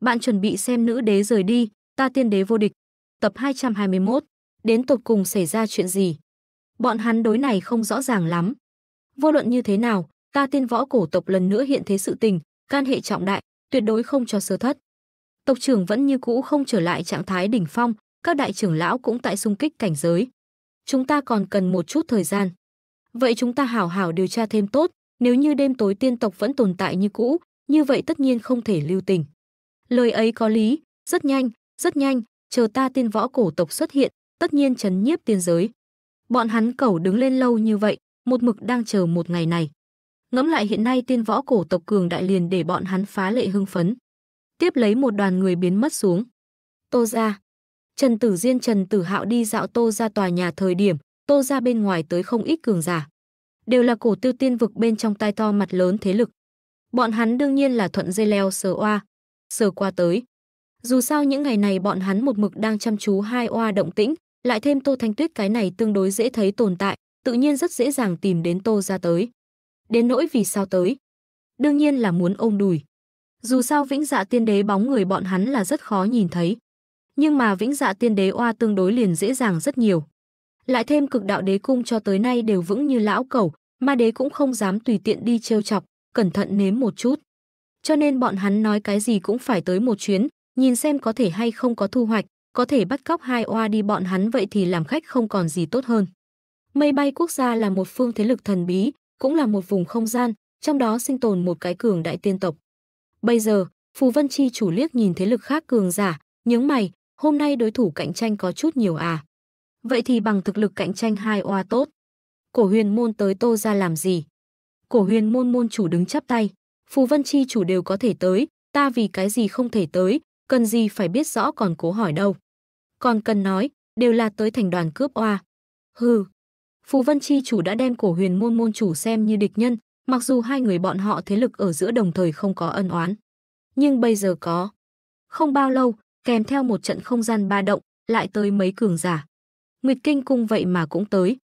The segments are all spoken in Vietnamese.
bạn chuẩn bị xem nữ đế rời đi, ta tiên đế vô địch. Tập 221, đến tột cùng xảy ra chuyện gì? Bọn hắn đối này không rõ ràng lắm. Vô luận như thế nào, ta tiên võ cổ tộc lần nữa hiện thế sự tình, can hệ trọng đại, tuyệt đối không cho sơ thất. Tộc trưởng vẫn như cũ không trở lại trạng thái đỉnh phong, các đại trưởng lão cũng tại xung kích cảnh giới. Chúng ta còn cần một chút thời gian. Vậy chúng ta hảo hảo điều tra thêm tốt, nếu như đêm tối tiên tộc vẫn tồn tại như cũ, như vậy tất nhiên không thể lưu tình. Lời ấy có lý, rất nhanh, rất nhanh, chờ ta tiên võ cổ tộc xuất hiện, tất nhiên chấn nhiếp tiên giới. Bọn hắn cẩu đứng lên lâu như vậy, một mực đang chờ một ngày này. Ngẫm lại hiện nay tiên võ cổ tộc cường đại liền để bọn hắn phá lệ hưng phấn. Tiếp lấy một đoàn người biến mất xuống. Tô ra. Trần Tử Diên Trần Tử Hạo đi dạo Tô ra tòa nhà thời điểm, Tô ra bên ngoài tới không ít cường giả. Đều là cổ tiêu tiên vực bên trong tai to mặt lớn thế lực. Bọn hắn đương nhiên là thuận dây leo sờ oa, sờ qua tới. Dù sao những ngày này bọn hắn một mực đang chăm chú hai oa động tĩnh, lại thêm Tô Thanh Tuyết cái này tương đối dễ thấy tồn tại, tự nhiên rất dễ dàng tìm đến Tô ra tới. Đến nỗi vì sao tới? Đương nhiên là muốn ôm đùi. Dù sao vĩnh dạ tiên đế bóng người bọn hắn là rất khó nhìn thấy. Nhưng mà vĩnh dạ tiên đế oa tương đối liền dễ dàng rất nhiều. Lại thêm cực đạo đế cung cho tới nay đều vững như lão cẩu, ma đế cũng không dám tùy tiện đi trêu chọc, cẩn thận nếm một chút cho nên bọn hắn nói cái gì cũng phải tới một chuyến, nhìn xem có thể hay không có thu hoạch, có thể bắt cóc hai oa đi bọn hắn vậy thì làm khách không còn gì tốt hơn. Mây bay quốc gia là một phương thế lực thần bí, cũng là một vùng không gian, trong đó sinh tồn một cái cường đại tiên tộc. Bây giờ, Phù Vân Chi chủ liếc nhìn thế lực khác cường giả, nhướng mày, hôm nay đối thủ cạnh tranh có chút nhiều à. Vậy thì bằng thực lực cạnh tranh hai oa tốt. Cổ huyền môn tới tô ra làm gì? Cổ huyền môn môn chủ đứng chắp tay, Phù Vân Chi chủ đều có thể tới, ta vì cái gì không thể tới, cần gì phải biết rõ còn cố hỏi đâu. Còn cần nói, đều là tới thành đoàn cướp oa. Hừ, Phù Vân Chi chủ đã đem cổ huyền môn môn chủ xem như địch nhân, mặc dù hai người bọn họ thế lực ở giữa đồng thời không có ân oán. Nhưng bây giờ có. Không bao lâu, kèm theo một trận không gian ba động, lại tới mấy cường giả. Nguyệt Kinh Cung vậy mà cũng tới.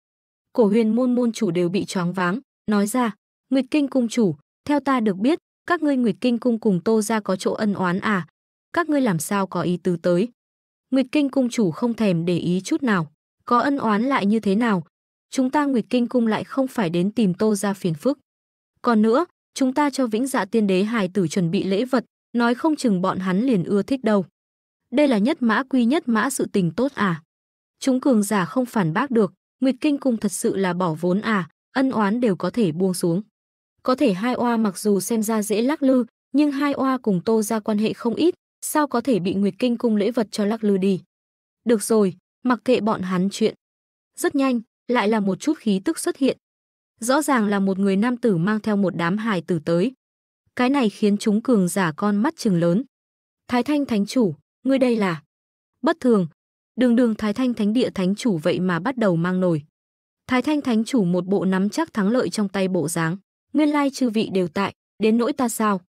Cổ huyền môn môn chủ đều bị choáng váng, nói ra, Nguyệt Kinh Cung chủ, theo ta được biết, các ngươi Nguyệt Kinh cung cùng Tô gia có chỗ ân oán à? Các ngươi làm sao có ý tứ tới? Nguyệt Kinh cung chủ không thèm để ý chút nào, có ân oán lại như thế nào? Chúng ta Nguyệt Kinh cung lại không phải đến tìm Tô gia phiền phức. Còn nữa, chúng ta cho Vĩnh Dạ Tiên Đế hài tử chuẩn bị lễ vật, nói không chừng bọn hắn liền ưa thích đâu. Đây là nhất mã quy nhất mã sự tình tốt à? Chúng cường giả không phản bác được, Nguyệt Kinh cung thật sự là bỏ vốn à, ân oán đều có thể buông xuống. Có thể hai oa mặc dù xem ra dễ lắc lư, nhưng hai oa cùng Tô ra quan hệ không ít, sao có thể bị Nguyệt Kinh cung lễ vật cho lắc lư đi. Được rồi, mặc kệ bọn hắn chuyện. Rất nhanh, lại là một chút khí tức xuất hiện. Rõ ràng là một người nam tử mang theo một đám hài tử tới. Cái này khiến chúng cường giả con mắt chừng lớn. Thái Thanh Thánh Chủ, ngươi đây là... Bất thường, đường đường Thái Thanh Thánh Địa Thánh Chủ vậy mà bắt đầu mang nổi. Thái Thanh Thánh Chủ một bộ nắm chắc thắng lợi trong tay bộ dáng nguyên lai chư vị đều tại, đến nỗi ta sao?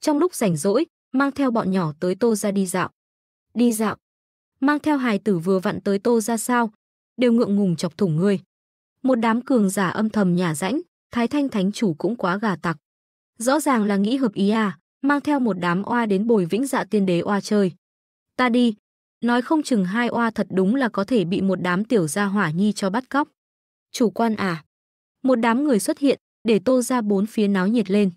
Trong lúc rảnh rỗi, mang theo bọn nhỏ tới Tô ra đi dạo. Đi dạo? Mang theo hài tử vừa vặn tới Tô ra sao? Đều ngượng ngùng chọc thủng ngươi. Một đám cường giả âm thầm nhà rãnh, Thái Thanh Thánh chủ cũng quá gà tặc. Rõ ràng là nghĩ hợp ý à, mang theo một đám oa đến bồi vĩnh dạ tiên đế oa chơi. Ta đi, nói không chừng hai oa thật đúng là có thể bị một đám tiểu gia hỏa nhi cho bắt cóc. Chủ quan à? Một đám người xuất hiện, để tô ra bốn phía náo nhiệt lên.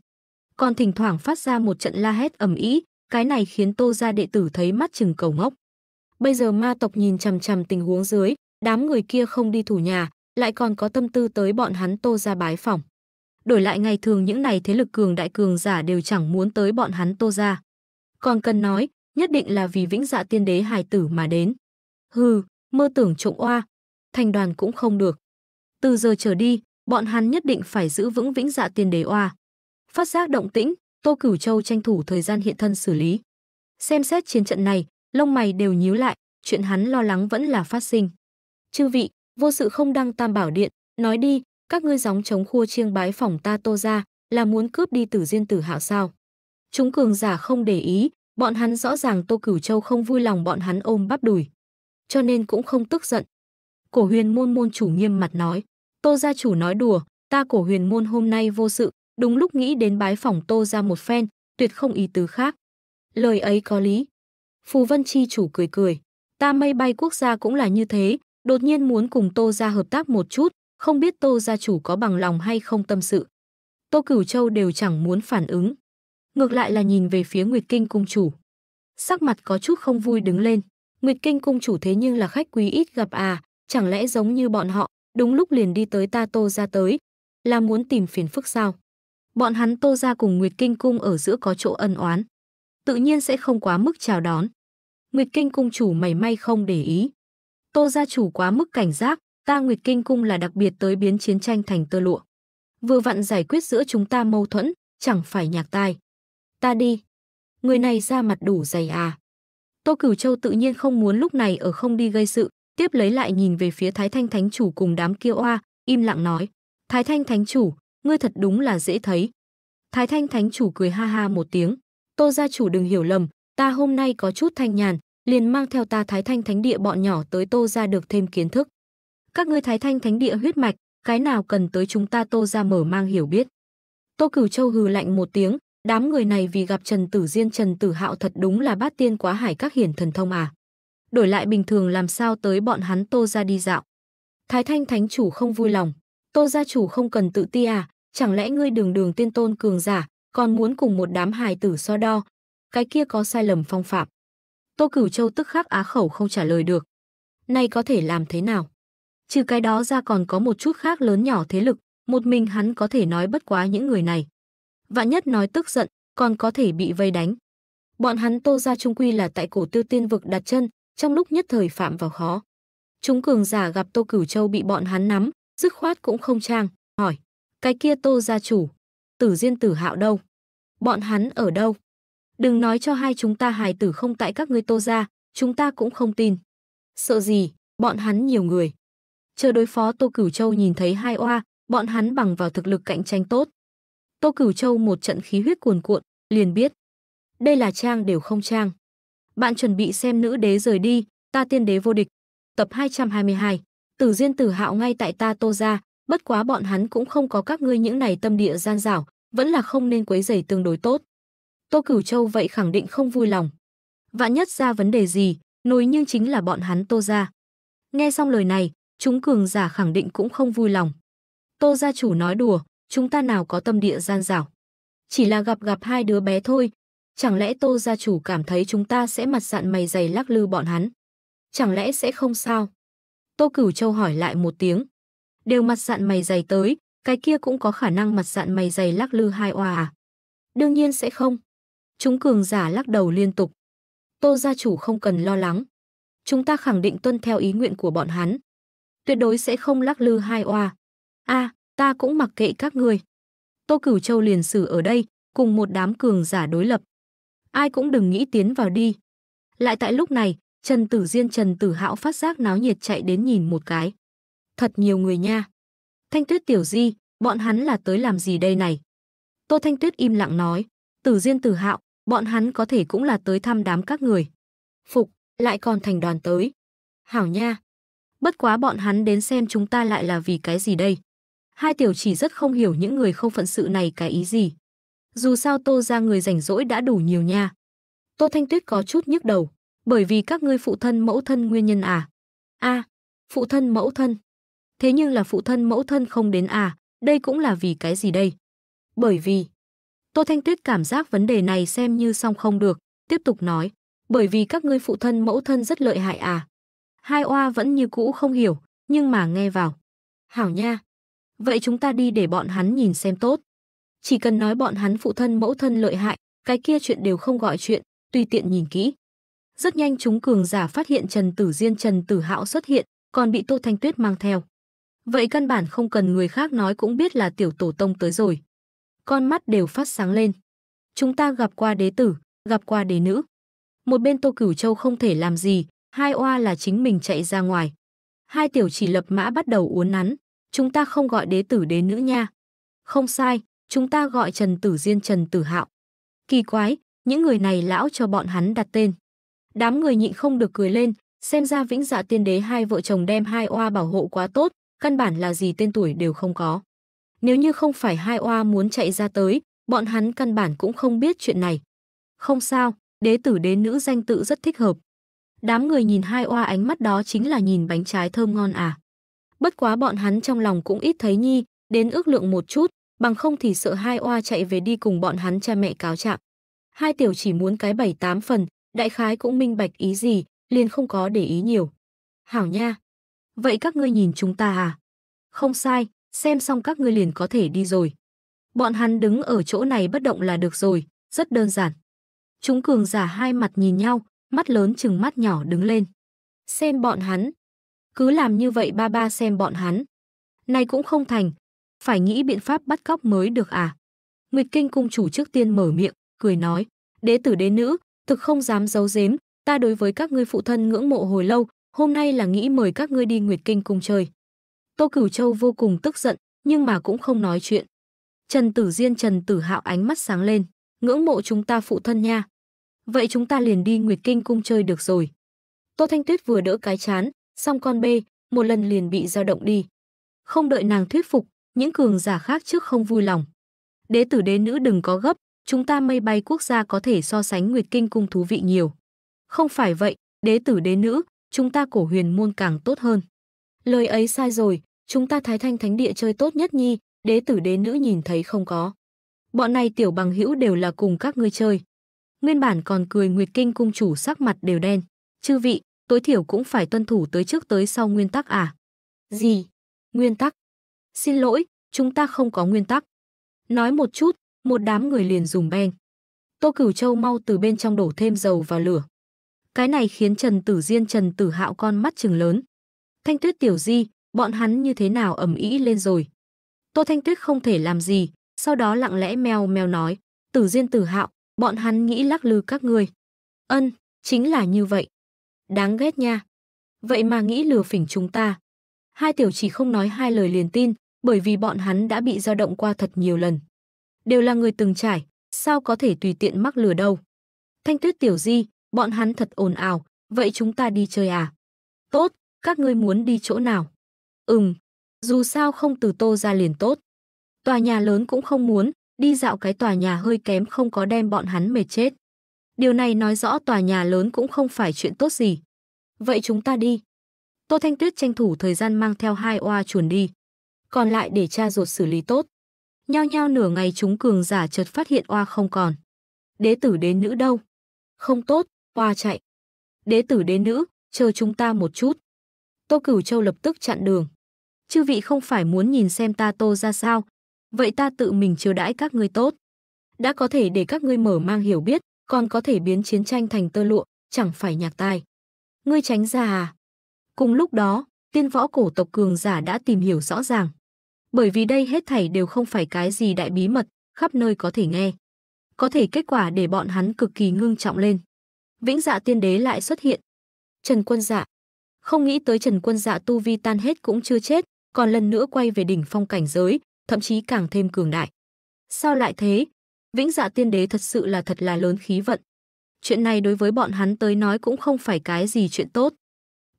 Còn thỉnh thoảng phát ra một trận la hét ầm ĩ, cái này khiến tô ra đệ tử thấy mắt chừng cầu ngốc. Bây giờ ma tộc nhìn chằm chằm tình huống dưới, đám người kia không đi thủ nhà, lại còn có tâm tư tới bọn hắn tô ra bái phỏng. Đổi lại ngày thường những này thế lực cường đại cường giả đều chẳng muốn tới bọn hắn tô ra. Còn cần nói, nhất định là vì vĩnh dạ tiên đế hài tử mà đến. Hừ, mơ tưởng trộm oa, thành đoàn cũng không được. Từ giờ trở đi, bọn hắn nhất định phải giữ vững vĩnh dạ tiền đế oa. Phát giác động tĩnh, Tô Cửu Châu tranh thủ thời gian hiện thân xử lý. Xem xét chiến trận này, lông mày đều nhíu lại, chuyện hắn lo lắng vẫn là phát sinh. Chư vị, vô sự không đăng tam bảo điện, nói đi, các ngươi gióng chống khua chiêng bái phòng ta Tô ra, là muốn cướp đi tử diên tử hạo sao. Chúng cường giả không để ý, bọn hắn rõ ràng Tô Cửu Châu không vui lòng bọn hắn ôm bắp đùi. Cho nên cũng không tức giận. Cổ huyền môn môn chủ nghiêm mặt nói. Tô gia chủ nói đùa, ta cổ huyền môn hôm nay vô sự, đúng lúc nghĩ đến bái phỏng Tô gia một phen, tuyệt không ý tứ khác. Lời ấy có lý. Phù Vân Chi chủ cười cười, ta mây bay quốc gia cũng là như thế, đột nhiên muốn cùng Tô gia hợp tác một chút, không biết Tô gia chủ có bằng lòng hay không tâm sự. Tô Cửu Châu đều chẳng muốn phản ứng. Ngược lại là nhìn về phía Nguyệt Kinh Cung Chủ. Sắc mặt có chút không vui đứng lên. Nguyệt Kinh Cung Chủ thế nhưng là khách quý ít gặp à, chẳng lẽ giống như bọn họ, đúng lúc liền đi tới ta tô ra tới, là muốn tìm phiền phức sao. Bọn hắn tô ra cùng Nguyệt Kinh Cung ở giữa có chỗ ân oán, tự nhiên sẽ không quá mức chào đón. Nguyệt Kinh Cung chủ mảy may không để ý. Tô ra chủ quá mức cảnh giác, ta Nguyệt Kinh Cung là đặc biệt tới biến chiến tranh thành tơ lụa. Vừa vặn giải quyết giữa chúng ta mâu thuẫn, chẳng phải nhạc tai. Ta đi. Người này ra mặt đủ dày à. Tô Cửu Châu tự nhiên không muốn lúc này ở không đi gây sự, tiếp lấy lại nhìn về phía Thái Thanh Thánh chủ cùng đám kia oa, im lặng nói: "Thái Thanh Thánh chủ, ngươi thật đúng là dễ thấy." Thái Thanh Thánh chủ cười ha ha một tiếng, "Tô gia chủ đừng hiểu lầm, ta hôm nay có chút thanh nhàn, liền mang theo ta Thái Thanh Thánh địa bọn nhỏ tới Tô gia được thêm kiến thức. Các ngươi Thái Thanh Thánh địa huyết mạch, cái nào cần tới chúng ta Tô gia mở mang hiểu biết." Tô Cửu Châu hừ lạnh một tiếng, đám người này vì gặp Trần Tử Diên Trần Tử Hạo thật đúng là bát tiên quá hải các hiển thần thông à đổi lại bình thường làm sao tới bọn hắn Tô gia đi dạo. Thái Thanh Thánh chủ không vui lòng, Tô gia chủ không cần tự ti à, chẳng lẽ ngươi đường đường tiên tôn cường giả, còn muốn cùng một đám hài tử so đo, cái kia có sai lầm phong phạm. Tô Cửu Châu tức khắc á khẩu không trả lời được. Nay có thể làm thế nào? Trừ cái đó ra còn có một chút khác lớn nhỏ thế lực, một mình hắn có thể nói bất quá những người này. Vạn nhất nói tức giận, còn có thể bị vây đánh. Bọn hắn Tô gia trung quy là tại cổ Tiêu Tiên vực đặt chân, trong lúc nhất thời phạm vào khó. Chúng cường giả gặp Tô Cửu Châu bị bọn hắn nắm, dứt khoát cũng không trang, hỏi, cái kia Tô gia chủ, tử diên tử hạo đâu? Bọn hắn ở đâu? Đừng nói cho hai chúng ta hài tử không tại các ngươi Tô gia, chúng ta cũng không tin. Sợ gì, bọn hắn nhiều người. Chờ đối phó Tô Cửu Châu nhìn thấy hai oa, bọn hắn bằng vào thực lực cạnh tranh tốt. Tô Cửu Châu một trận khí huyết cuồn cuộn, liền biết. Đây là trang đều không trang. Bạn chuẩn bị xem nữ đế rời đi, ta tiên đế vô địch. Tập 222. Tử Diên Tử Hạo ngay tại ta Tô ra, bất quá bọn hắn cũng không có các ngươi những này tâm địa gian dảo, vẫn là không nên quấy rầy tương đối tốt. Tô Cửu Châu vậy khẳng định không vui lòng. Vạn nhất ra vấn đề gì, nối nhưng chính là bọn hắn Tô ra. Nghe xong lời này, chúng cường giả khẳng định cũng không vui lòng. Tô gia chủ nói đùa, chúng ta nào có tâm địa gian dảo. Chỉ là gặp gặp hai đứa bé thôi, Chẳng lẽ Tô gia chủ cảm thấy chúng ta sẽ mặt dạn mày dày lắc lư bọn hắn? Chẳng lẽ sẽ không sao? Tô Cửu Châu hỏi lại một tiếng. Đều mặt dạn mày dày tới, cái kia cũng có khả năng mặt dạn mày dày lắc lư hai oa à? Đương nhiên sẽ không. Chúng cường giả lắc đầu liên tục. Tô gia chủ không cần lo lắng. Chúng ta khẳng định tuân theo ý nguyện của bọn hắn. Tuyệt đối sẽ không lắc lư hai oa. a à, ta cũng mặc kệ các ngươi. Tô Cửu Châu liền xử ở đây, cùng một đám cường giả đối lập ai cũng đừng nghĩ tiến vào đi. Lại tại lúc này, Trần Tử Diên Trần Tử Hạo phát giác náo nhiệt chạy đến nhìn một cái. Thật nhiều người nha. Thanh Tuyết Tiểu Di, bọn hắn là tới làm gì đây này? Tô Thanh Tuyết im lặng nói, Tử Diên Tử Hạo, bọn hắn có thể cũng là tới thăm đám các người. Phục, lại còn thành đoàn tới. Hảo nha. Bất quá bọn hắn đến xem chúng ta lại là vì cái gì đây? Hai tiểu chỉ rất không hiểu những người không phận sự này cái ý gì dù sao Tô ra người rảnh rỗi đã đủ nhiều nha. Tô Thanh Tuyết có chút nhức đầu, bởi vì các ngươi phụ thân mẫu thân nguyên nhân à? A, à, phụ thân mẫu thân. Thế nhưng là phụ thân mẫu thân không đến à, đây cũng là vì cái gì đây? Bởi vì Tô Thanh Tuyết cảm giác vấn đề này xem như xong không được, tiếp tục nói, bởi vì các ngươi phụ thân mẫu thân rất lợi hại à? Hai oa vẫn như cũ không hiểu, nhưng mà nghe vào. Hảo nha. Vậy chúng ta đi để bọn hắn nhìn xem tốt. Chỉ cần nói bọn hắn phụ thân mẫu thân lợi hại, cái kia chuyện đều không gọi chuyện, tùy tiện nhìn kỹ. Rất nhanh chúng cường giả phát hiện Trần Tử Diên Trần Tử Hạo xuất hiện, còn bị Tô Thanh Tuyết mang theo. Vậy căn bản không cần người khác nói cũng biết là tiểu tổ tông tới rồi. Con mắt đều phát sáng lên. Chúng ta gặp qua đế tử, gặp qua đế nữ. Một bên Tô Cửu Châu không thể làm gì, hai oa là chính mình chạy ra ngoài. Hai tiểu chỉ lập mã bắt đầu uốn nắn. Chúng ta không gọi đế tử đế nữ nha. Không sai, chúng ta gọi Trần Tử Diên Trần Tử Hạo. Kỳ quái, những người này lão cho bọn hắn đặt tên. Đám người nhịn không được cười lên, xem ra Vĩnh Dạ Tiên Đế hai vợ chồng đem hai oa bảo hộ quá tốt, căn bản là gì tên tuổi đều không có. Nếu như không phải hai oa muốn chạy ra tới, bọn hắn căn bản cũng không biết chuyện này. Không sao, đế tử đế nữ danh tự rất thích hợp. Đám người nhìn hai oa ánh mắt đó chính là nhìn bánh trái thơm ngon à. Bất quá bọn hắn trong lòng cũng ít thấy nhi, đến ước lượng một chút, bằng không thì sợ hai oa chạy về đi cùng bọn hắn cha mẹ cáo trạng. Hai tiểu chỉ muốn cái bảy tám phần, đại khái cũng minh bạch ý gì, liền không có để ý nhiều. Hảo nha! Vậy các ngươi nhìn chúng ta à? Không sai, xem xong các ngươi liền có thể đi rồi. Bọn hắn đứng ở chỗ này bất động là được rồi, rất đơn giản. Chúng cường giả hai mặt nhìn nhau, mắt lớn chừng mắt nhỏ đứng lên. Xem bọn hắn. Cứ làm như vậy ba ba xem bọn hắn. Này cũng không thành, phải nghĩ biện pháp bắt cóc mới được à. Nguyệt Kinh cung chủ trước tiên mở miệng, cười nói, đế tử đế nữ, thực không dám giấu giếm, ta đối với các ngươi phụ thân ngưỡng mộ hồi lâu, hôm nay là nghĩ mời các ngươi đi Nguyệt Kinh cung chơi. Tô Cửu Châu vô cùng tức giận, nhưng mà cũng không nói chuyện. Trần Tử Diên Trần Tử Hạo ánh mắt sáng lên, ngưỡng mộ chúng ta phụ thân nha. Vậy chúng ta liền đi Nguyệt Kinh cung chơi được rồi. Tô Thanh Tuyết vừa đỡ cái chán, xong con bê, một lần liền bị dao động đi. Không đợi nàng thuyết phục, những cường giả khác trước không vui lòng. Đế tử đế nữ đừng có gấp, chúng ta mây bay quốc gia có thể so sánh Nguyệt Kinh cung thú vị nhiều. Không phải vậy, đế tử đế nữ, chúng ta cổ huyền muôn càng tốt hơn. Lời ấy sai rồi, chúng ta Thái Thanh Thánh Địa chơi tốt nhất nhi, đế tử đế nữ nhìn thấy không có. Bọn này tiểu bằng hữu đều là cùng các ngươi chơi. Nguyên bản còn cười Nguyệt Kinh cung chủ sắc mặt đều đen. Chư vị, tối thiểu cũng phải tuân thủ tới trước tới sau nguyên tắc à? Gì? Nguyên tắc? Xin lỗi, chúng ta không có nguyên tắc. Nói một chút, một đám người liền dùng beng. Tô Cửu Châu mau từ bên trong đổ thêm dầu vào lửa. Cái này khiến Trần Tử Diên Trần Tử Hạo con mắt trừng lớn. Thanh Tuyết Tiểu Di, bọn hắn như thế nào ẩm ĩ lên rồi. Tô Thanh Tuyết không thể làm gì, sau đó lặng lẽ mèo mèo nói, Tử Diên Tử Hạo, bọn hắn nghĩ lắc lư các ngươi. Ân, chính là như vậy. Đáng ghét nha. Vậy mà nghĩ lừa phỉnh chúng ta. Hai tiểu chỉ không nói hai lời liền tin, bởi vì bọn hắn đã bị dao động qua thật nhiều lần. Đều là người từng trải, sao có thể tùy tiện mắc lừa đâu. Thanh tuyết tiểu di, bọn hắn thật ồn ào, vậy chúng ta đi chơi à? Tốt, các ngươi muốn đi chỗ nào? Ừm, dù sao không từ tô ra liền tốt. Tòa nhà lớn cũng không muốn, đi dạo cái tòa nhà hơi kém không có đem bọn hắn mệt chết. Điều này nói rõ tòa nhà lớn cũng không phải chuyện tốt gì. Vậy chúng ta đi. Tô Thanh Tuyết tranh thủ thời gian mang theo hai oa chuồn đi còn lại để cha ruột xử lý tốt. Nhao nhao nửa ngày chúng cường giả chợt phát hiện oa không còn. Đế tử đến nữ đâu? Không tốt, oa chạy. Đế tử đến nữ, chờ chúng ta một chút. Tô Cửu Châu lập tức chặn đường. Chư vị không phải muốn nhìn xem ta tô ra sao, vậy ta tự mình chiêu đãi các ngươi tốt. Đã có thể để các ngươi mở mang hiểu biết, còn có thể biến chiến tranh thành tơ lụa, chẳng phải nhạc tai. Ngươi tránh ra à? Cùng lúc đó, tiên võ cổ tộc cường giả đã tìm hiểu rõ ràng bởi vì đây hết thảy đều không phải cái gì đại bí mật, khắp nơi có thể nghe. Có thể kết quả để bọn hắn cực kỳ ngưng trọng lên. Vĩnh Dạ Tiên Đế lại xuất hiện. Trần Quân Dạ. Không nghĩ tới Trần Quân Dạ tu vi tan hết cũng chưa chết, còn lần nữa quay về đỉnh phong cảnh giới, thậm chí càng thêm cường đại. Sao lại thế? Vĩnh Dạ Tiên Đế thật sự là thật là lớn khí vận. Chuyện này đối với bọn hắn tới nói cũng không phải cái gì chuyện tốt.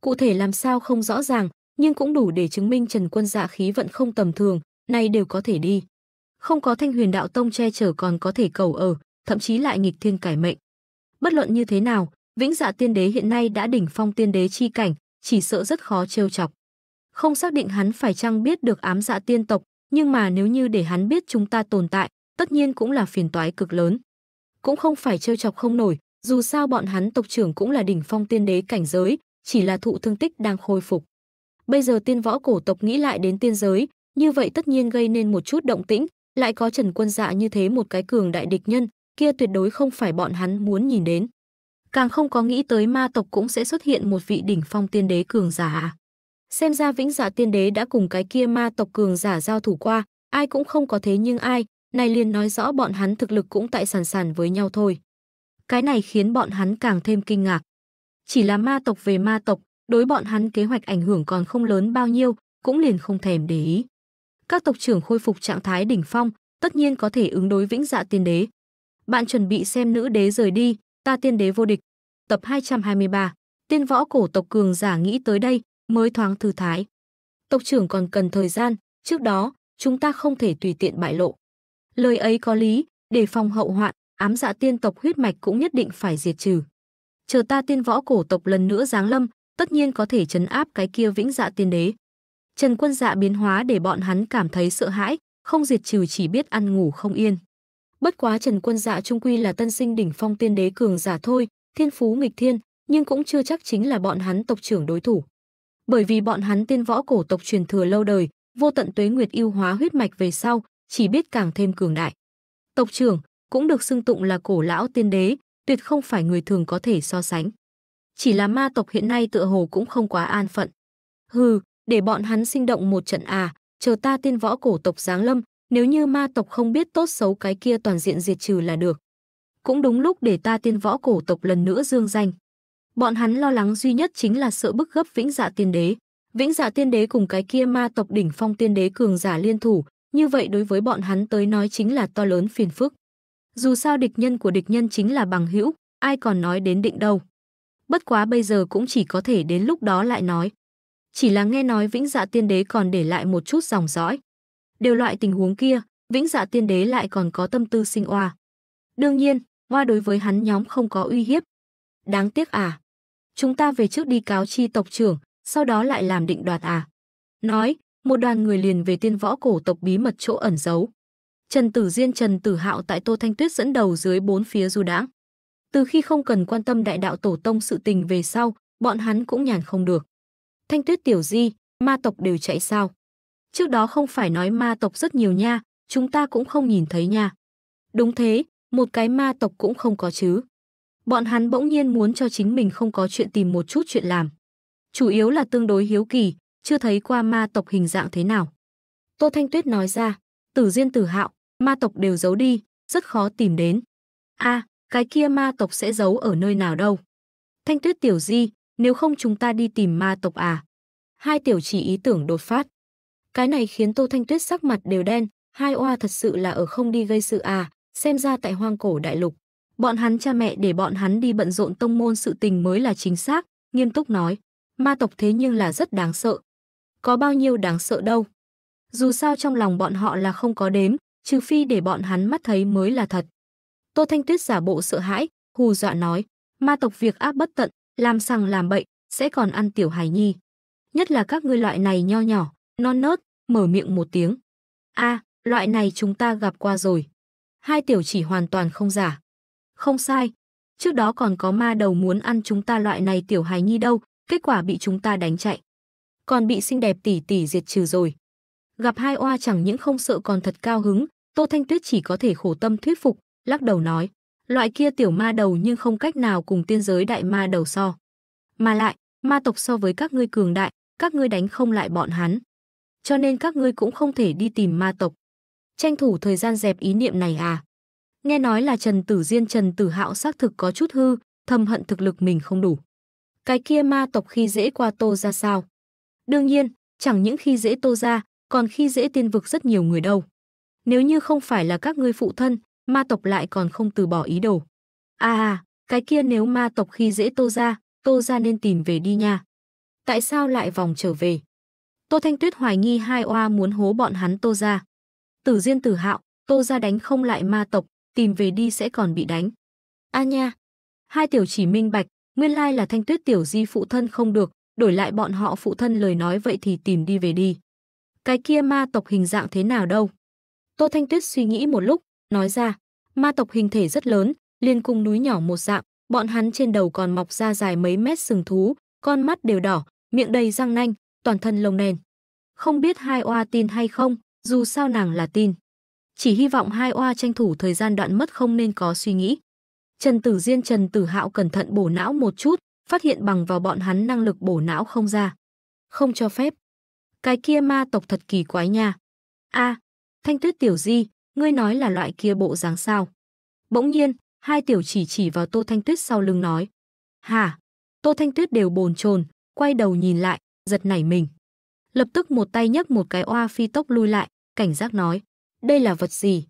Cụ thể làm sao không rõ ràng, nhưng cũng đủ để chứng minh Trần Quân Dạ khí vận không tầm thường, nay đều có thể đi. Không có Thanh Huyền Đạo Tông che chở còn có thể cầu ở, thậm chí lại nghịch thiên cải mệnh. Bất luận như thế nào, Vĩnh Dạ Tiên Đế hiện nay đã đỉnh phong tiên đế chi cảnh, chỉ sợ rất khó trêu chọc. Không xác định hắn phải chăng biết được ám dạ tiên tộc, nhưng mà nếu như để hắn biết chúng ta tồn tại, tất nhiên cũng là phiền toái cực lớn. Cũng không phải trêu chọc không nổi, dù sao bọn hắn tộc trưởng cũng là đỉnh phong tiên đế cảnh giới, chỉ là thụ thương tích đang khôi phục. Bây giờ tiên võ cổ tộc nghĩ lại đến tiên giới, như vậy tất nhiên gây nên một chút động tĩnh, lại có Trần Quân Dạ như thế một cái cường đại địch nhân, kia tuyệt đối không phải bọn hắn muốn nhìn đến. Càng không có nghĩ tới ma tộc cũng sẽ xuất hiện một vị đỉnh phong tiên đế cường giả. À? Xem ra Vĩnh Dạ tiên đế đã cùng cái kia ma tộc cường giả giao thủ qua, ai cũng không có thế nhưng ai, này liền nói rõ bọn hắn thực lực cũng tại sàn sàn với nhau thôi. Cái này khiến bọn hắn càng thêm kinh ngạc. Chỉ là ma tộc về ma tộc, đối bọn hắn kế hoạch ảnh hưởng còn không lớn bao nhiêu, cũng liền không thèm để ý. Các tộc trưởng khôi phục trạng thái đỉnh phong, tất nhiên có thể ứng đối vĩnh dạ tiên đế. Bạn chuẩn bị xem nữ đế rời đi, ta tiên đế vô địch. Tập 223, tiên võ cổ tộc cường giả nghĩ tới đây, mới thoáng thư thái. Tộc trưởng còn cần thời gian, trước đó, chúng ta không thể tùy tiện bại lộ. Lời ấy có lý, để phòng hậu hoạn, ám dạ tiên tộc huyết mạch cũng nhất định phải diệt trừ. Chờ ta tiên võ cổ tộc lần nữa giáng lâm, tất nhiên có thể chấn áp cái kia vĩnh dạ tiên đế. Trần quân dạ biến hóa để bọn hắn cảm thấy sợ hãi, không diệt trừ chỉ biết ăn ngủ không yên. Bất quá Trần Quân Dạ trung quy là tân sinh đỉnh phong tiên đế cường giả thôi, thiên phú nghịch thiên, nhưng cũng chưa chắc chính là bọn hắn tộc trưởng đối thủ. Bởi vì bọn hắn tiên võ cổ tộc truyền thừa lâu đời, vô tận tuế nguyệt yêu hóa huyết mạch về sau, chỉ biết càng thêm cường đại. Tộc trưởng cũng được xưng tụng là cổ lão tiên đế, tuyệt không phải người thường có thể so sánh chỉ là ma tộc hiện nay tựa hồ cũng không quá an phận. Hừ, để bọn hắn sinh động một trận à, chờ ta tiên võ cổ tộc giáng lâm, nếu như ma tộc không biết tốt xấu cái kia toàn diện diệt trừ là được. Cũng đúng lúc để ta tiên võ cổ tộc lần nữa dương danh. Bọn hắn lo lắng duy nhất chính là sợ bức gấp vĩnh dạ tiên đế. Vĩnh dạ tiên đế cùng cái kia ma tộc đỉnh phong tiên đế cường giả liên thủ, như vậy đối với bọn hắn tới nói chính là to lớn phiền phức. Dù sao địch nhân của địch nhân chính là bằng hữu, ai còn nói đến định đâu bất quá bây giờ cũng chỉ có thể đến lúc đó lại nói. Chỉ là nghe nói Vĩnh Dạ Tiên Đế còn để lại một chút dòng dõi. Đều loại tình huống kia, Vĩnh Dạ Tiên Đế lại còn có tâm tư sinh oa. Đương nhiên, oa đối với hắn nhóm không có uy hiếp. Đáng tiếc à. Chúng ta về trước đi cáo chi tộc trưởng, sau đó lại làm định đoạt à. Nói, một đoàn người liền về tiên võ cổ tộc bí mật chỗ ẩn giấu. Trần Tử Diên Trần Tử Hạo tại Tô Thanh Tuyết dẫn đầu dưới bốn phía du đãng. Từ khi không cần quan tâm đại đạo tổ tông sự tình về sau, bọn hắn cũng nhàn không được. Thanh tuyết tiểu di, ma tộc đều chạy sao? Trước đó không phải nói ma tộc rất nhiều nha, chúng ta cũng không nhìn thấy nha. Đúng thế, một cái ma tộc cũng không có chứ. Bọn hắn bỗng nhiên muốn cho chính mình không có chuyện tìm một chút chuyện làm. Chủ yếu là tương đối hiếu kỳ, chưa thấy qua ma tộc hình dạng thế nào. Tô Thanh Tuyết nói ra, tử diên tử hạo, ma tộc đều giấu đi, rất khó tìm đến. a à, cái kia ma tộc sẽ giấu ở nơi nào đâu. Thanh tuyết tiểu di, nếu không chúng ta đi tìm ma tộc à. Hai tiểu chỉ ý tưởng đột phát. Cái này khiến Tô Thanh Tuyết sắc mặt đều đen, hai oa thật sự là ở không đi gây sự à, xem ra tại hoang cổ đại lục. Bọn hắn cha mẹ để bọn hắn đi bận rộn tông môn sự tình mới là chính xác, nghiêm túc nói. Ma tộc thế nhưng là rất đáng sợ. Có bao nhiêu đáng sợ đâu. Dù sao trong lòng bọn họ là không có đếm, trừ phi để bọn hắn mắt thấy mới là thật. Tô Thanh Tuyết giả bộ sợ hãi, hù dọa nói, ma tộc việc áp bất tận, làm sằng làm bậy, sẽ còn ăn tiểu hài nhi. Nhất là các ngươi loại này nho nhỏ, non nớt, mở miệng một tiếng. a à, loại này chúng ta gặp qua rồi. Hai tiểu chỉ hoàn toàn không giả. Không sai, trước đó còn có ma đầu muốn ăn chúng ta loại này tiểu hài nhi đâu, kết quả bị chúng ta đánh chạy. Còn bị xinh đẹp tỷ tỷ diệt trừ rồi. Gặp hai oa chẳng những không sợ còn thật cao hứng, Tô Thanh Tuyết chỉ có thể khổ tâm thuyết phục, lắc đầu nói, loại kia tiểu ma đầu nhưng không cách nào cùng tiên giới đại ma đầu so. Mà lại, ma tộc so với các ngươi cường đại, các ngươi đánh không lại bọn hắn. Cho nên các ngươi cũng không thể đi tìm ma tộc. Tranh thủ thời gian dẹp ý niệm này à? Nghe nói là Trần Tử Diên Trần Tử Hạo xác thực có chút hư, thầm hận thực lực mình không đủ. Cái kia ma tộc khi dễ qua tô ra sao? Đương nhiên, chẳng những khi dễ tô ra, còn khi dễ tiên vực rất nhiều người đâu. Nếu như không phải là các ngươi phụ thân, ma tộc lại còn không từ bỏ ý đồ. À, à cái kia nếu ma tộc khi dễ tô ra, tô ra nên tìm về đi nha. Tại sao lại vòng trở về? Tô Thanh Tuyết hoài nghi hai oa muốn hố bọn hắn tô ra. Tử Diên tử hạo, tô ra đánh không lại ma tộc, tìm về đi sẽ còn bị đánh. A nha! Hai tiểu chỉ minh bạch, nguyên lai là Thanh Tuyết tiểu di phụ thân không được, đổi lại bọn họ phụ thân lời nói vậy thì tìm đi về đi. Cái kia ma tộc hình dạng thế nào đâu? Tô Thanh Tuyết suy nghĩ một lúc, nói ra, ma tộc hình thể rất lớn, liên cung núi nhỏ một dạng, bọn hắn trên đầu còn mọc ra dài mấy mét sừng thú, con mắt đều đỏ, miệng đầy răng nanh, toàn thân lông nền. Không biết hai oa tin hay không, dù sao nàng là tin. Chỉ hy vọng hai oa tranh thủ thời gian đoạn mất không nên có suy nghĩ. Trần Tử Diên Trần Tử Hạo cẩn thận bổ não một chút, phát hiện bằng vào bọn hắn năng lực bổ não không ra. Không cho phép. Cái kia ma tộc thật kỳ quái nha. A, Thanh Tuyết tiểu di, ngươi nói là loại kia bộ dáng sao? Bỗng nhiên, hai tiểu chỉ chỉ vào Tô Thanh Tuyết sau lưng nói. hà, Tô Thanh Tuyết đều bồn chồn, quay đầu nhìn lại, giật nảy mình. Lập tức một tay nhấc một cái oa phi tốc lui lại, cảnh giác nói. Đây là vật gì?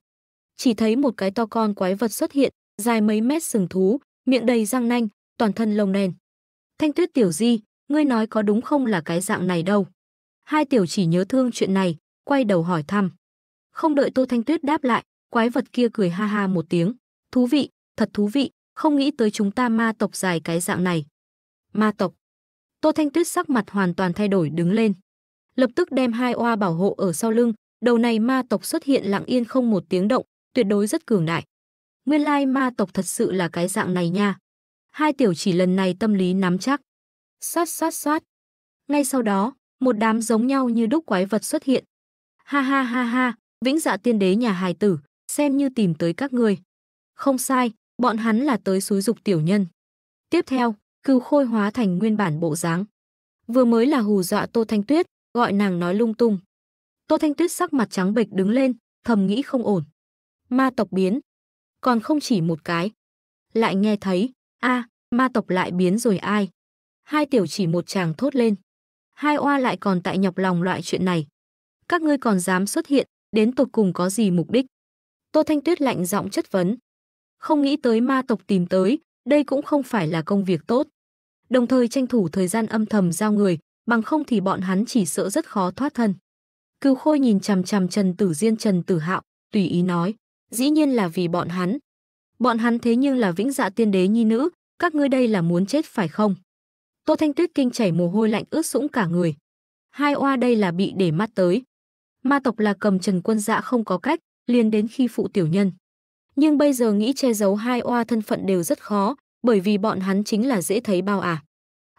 Chỉ thấy một cái to con quái vật xuất hiện, dài mấy mét sừng thú, miệng đầy răng nanh, toàn thân lông đen. Thanh Tuyết tiểu di, ngươi nói có đúng không là cái dạng này đâu? Hai tiểu chỉ nhớ thương chuyện này, quay đầu hỏi thăm. Không đợi Tô Thanh Tuyết đáp lại, quái vật kia cười ha ha một tiếng. Thú vị, thật thú vị, không nghĩ tới chúng ta ma tộc dài cái dạng này. Ma tộc. Tô Thanh Tuyết sắc mặt hoàn toàn thay đổi đứng lên. Lập tức đem hai oa bảo hộ ở sau lưng, đầu này ma tộc xuất hiện lặng yên không một tiếng động, tuyệt đối rất cường đại. Nguyên lai ma tộc thật sự là cái dạng này nha. Hai tiểu chỉ lần này tâm lý nắm chắc. Xoát xoát xoát. Ngay sau đó, một đám giống nhau như đúc quái vật xuất hiện. Ha ha ha ha, Vĩnh Dạ Tiên Đế nhà hài tử, xem như tìm tới các ngươi. Không sai, bọn hắn là tới xúi dục tiểu nhân. Tiếp theo, Cừu Khôi hóa thành nguyên bản bộ dáng. Vừa mới là hù dọa Tô Thanh Tuyết, gọi nàng nói lung tung. Tô Thanh Tuyết sắc mặt trắng bệch đứng lên, thầm nghĩ không ổn. Ma tộc biến, còn không chỉ một cái. Lại nghe thấy, a, à, ma tộc lại biến rồi ai? Hai tiểu chỉ một chàng thốt lên. Hai oa lại còn tại nhọc lòng loại chuyện này. Các ngươi còn dám xuất hiện, đến tột cùng có gì mục đích? Tô Thanh Tuyết lạnh giọng chất vấn. Không nghĩ tới ma tộc tìm tới, đây cũng không phải là công việc tốt. Đồng thời tranh thủ thời gian âm thầm giao người, bằng không thì bọn hắn chỉ sợ rất khó thoát thân. Cưu Khôi nhìn chằm chằm Trần Tử Diên Trần Tử Hạo, tùy ý nói, dĩ nhiên là vì bọn hắn. Bọn hắn thế nhưng là vĩnh dạ tiên đế nhi nữ, các ngươi đây là muốn chết phải không? Tô Thanh Tuyết kinh chảy mồ hôi lạnh ướt sũng cả người. Hai oa đây là bị để mắt tới ma tộc là cầm trần quân dạ không có cách, liền đến khi phụ tiểu nhân. Nhưng bây giờ nghĩ che giấu hai oa thân phận đều rất khó, bởi vì bọn hắn chính là dễ thấy bao ả. À.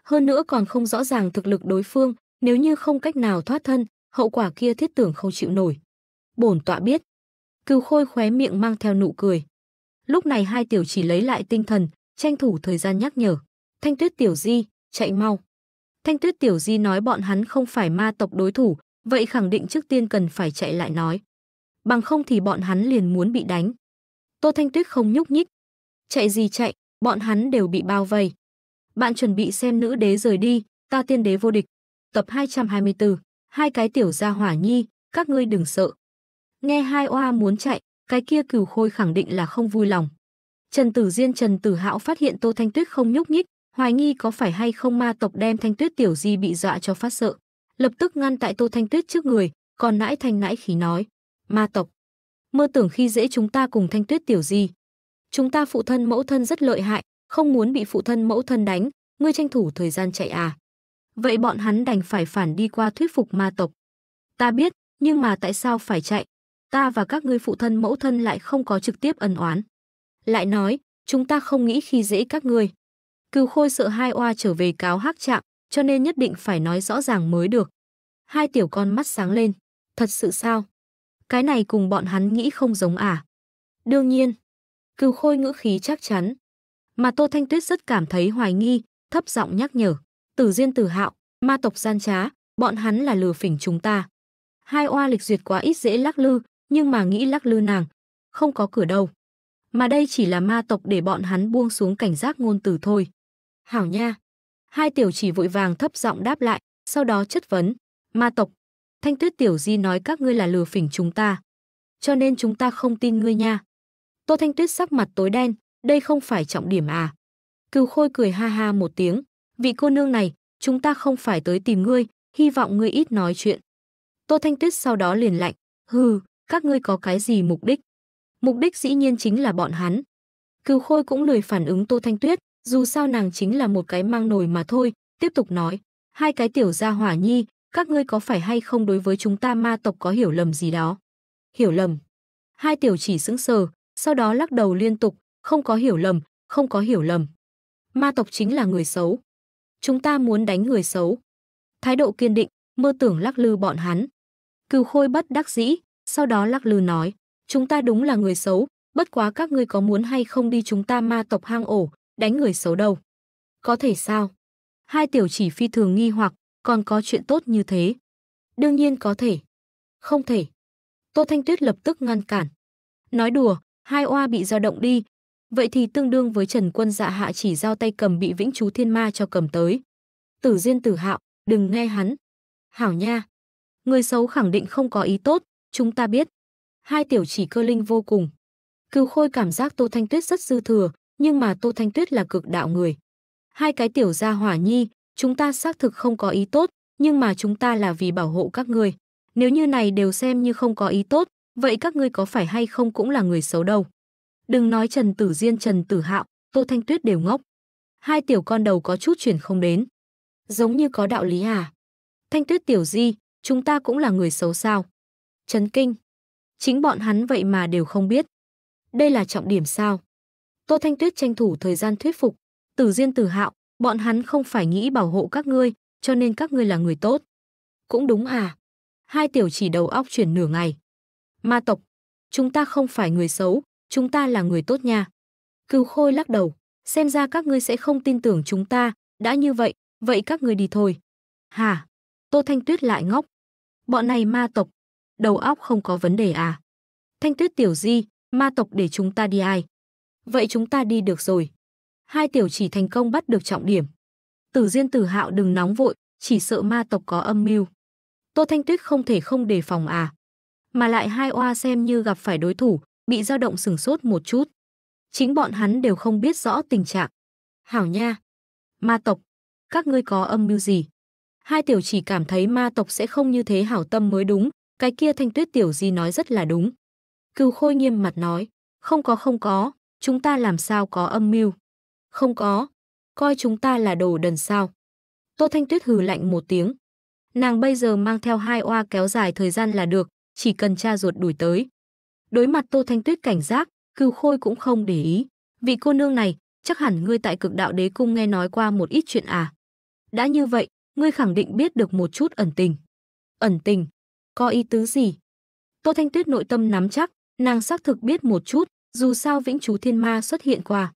Hơn nữa còn không rõ ràng thực lực đối phương, nếu như không cách nào thoát thân, hậu quả kia thiết tưởng không chịu nổi. Bổn tọa biết. Cừu khôi khóe miệng mang theo nụ cười. Lúc này hai tiểu chỉ lấy lại tinh thần, tranh thủ thời gian nhắc nhở. Thanh tuyết tiểu di, chạy mau. Thanh tuyết tiểu di nói bọn hắn không phải ma tộc đối thủ, Vậy khẳng định trước tiên cần phải chạy lại nói. Bằng không thì bọn hắn liền muốn bị đánh. Tô Thanh Tuyết không nhúc nhích. Chạy gì chạy, bọn hắn đều bị bao vây. Bạn chuẩn bị xem nữ đế rời đi, ta tiên đế vô địch. Tập 224, hai cái tiểu gia hỏa nhi, các ngươi đừng sợ. Nghe hai oa muốn chạy, cái kia cửu khôi khẳng định là không vui lòng. Trần Tử Diên Trần Tử Hạo phát hiện Tô Thanh Tuyết không nhúc nhích, hoài nghi có phải hay không ma tộc đem Thanh Tuyết tiểu di bị dọa cho phát sợ lập tức ngăn tại Tô Thanh Tuyết trước người, còn nãi thanh nãi khí nói, ma tộc. Mơ tưởng khi dễ chúng ta cùng Thanh Tuyết tiểu gì. Chúng ta phụ thân mẫu thân rất lợi hại, không muốn bị phụ thân mẫu thân đánh, ngươi tranh thủ thời gian chạy à. Vậy bọn hắn đành phải phản đi qua thuyết phục ma tộc. Ta biết, nhưng mà tại sao phải chạy? Ta và các ngươi phụ thân mẫu thân lại không có trực tiếp ân oán. Lại nói, chúng ta không nghĩ khi dễ các ngươi. Cừu khôi sợ hai oa trở về cáo hắc trạng, cho nên nhất định phải nói rõ ràng mới được. Hai tiểu con mắt sáng lên. Thật sự sao? Cái này cùng bọn hắn nghĩ không giống à? Đương nhiên. Cừu khôi ngữ khí chắc chắn. Mà Tô Thanh Tuyết rất cảm thấy hoài nghi, thấp giọng nhắc nhở. Tử Diên Tử Hạo, ma tộc gian trá, bọn hắn là lừa phỉnh chúng ta. Hai oa lịch duyệt quá ít dễ lắc lư, nhưng mà nghĩ lắc lư nàng, không có cửa đâu. Mà đây chỉ là ma tộc để bọn hắn buông xuống cảnh giác ngôn từ thôi. Hảo nha, Hai tiểu chỉ vội vàng thấp giọng đáp lại, sau đó chất vấn. Ma tộc, Thanh Tuyết Tiểu Di nói các ngươi là lừa phỉnh chúng ta. Cho nên chúng ta không tin ngươi nha. Tô Thanh Tuyết sắc mặt tối đen, đây không phải trọng điểm à. Cừu Khôi cười ha ha một tiếng. Vị cô nương này, chúng ta không phải tới tìm ngươi, hy vọng ngươi ít nói chuyện. Tô Thanh Tuyết sau đó liền lạnh. Hừ, các ngươi có cái gì mục đích? Mục đích dĩ nhiên chính là bọn hắn. Cừu Khôi cũng lười phản ứng Tô Thanh Tuyết, dù sao nàng chính là một cái mang nồi mà thôi, tiếp tục nói, hai cái tiểu gia hỏa nhi, các ngươi có phải hay không đối với chúng ta ma tộc có hiểu lầm gì đó? Hiểu lầm. Hai tiểu chỉ sững sờ, sau đó lắc đầu liên tục, không có hiểu lầm, không có hiểu lầm. Ma tộc chính là người xấu. Chúng ta muốn đánh người xấu. Thái độ kiên định, mơ tưởng lắc lư bọn hắn. Cừu khôi bất đắc dĩ, sau đó lắc lư nói, chúng ta đúng là người xấu, bất quá các ngươi có muốn hay không đi chúng ta ma tộc hang ổ, đánh người xấu đâu. Có thể sao? Hai tiểu chỉ phi thường nghi hoặc, còn có chuyện tốt như thế. Đương nhiên có thể. Không thể. Tô Thanh Tuyết lập tức ngăn cản. Nói đùa, hai oa bị dao động đi. Vậy thì tương đương với Trần Quân dạ hạ chỉ giao tay cầm bị vĩnh chú thiên ma cho cầm tới. Tử Diên tử hạo, đừng nghe hắn. Hảo nha. Người xấu khẳng định không có ý tốt, chúng ta biết. Hai tiểu chỉ cơ linh vô cùng. Cứu khôi cảm giác Tô Thanh Tuyết rất dư thừa, nhưng mà Tô Thanh Tuyết là cực đạo người. Hai cái tiểu gia hỏa nhi, chúng ta xác thực không có ý tốt, nhưng mà chúng ta là vì bảo hộ các ngươi. Nếu như này đều xem như không có ý tốt, vậy các ngươi có phải hay không cũng là người xấu đâu. Đừng nói Trần Tử Diên, Trần Tử Hạo, Tô Thanh Tuyết đều ngốc. Hai tiểu con đầu có chút chuyển không đến. Giống như có đạo lý à? Thanh Tuyết tiểu di, chúng ta cũng là người xấu sao? Trấn kinh. Chính bọn hắn vậy mà đều không biết. Đây là trọng điểm sao? Tô Thanh Tuyết tranh thủ thời gian thuyết phục, Tử Diên Tử Hạo, bọn hắn không phải nghĩ bảo hộ các ngươi, cho nên các ngươi là người tốt. Cũng đúng à. Hai tiểu chỉ đầu óc chuyển nửa ngày. Ma tộc, chúng ta không phải người xấu, chúng ta là người tốt nha. Cừu Khôi lắc đầu, xem ra các ngươi sẽ không tin tưởng chúng ta, đã như vậy, vậy các ngươi đi thôi. Hà, Tô Thanh Tuyết lại ngốc. Bọn này ma tộc, đầu óc không có vấn đề à? Thanh Tuyết tiểu di, ma tộc để chúng ta đi ai? Vậy chúng ta đi được rồi. Hai tiểu chỉ thành công bắt được trọng điểm. Tử Diên Tử Hạo đừng nóng vội, chỉ sợ ma tộc có âm mưu. Tô Thanh Tuyết không thể không đề phòng à. Mà lại hai oa xem như gặp phải đối thủ, bị dao động sừng sốt một chút. Chính bọn hắn đều không biết rõ tình trạng. Hảo nha! Ma tộc! Các ngươi có âm mưu gì? Hai tiểu chỉ cảm thấy ma tộc sẽ không như thế hảo tâm mới đúng, cái kia thanh tuyết tiểu di nói rất là đúng. Cừu khôi nghiêm mặt nói, không có không có, Chúng ta làm sao có âm mưu? Không có. Coi chúng ta là đồ đần sao? Tô Thanh Tuyết hừ lạnh một tiếng. Nàng bây giờ mang theo hai oa kéo dài thời gian là được, chỉ cần cha ruột đuổi tới. Đối mặt Tô Thanh Tuyết cảnh giác, cừu khôi cũng không để ý. Vị cô nương này, chắc hẳn ngươi tại cực đạo đế cung nghe nói qua một ít chuyện à. Đã như vậy, ngươi khẳng định biết được một chút ẩn tình. Ẩn tình? Có ý tứ gì? Tô Thanh Tuyết nội tâm nắm chắc, nàng xác thực biết một chút, dù sao vĩnh chú thiên ma xuất hiện qua.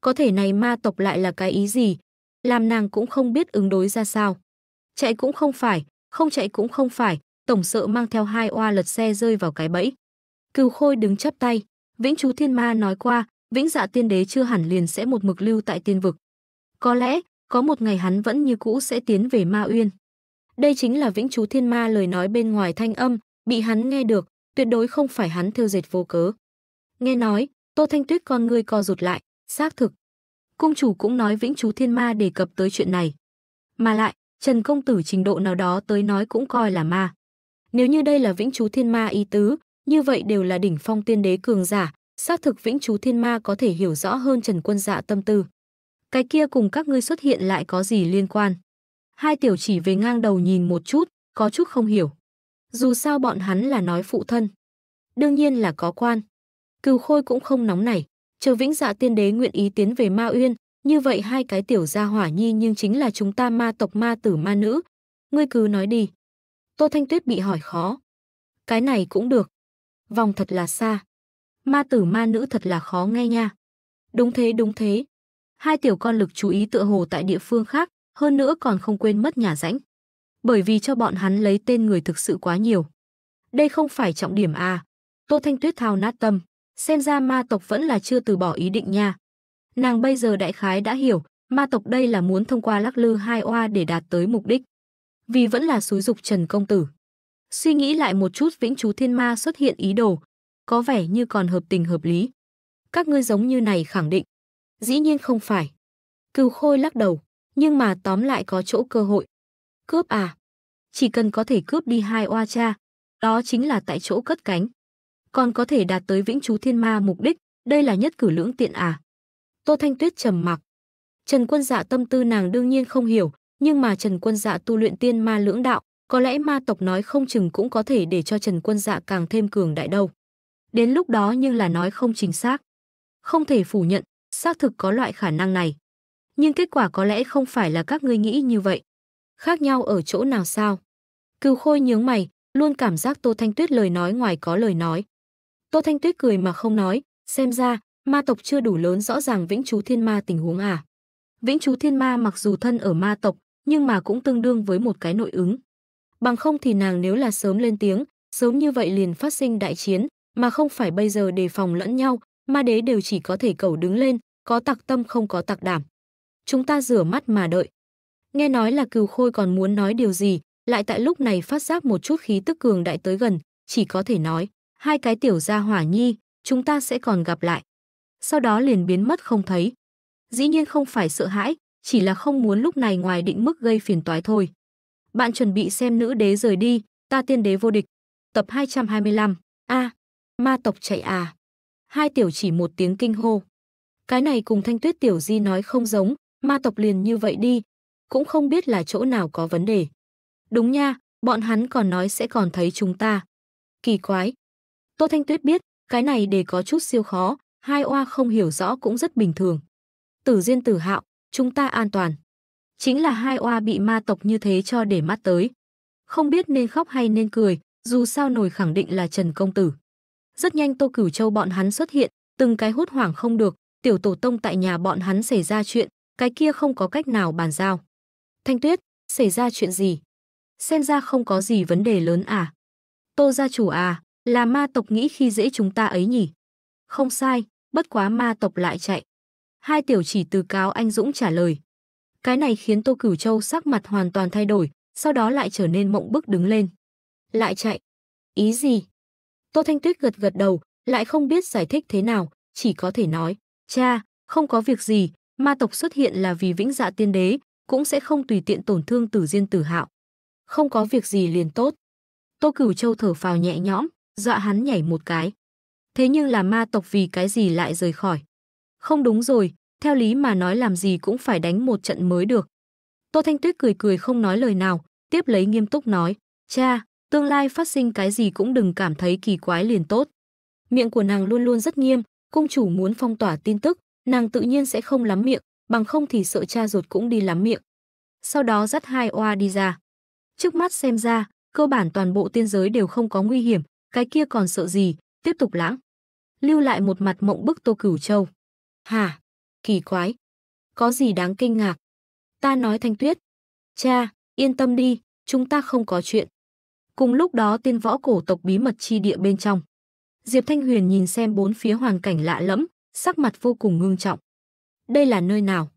Có thể này ma tộc lại là cái ý gì? Làm nàng cũng không biết ứng đối ra sao. Chạy cũng không phải, không chạy cũng không phải, tổng sợ mang theo hai oa lật xe rơi vào cái bẫy. Cừu khôi đứng chắp tay, vĩnh chú thiên ma nói qua, vĩnh dạ tiên đế chưa hẳn liền sẽ một mực lưu tại tiên vực. Có lẽ, có một ngày hắn vẫn như cũ sẽ tiến về ma uyên. Đây chính là vĩnh chú thiên ma lời nói bên ngoài thanh âm, bị hắn nghe được, tuyệt đối không phải hắn theo dệt vô cớ. Nghe nói, Tô Thanh Tuyết con ngươi co rụt lại, xác thực. Cung chủ cũng nói Vĩnh Chú Thiên Ma đề cập tới chuyện này. Mà lại, Trần Công Tử trình độ nào đó tới nói cũng coi là ma. Nếu như đây là Vĩnh Chú Thiên Ma ý tứ, như vậy đều là đỉnh phong tiên đế cường giả, xác thực Vĩnh Chú Thiên Ma có thể hiểu rõ hơn Trần Quân Dạ tâm tư. Cái kia cùng các ngươi xuất hiện lại có gì liên quan? Hai tiểu chỉ về ngang đầu nhìn một chút, có chút không hiểu. Dù sao bọn hắn là nói phụ thân. Đương nhiên là có quan. Cừu Khôi cũng không nóng nảy, chờ Vĩnh Dạ Tiên Đế nguyện ý tiến về Ma Uyên, như vậy hai cái tiểu gia hỏa nhi nhưng chính là chúng ta ma tộc ma tử ma nữ. Ngươi cứ nói đi. Tô Thanh Tuyết bị hỏi khó. Cái này cũng được. Vòng thật là xa. Ma tử ma nữ thật là khó nghe nha. Đúng thế đúng thế. Hai tiểu con lực chú ý tựa hồ tại địa phương khác, hơn nữa còn không quên mất nhà rãnh. Bởi vì cho bọn hắn lấy tên người thực sự quá nhiều. Đây không phải trọng điểm à. Tô Thanh Tuyết thao nát tâm xem ra ma tộc vẫn là chưa từ bỏ ý định nha. Nàng bây giờ đại khái đã hiểu, ma tộc đây là muốn thông qua lắc lư hai oa để đạt tới mục đích. Vì vẫn là xúi dục Trần Công Tử. Suy nghĩ lại một chút vĩnh chú thiên ma xuất hiện ý đồ, có vẻ như còn hợp tình hợp lý. Các ngươi giống như này khẳng định. Dĩ nhiên không phải. Cừu khôi lắc đầu, nhưng mà tóm lại có chỗ cơ hội. Cướp à? Chỉ cần có thể cướp đi hai oa cha, đó chính là tại chỗ cất cánh còn có thể đạt tới vĩnh chú thiên ma mục đích, đây là nhất cử lưỡng tiện à? Tô Thanh Tuyết trầm mặc. Trần Quân Dạ tâm tư nàng đương nhiên không hiểu, nhưng mà Trần Quân Dạ tu luyện tiên ma lưỡng đạo, có lẽ ma tộc nói không chừng cũng có thể để cho Trần Quân Dạ càng thêm cường đại đâu. Đến lúc đó nhưng là nói không chính xác. Không thể phủ nhận, xác thực có loại khả năng này. Nhưng kết quả có lẽ không phải là các ngươi nghĩ như vậy. Khác nhau ở chỗ nào sao? Cừu Khôi nhướng mày, luôn cảm giác Tô Thanh Tuyết lời nói ngoài có lời nói, Tô Thanh Tuyết cười mà không nói, xem ra, ma tộc chưa đủ lớn rõ ràng Vĩnh Chú Thiên Ma tình huống à. Vĩnh Chú Thiên Ma mặc dù thân ở ma tộc, nhưng mà cũng tương đương với một cái nội ứng. Bằng không thì nàng nếu là sớm lên tiếng, sớm như vậy liền phát sinh đại chiến, mà không phải bây giờ đề phòng lẫn nhau, ma đế đều chỉ có thể cầu đứng lên, có tặc tâm không có tặc đảm. Chúng ta rửa mắt mà đợi. Nghe nói là cừu khôi còn muốn nói điều gì, lại tại lúc này phát giác một chút khí tức cường đại tới gần, chỉ có thể nói hai cái tiểu gia hỏa nhi, chúng ta sẽ còn gặp lại. Sau đó liền biến mất không thấy. Dĩ nhiên không phải sợ hãi, chỉ là không muốn lúc này ngoài định mức gây phiền toái thôi. Bạn chuẩn bị xem nữ đế rời đi, ta tiên đế vô địch. Tập 225. A. ma tộc chạy à. Hai tiểu chỉ một tiếng kinh hô. Cái này cùng thanh tuyết tiểu di nói không giống, ma tộc liền như vậy đi. Cũng không biết là chỗ nào có vấn đề. Đúng nha, bọn hắn còn nói sẽ còn thấy chúng ta. Kỳ quái, Tô Thanh Tuyết biết, cái này để có chút siêu khó, hai oa không hiểu rõ cũng rất bình thường. Tử Diên Tử Hạo, chúng ta an toàn. Chính là hai oa bị ma tộc như thế cho để mắt tới. Không biết nên khóc hay nên cười, dù sao nổi khẳng định là Trần Công Tử. Rất nhanh Tô Cửu Châu bọn hắn xuất hiện, từng cái hốt hoảng không được, tiểu tổ tông tại nhà bọn hắn xảy ra chuyện, cái kia không có cách nào bàn giao. Thanh Tuyết, xảy ra chuyện gì? Xem ra không có gì vấn đề lớn à? Tô gia chủ à, là ma tộc nghĩ khi dễ chúng ta ấy nhỉ? Không sai, bất quá ma tộc lại chạy. Hai tiểu chỉ từ cáo anh Dũng trả lời. Cái này khiến Tô Cửu Châu sắc mặt hoàn toàn thay đổi, sau đó lại trở nên mộng bức đứng lên. Lại chạy. Ý gì? Tô Thanh Tuyết gật gật đầu, lại không biết giải thích thế nào, chỉ có thể nói, cha, không có việc gì, ma tộc xuất hiện là vì vĩnh dạ tiên đế, cũng sẽ không tùy tiện tổn thương tử diên tử hạo. Không có việc gì liền tốt. Tô Cửu Châu thở phào nhẹ nhõm, dọa hắn nhảy một cái. Thế nhưng là ma tộc vì cái gì lại rời khỏi? Không đúng rồi, theo lý mà nói làm gì cũng phải đánh một trận mới được. Tô Thanh Tuyết cười cười không nói lời nào, tiếp lấy nghiêm túc nói, cha, tương lai phát sinh cái gì cũng đừng cảm thấy kỳ quái liền tốt. Miệng của nàng luôn luôn rất nghiêm, cung chủ muốn phong tỏa tin tức, nàng tự nhiên sẽ không lắm miệng, bằng không thì sợ cha ruột cũng đi lắm miệng. Sau đó dắt hai oa đi ra. Trước mắt xem ra, cơ bản toàn bộ tiên giới đều không có nguy hiểm, cái kia còn sợ gì, tiếp tục lãng. Lưu lại một mặt mộng bức Tô Cửu Châu. hà Kỳ quái. Có gì đáng kinh ngạc? Ta nói Thanh Tuyết. Cha, yên tâm đi, chúng ta không có chuyện. Cùng lúc đó tiên võ cổ tộc bí mật chi địa bên trong. Diệp Thanh Huyền nhìn xem bốn phía hoàn cảnh lạ lẫm, sắc mặt vô cùng ngưng trọng. Đây là nơi nào?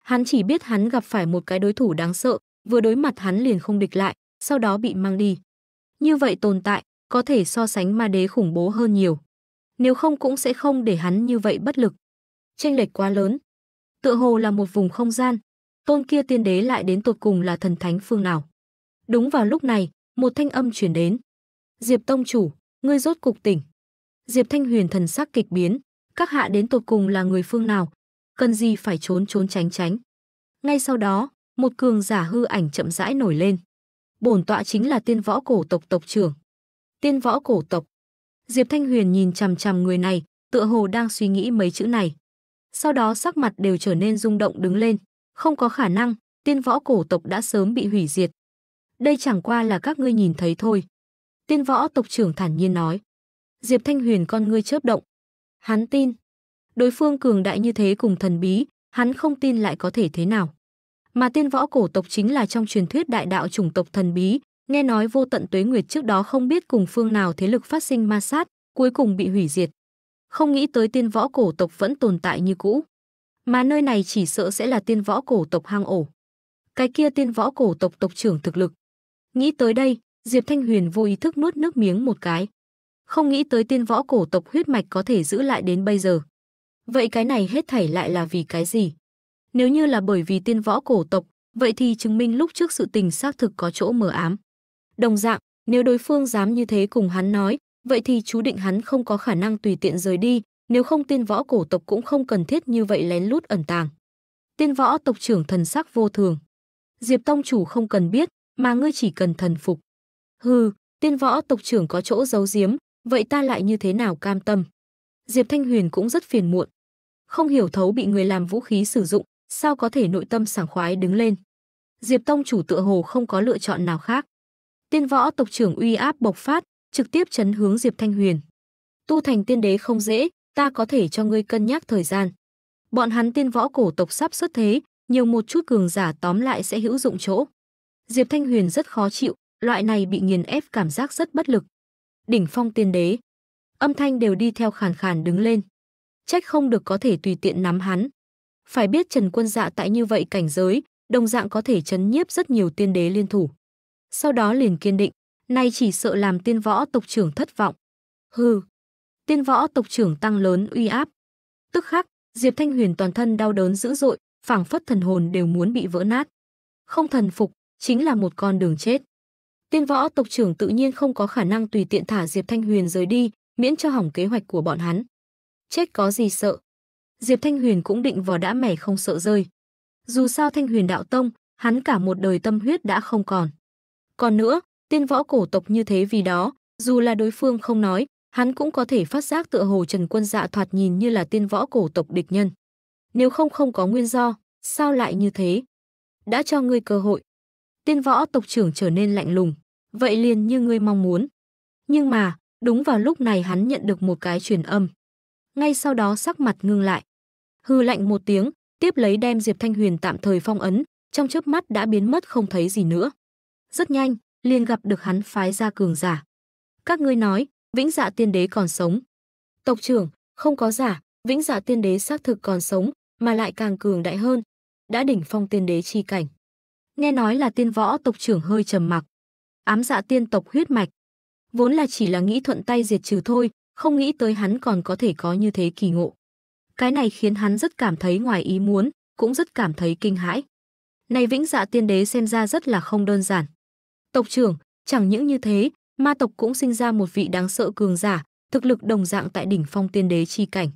Hắn chỉ biết hắn gặp phải một cái đối thủ đáng sợ, vừa đối mặt hắn liền không địch lại, sau đó bị mang đi. Như vậy tồn tại, có thể so sánh ma đế khủng bố hơn nhiều. Nếu không cũng sẽ không để hắn như vậy bất lực. Chênh lệch quá lớn. Tựa hồ là một vùng không gian, tôn kia tiên đế lại đến tột cùng là thần thánh phương nào. Đúng vào lúc này, một thanh âm chuyển đến. Diệp Tông Chủ, ngươi rốt cục tỉnh. Diệp Thanh Huyền thần sắc kịch biến, các hạ đến tột cùng là người phương nào, cần gì phải trốn trốn tránh tránh. Ngay sau đó, một cường giả hư ảnh chậm rãi nổi lên. Bổn tọa chính là tiên võ cổ tộc tộc trưởng, tiên võ cổ tộc. Diệp Thanh Huyền nhìn chằm chằm người này, tựa hồ đang suy nghĩ mấy chữ này. Sau đó sắc mặt đều trở nên rung động đứng lên, không có khả năng, tiên võ cổ tộc đã sớm bị hủy diệt. Đây chẳng qua là các ngươi nhìn thấy thôi. Tiên võ tộc trưởng thản nhiên nói. Diệp Thanh Huyền con ngươi chớp động. Hắn tin. Đối phương cường đại như thế cùng thần bí, hắn không tin lại có thể thế nào. Mà tiên võ cổ tộc chính là trong truyền thuyết đại đạo chủng tộc thần bí, Nghe nói vô tận tuế nguyệt trước đó không biết cùng phương nào thế lực phát sinh ma sát, cuối cùng bị hủy diệt. Không nghĩ tới tiên võ cổ tộc vẫn tồn tại như cũ. Mà nơi này chỉ sợ sẽ là tiên võ cổ tộc hang ổ. Cái kia tiên võ cổ tộc tộc trưởng thực lực. Nghĩ tới đây, Diệp Thanh Huyền vô ý thức nuốt nước miếng một cái. Không nghĩ tới tiên võ cổ tộc huyết mạch có thể giữ lại đến bây giờ. Vậy cái này hết thảy lại là vì cái gì? Nếu như là bởi vì tiên võ cổ tộc, vậy thì chứng minh lúc trước sự tình xác thực có chỗ mờ ám. Đồng dạng, nếu đối phương dám như thế cùng hắn nói, vậy thì chú định hắn không có khả năng tùy tiện rời đi, nếu không tiên võ cổ tộc cũng không cần thiết như vậy lén lút ẩn tàng. Tiên võ tộc trưởng thần sắc vô thường. Diệp Tông chủ không cần biết, mà ngươi chỉ cần thần phục. Hừ, tiên võ tộc trưởng có chỗ giấu giếm, vậy ta lại như thế nào cam tâm? Diệp Thanh Huyền cũng rất phiền muộn. Không hiểu thấu bị người làm vũ khí sử dụng, sao có thể nội tâm sảng khoái đứng lên. Diệp Tông chủ tựa hồ không có lựa chọn nào khác. Tiên võ tộc trưởng uy áp bộc phát, trực tiếp chấn hướng Diệp Thanh Huyền. Tu thành tiên đế không dễ, ta có thể cho ngươi cân nhắc thời gian. Bọn hắn tiên võ cổ tộc sắp xuất thế, nhiều một chút cường giả tóm lại sẽ hữu dụng chỗ. Diệp Thanh Huyền rất khó chịu, loại này bị nghiền ép cảm giác rất bất lực. Đỉnh phong tiên đế. Âm thanh đều đi theo khàn khàn đứng lên. Trách không được có thể tùy tiện nắm hắn. Phải biết Trần Quân Dạ tại như vậy cảnh giới, đồng dạng có thể chấn nhiếp rất nhiều tiên đế liên thủ sau đó liền kiên định, nay chỉ sợ làm tiên võ tộc trưởng thất vọng. Hừ, tiên võ tộc trưởng tăng lớn uy áp. Tức khắc, Diệp Thanh Huyền toàn thân đau đớn dữ dội, phảng phất thần hồn đều muốn bị vỡ nát. Không thần phục, chính là một con đường chết. Tiên võ tộc trưởng tự nhiên không có khả năng tùy tiện thả Diệp Thanh Huyền rời đi, miễn cho hỏng kế hoạch của bọn hắn. Chết có gì sợ? Diệp Thanh Huyền cũng định vò đã mẻ không sợ rơi. Dù sao Thanh Huyền đạo tông, hắn cả một đời tâm huyết đã không còn. Còn nữa, tiên võ cổ tộc như thế vì đó, dù là đối phương không nói, hắn cũng có thể phát giác tựa hồ Trần Quân Dạ thoạt nhìn như là tiên võ cổ tộc địch nhân. Nếu không không có nguyên do, sao lại như thế? Đã cho ngươi cơ hội. Tiên võ tộc trưởng trở nên lạnh lùng, vậy liền như ngươi mong muốn. Nhưng mà, đúng vào lúc này hắn nhận được một cái truyền âm. Ngay sau đó sắc mặt ngưng lại. Hư lạnh một tiếng, tiếp lấy đem Diệp Thanh Huyền tạm thời phong ấn, trong chớp mắt đã biến mất không thấy gì nữa. Rất nhanh, liền gặp được hắn phái ra cường giả. Các ngươi nói, vĩnh dạ tiên đế còn sống. Tộc trưởng, không có giả, vĩnh dạ tiên đế xác thực còn sống, mà lại càng cường đại hơn. Đã đỉnh phong tiên đế chi cảnh. Nghe nói là tiên võ tộc trưởng hơi trầm mặc. Ám dạ tiên tộc huyết mạch. Vốn là chỉ là nghĩ thuận tay diệt trừ thôi, không nghĩ tới hắn còn có thể có như thế kỳ ngộ. Cái này khiến hắn rất cảm thấy ngoài ý muốn, cũng rất cảm thấy kinh hãi. Này vĩnh dạ tiên đế xem ra rất là không đơn giản tộc trưởng, chẳng những như thế, ma tộc cũng sinh ra một vị đáng sợ cường giả, thực lực đồng dạng tại đỉnh phong tiên đế chi cảnh.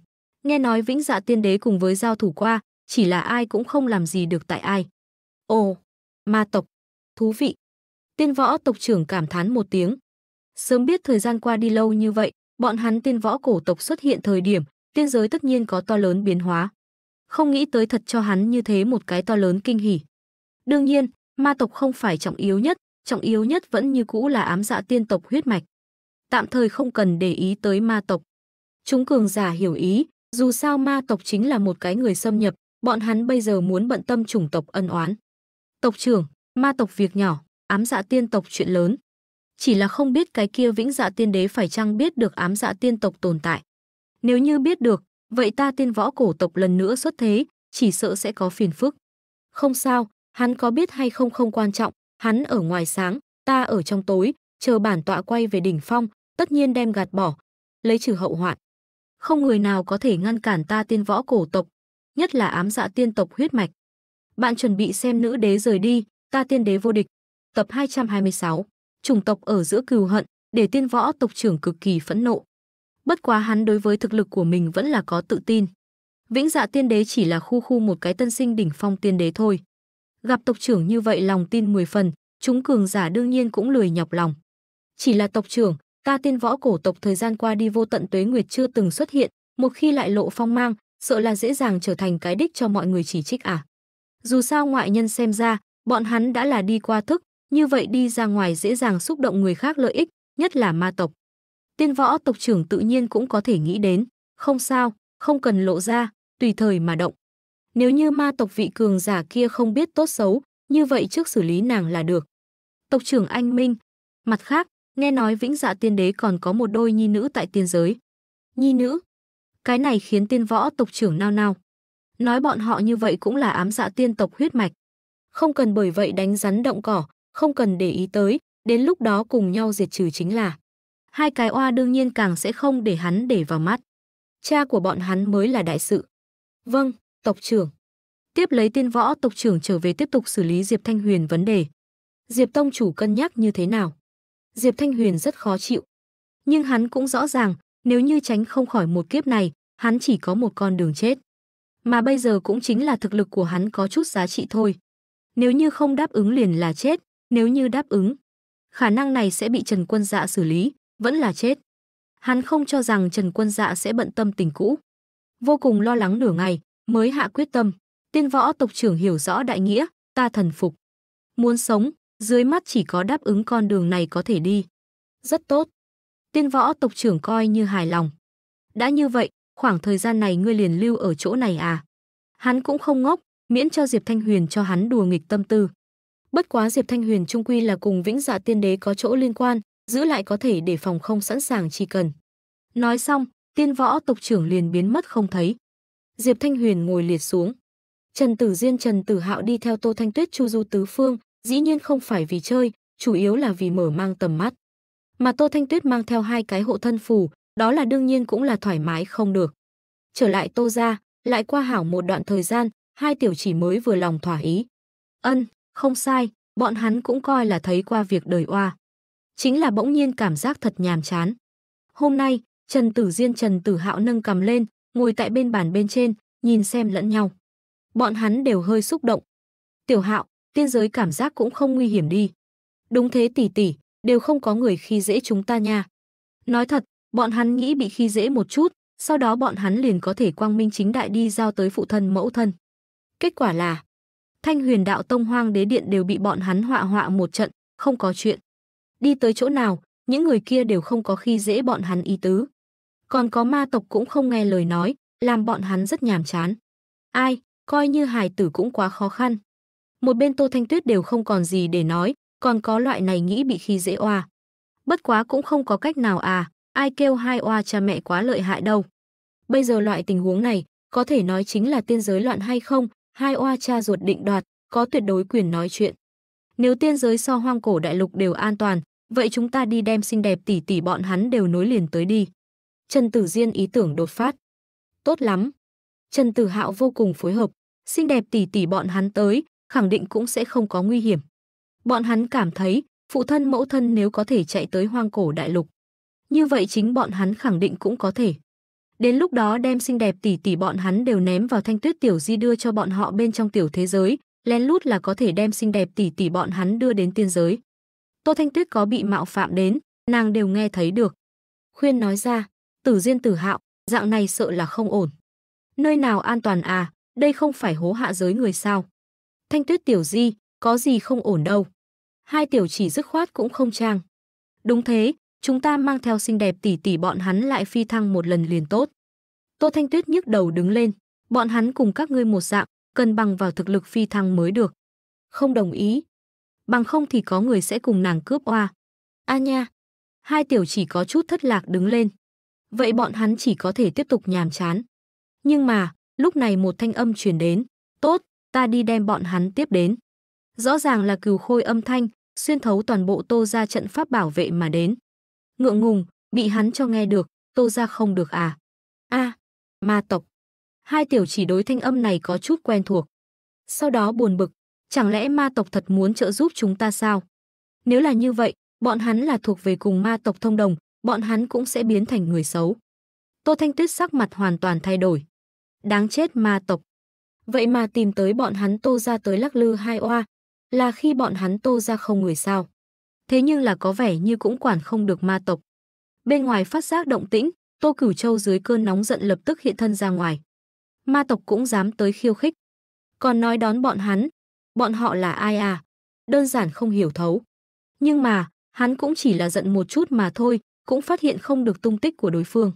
Nghe nói Vĩnh Dạ tiên đế cùng với giao thủ qua, chỉ là ai cũng không làm gì được tại ai. Ồ, ma tộc, thú vị. Tiên võ tộc trưởng cảm thán một tiếng. Sớm biết thời gian qua đi lâu như vậy, bọn hắn tiên võ cổ tộc xuất hiện thời điểm, tiên giới tất nhiên có to lớn biến hóa. Không nghĩ tới thật cho hắn như thế một cái to lớn kinh hỉ. Đương nhiên, ma tộc không phải trọng yếu nhất, trọng yếu nhất vẫn như cũ là ám dạ tiên tộc huyết mạch. Tạm thời không cần để ý tới ma tộc. Chúng cường giả hiểu ý, dù sao ma tộc chính là một cái người xâm nhập, bọn hắn bây giờ muốn bận tâm chủng tộc ân oán. Tộc trưởng, ma tộc việc nhỏ, ám dạ tiên tộc chuyện lớn. Chỉ là không biết cái kia vĩnh dạ tiên đế phải chăng biết được ám dạ tiên tộc tồn tại. Nếu như biết được, vậy ta tiên võ cổ tộc lần nữa xuất thế, chỉ sợ sẽ có phiền phức. Không sao, hắn có biết hay không không quan trọng, hắn ở ngoài sáng, ta ở trong tối, chờ bản tọa quay về đỉnh phong, tất nhiên đem gạt bỏ, lấy trừ hậu hoạn. Không người nào có thể ngăn cản ta tiên võ cổ tộc, nhất là ám dạ tiên tộc huyết mạch. Bạn chuẩn bị xem nữ đế rời đi, ta tiên đế vô địch. Tập 226. Chủng tộc ở giữa cừu hận, để tiên võ tộc trưởng cực kỳ phẫn nộ. Bất quá hắn đối với thực lực của mình vẫn là có tự tin. Vĩnh Dạ Tiên Đế chỉ là khu khu một cái tân sinh đỉnh phong tiên đế thôi. Gặp tộc trưởng như vậy lòng tin 10 phần, chúng cường giả đương nhiên cũng lười nhọc lòng. Chỉ là tộc trưởng, ta tiên võ cổ tộc thời gian qua đi vô tận tuế nguyệt chưa từng xuất hiện, một khi lại lộ phong mang, sợ là dễ dàng trở thành cái đích cho mọi người chỉ trích à. Dù sao ngoại nhân xem ra, bọn hắn đã là đi qua thức, như vậy đi ra ngoài dễ dàng xúc động người khác lợi ích, nhất là ma tộc. Tiên võ tộc trưởng tự nhiên cũng có thể nghĩ đến, không sao, không cần lộ ra, tùy thời mà động. Nếu như ma tộc vị cường giả kia không biết tốt xấu, như vậy trước xử lý nàng là được. Tộc trưởng anh Minh. Mặt khác, nghe nói vĩnh dạ tiên đế còn có một đôi nhi nữ tại tiên giới. Nhi nữ. Cái này khiến tiên võ tộc trưởng nao nao. Nói bọn họ như vậy cũng là ám dạ tiên tộc huyết mạch. Không cần bởi vậy đánh rắn động cỏ, không cần để ý tới, đến lúc đó cùng nhau diệt trừ chính là. Hai cái oa đương nhiên càng sẽ không để hắn để vào mắt. Cha của bọn hắn mới là đại sự. Vâng tộc trưởng. Tiếp lấy tiên võ tộc trưởng trở về tiếp tục xử lý Diệp Thanh Huyền vấn đề. Diệp Tông chủ cân nhắc như thế nào? Diệp Thanh Huyền rất khó chịu. Nhưng hắn cũng rõ ràng, nếu như tránh không khỏi một kiếp này, hắn chỉ có một con đường chết. Mà bây giờ cũng chính là thực lực của hắn có chút giá trị thôi. Nếu như không đáp ứng liền là chết, nếu như đáp ứng, khả năng này sẽ bị Trần Quân Dạ xử lý, vẫn là chết. Hắn không cho rằng Trần Quân Dạ sẽ bận tâm tình cũ. Vô cùng lo lắng nửa ngày, mới hạ quyết tâm. Tiên võ tộc trưởng hiểu rõ đại nghĩa, ta thần phục. Muốn sống, dưới mắt chỉ có đáp ứng con đường này có thể đi. Rất tốt. Tiên võ tộc trưởng coi như hài lòng. Đã như vậy, khoảng thời gian này ngươi liền lưu ở chỗ này à? Hắn cũng không ngốc, miễn cho Diệp Thanh Huyền cho hắn đùa nghịch tâm tư. Bất quá Diệp Thanh Huyền trung quy là cùng Vĩnh Dạ Tiên Đế có chỗ liên quan, giữ lại có thể để phòng không sẵn sàng chỉ cần. Nói xong, tiên võ tộc trưởng liền biến mất không thấy. Diệp Thanh Huyền ngồi liệt xuống. Trần Tử Diên Trần Tử Hạo đi theo Tô Thanh Tuyết chu du tứ phương, dĩ nhiên không phải vì chơi, chủ yếu là vì mở mang tầm mắt. Mà Tô Thanh Tuyết mang theo hai cái hộ thân phù, đó là đương nhiên cũng là thoải mái không được. Trở lại Tô ra, lại qua hảo một đoạn thời gian, hai tiểu chỉ mới vừa lòng thỏa ý. Ân, không sai, bọn hắn cũng coi là thấy qua việc đời oa. Chính là bỗng nhiên cảm giác thật nhàm chán. Hôm nay, Trần Tử Diên Trần Tử Hạo nâng cầm lên, ngồi tại bên bàn bên trên, nhìn xem lẫn nhau. Bọn hắn đều hơi xúc động. Tiểu Hạo, tiên giới cảm giác cũng không nguy hiểm đi. Đúng thế tỷ tỷ, đều không có người khi dễ chúng ta nha. Nói thật, bọn hắn nghĩ bị khi dễ một chút, sau đó bọn hắn liền có thể quang minh chính đại đi giao tới phụ thân mẫu thân. Kết quả là, Thanh Huyền Đạo Tông Hoang Đế Điện đều bị bọn hắn họa họa một trận, không có chuyện. Đi tới chỗ nào, những người kia đều không có khi dễ bọn hắn ý tứ còn có ma tộc cũng không nghe lời nói, làm bọn hắn rất nhàm chán. Ai, coi như hài tử cũng quá khó khăn. Một bên Tô Thanh Tuyết đều không còn gì để nói, còn có loại này nghĩ bị khi dễ oa. Bất quá cũng không có cách nào à, ai kêu hai oa cha mẹ quá lợi hại đâu. Bây giờ loại tình huống này, có thể nói chính là tiên giới loạn hay không, hai oa cha ruột định đoạt, có tuyệt đối quyền nói chuyện. Nếu tiên giới so hoang cổ đại lục đều an toàn, vậy chúng ta đi đem xinh đẹp tỷ tỷ bọn hắn đều nối liền tới đi. Trần Tử Diên ý tưởng đột phát. Tốt lắm. Trần Tử Hạo vô cùng phối hợp, xinh đẹp tỷ tỷ bọn hắn tới, khẳng định cũng sẽ không có nguy hiểm. Bọn hắn cảm thấy, phụ thân mẫu thân nếu có thể chạy tới hoang cổ đại lục. Như vậy chính bọn hắn khẳng định cũng có thể. Đến lúc đó đem xinh đẹp tỷ tỷ bọn hắn đều ném vào thanh tuyết tiểu di đưa cho bọn họ bên trong tiểu thế giới, lén lút là có thể đem xinh đẹp tỷ tỷ bọn hắn đưa đến tiên giới. Tô Thanh Tuyết có bị mạo phạm đến, nàng đều nghe thấy được. Khuyên nói ra, Tử Diên Tử Hạo, dạng này sợ là không ổn. Nơi nào an toàn à, đây không phải hố hạ giới người sao? Thanh Tuyết tiểu di, có gì không ổn đâu. Hai tiểu chỉ dứt khoát cũng không trang. Đúng thế, chúng ta mang theo xinh đẹp tỷ tỷ bọn hắn lại phi thăng một lần liền tốt. Tô Thanh Tuyết nhức đầu đứng lên, bọn hắn cùng các ngươi một dạng, cân bằng vào thực lực phi thăng mới được. Không đồng ý. Bằng không thì có người sẽ cùng nàng cướp oa. A nha. Hai tiểu chỉ có chút thất lạc đứng lên, vậy bọn hắn chỉ có thể tiếp tục nhàm chán. Nhưng mà, lúc này một thanh âm truyền đến, "Tốt, ta đi đem bọn hắn tiếp đến." Rõ ràng là cừu khôi âm thanh, xuyên thấu toàn bộ Tô ra trận pháp bảo vệ mà đến. Ngượng ngùng, bị hắn cho nghe được, Tô ra không được à? A, à, ma tộc. Hai tiểu chỉ đối thanh âm này có chút quen thuộc. Sau đó buồn bực, chẳng lẽ ma tộc thật muốn trợ giúp chúng ta sao? Nếu là như vậy, bọn hắn là thuộc về cùng ma tộc thông đồng, bọn hắn cũng sẽ biến thành người xấu. Tô Thanh Tuyết sắc mặt hoàn toàn thay đổi. Đáng chết ma tộc. Vậy mà tìm tới bọn hắn tô ra tới lắc lư hai oa, là khi bọn hắn tô ra không người sao. Thế nhưng là có vẻ như cũng quản không được ma tộc. Bên ngoài phát giác động tĩnh, Tô Cửu Châu dưới cơn nóng giận lập tức hiện thân ra ngoài. Ma tộc cũng dám tới khiêu khích. Còn nói đón bọn hắn, bọn họ là ai à? Đơn giản không hiểu thấu. Nhưng mà, hắn cũng chỉ là giận một chút mà thôi, cũng phát hiện không được tung tích của đối phương.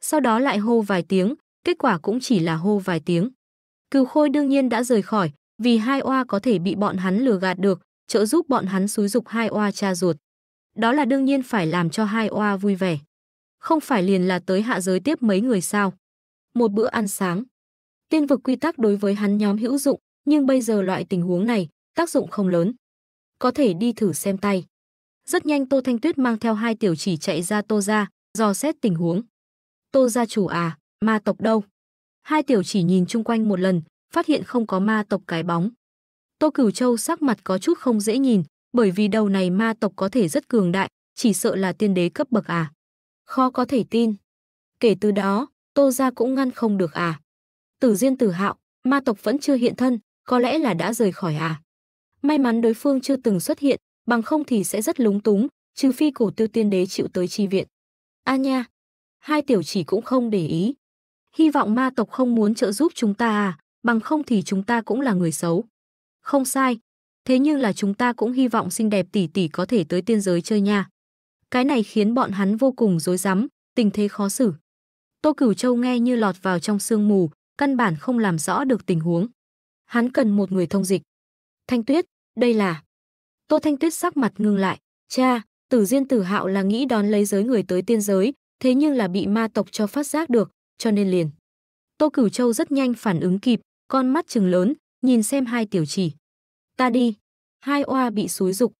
Sau đó lại hô vài tiếng, kết quả cũng chỉ là hô vài tiếng. Cừu Khôi đương nhiên đã rời khỏi, vì hai oa có thể bị bọn hắn lừa gạt được, trợ giúp bọn hắn xúi dục hai oa cha ruột. Đó là đương nhiên phải làm cho hai oa vui vẻ. Không phải liền là tới hạ giới tiếp mấy người sao? Một bữa ăn sáng. Tiên vực quy tắc đối với hắn nhóm hữu dụng, nhưng bây giờ loại tình huống này, tác dụng không lớn. Có thể đi thử xem tay. Rất nhanh Tô Thanh Tuyết mang theo hai tiểu chỉ chạy ra Tô gia dò xét tình huống. Tô gia chủ à, ma tộc đâu? Hai tiểu chỉ nhìn chung quanh một lần, phát hiện không có ma tộc cái bóng. Tô Cửu Châu sắc mặt có chút không dễ nhìn, bởi vì đầu này ma tộc có thể rất cường đại, chỉ sợ là tiên đế cấp bậc à. Khó có thể tin. Kể từ đó, Tô gia cũng ngăn không được à. Tử Diên Tử Hạo, ma tộc vẫn chưa hiện thân, có lẽ là đã rời khỏi à. May mắn đối phương chưa từng xuất hiện, bằng không thì sẽ rất lúng túng, trừ phi cổ tiêu tiên đế chịu tới chi viện. A nha, hai tiểu chỉ cũng không để ý. Hy vọng ma tộc không muốn trợ giúp chúng ta à, bằng không thì chúng ta cũng là người xấu. Không sai, thế nhưng là chúng ta cũng hy vọng xinh đẹp tỷ tỷ có thể tới tiên giới chơi nha. Cái này khiến bọn hắn vô cùng rối rắm, tình thế khó xử. Tô Cửu Châu nghe như lọt vào trong sương mù, căn bản không làm rõ được tình huống. Hắn cần một người thông dịch. Thanh Tuyết, đây là Tô Thanh Tuyết sắc mặt ngưng lại, cha, Tử Diên Tử Hạo là nghĩ đón lấy giới người tới tiên giới, thế nhưng là bị ma tộc cho phát giác được, cho nên liền. Tô Cửu Châu rất nhanh phản ứng kịp, con mắt trừng lớn, nhìn xem hai tiểu chỉ. Ta đi. Hai oa bị xúi dục.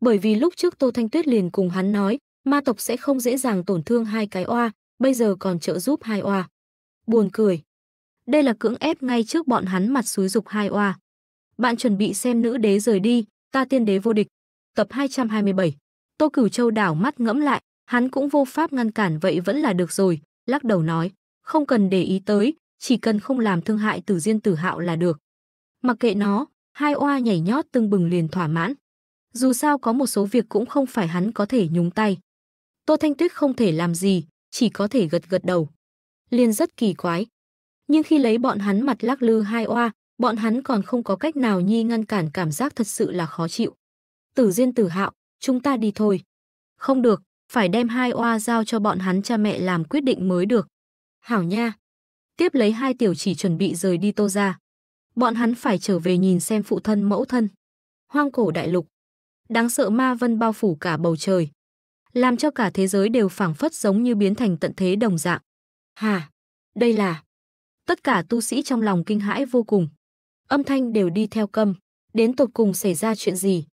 Bởi vì lúc trước Tô Thanh Tuyết liền cùng hắn nói, ma tộc sẽ không dễ dàng tổn thương hai cái oa, bây giờ còn trợ giúp hai oa. Buồn cười. Đây là cưỡng ép ngay trước bọn hắn mặt xúi dục hai oa. Bạn chuẩn bị xem nữ đế rời đi, ta tiên đế vô địch. Tập 227. Tô Cửu Châu đảo mắt ngẫm lại, hắn cũng vô pháp ngăn cản vậy vẫn là được rồi, lắc đầu nói, không cần để ý tới, chỉ cần không làm thương hại Tử Diên Tử Hạo là được. Mặc kệ nó, hai oa nhảy nhót tưng bừng liền thỏa mãn. Dù sao có một số việc cũng không phải hắn có thể nhúng tay. Tô Thanh Tuyết không thể làm gì, chỉ có thể gật gật đầu. Liên rất kỳ quái. Nhưng khi lấy bọn hắn mặt lắc lư hai oa, Bọn hắn còn không có cách nào nhi ngăn cản cảm giác thật sự là khó chịu. Tử Diên Tử Hạo, chúng ta đi thôi. Không được, phải đem hai oa giao cho bọn hắn cha mẹ làm quyết định mới được. Hảo nha. Tiếp lấy hai tiểu chỉ chuẩn bị rời đi tô ra. Bọn hắn phải trở về nhìn xem phụ thân mẫu thân. Hoang cổ đại lục. Đáng sợ ma vân bao phủ cả bầu trời. Làm cho cả thế giới đều phảng phất giống như biến thành tận thế đồng dạng. Hà, đây là... Tất cả tu sĩ trong lòng kinh hãi vô cùng âm thanh đều đi theo câm. Đến tột cùng xảy ra chuyện gì?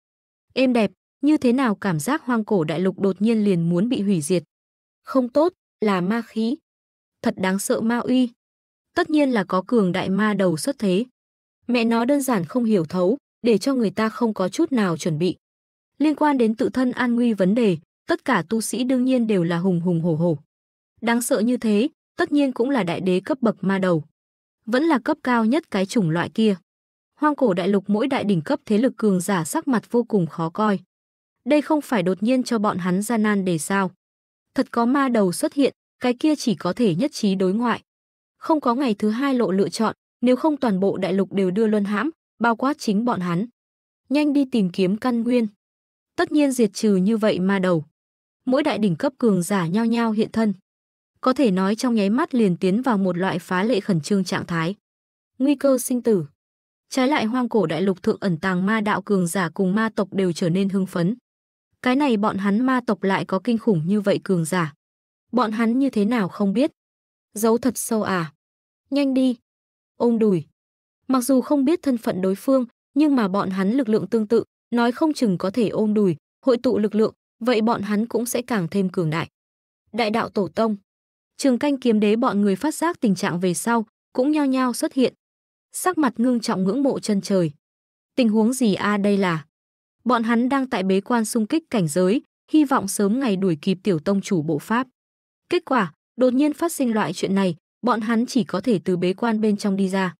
Êm đẹp, như thế nào cảm giác hoang cổ đại lục đột nhiên liền muốn bị hủy diệt? Không tốt, là ma khí. Thật đáng sợ ma uy. Tất nhiên là có cường đại ma đầu xuất thế. Mẹ nó đơn giản không hiểu thấu, để cho người ta không có chút nào chuẩn bị. Liên quan đến tự thân an nguy vấn đề, tất cả tu sĩ đương nhiên đều là hùng hùng hổ hổ. Đáng sợ như thế, tất nhiên cũng là đại đế cấp bậc ma đầu vẫn là cấp cao nhất cái chủng loại kia. Hoang cổ đại lục mỗi đại đỉnh cấp thế lực cường giả sắc mặt vô cùng khó coi. Đây không phải đột nhiên cho bọn hắn gian nan để sao? Thật có ma đầu xuất hiện, cái kia chỉ có thể nhất trí đối ngoại. Không có ngày thứ hai lộ lựa chọn, nếu không toàn bộ đại lục đều đưa luân hãm, bao quát chính bọn hắn. Nhanh đi tìm kiếm căn nguyên. Tất nhiên diệt trừ như vậy ma đầu. Mỗi đại đỉnh cấp cường giả nhao nhau hiện thân, có thể nói trong nháy mắt liền tiến vào một loại phá lệ khẩn trương trạng thái. Nguy cơ sinh tử. Trái lại hoang cổ đại lục thượng ẩn tàng ma đạo cường giả cùng ma tộc đều trở nên hưng phấn. Cái này bọn hắn ma tộc lại có kinh khủng như vậy cường giả. Bọn hắn như thế nào không biết. Giấu thật sâu à. Nhanh đi. Ôm đùi. Mặc dù không biết thân phận đối phương, nhưng mà bọn hắn lực lượng tương tự, nói không chừng có thể ôm đùi, hội tụ lực lượng, vậy bọn hắn cũng sẽ càng thêm cường đại. Đại đạo tổ tông Trường canh kiếm đế bọn người phát giác tình trạng về sau, cũng nhao nhao xuất hiện. Sắc mặt ngưng trọng ngưỡng mộ chân trời. Tình huống gì a à đây là? Bọn hắn đang tại bế quan xung kích cảnh giới, hy vọng sớm ngày đuổi kịp tiểu tông chủ bộ pháp. Kết quả, đột nhiên phát sinh loại chuyện này, bọn hắn chỉ có thể từ bế quan bên trong đi ra.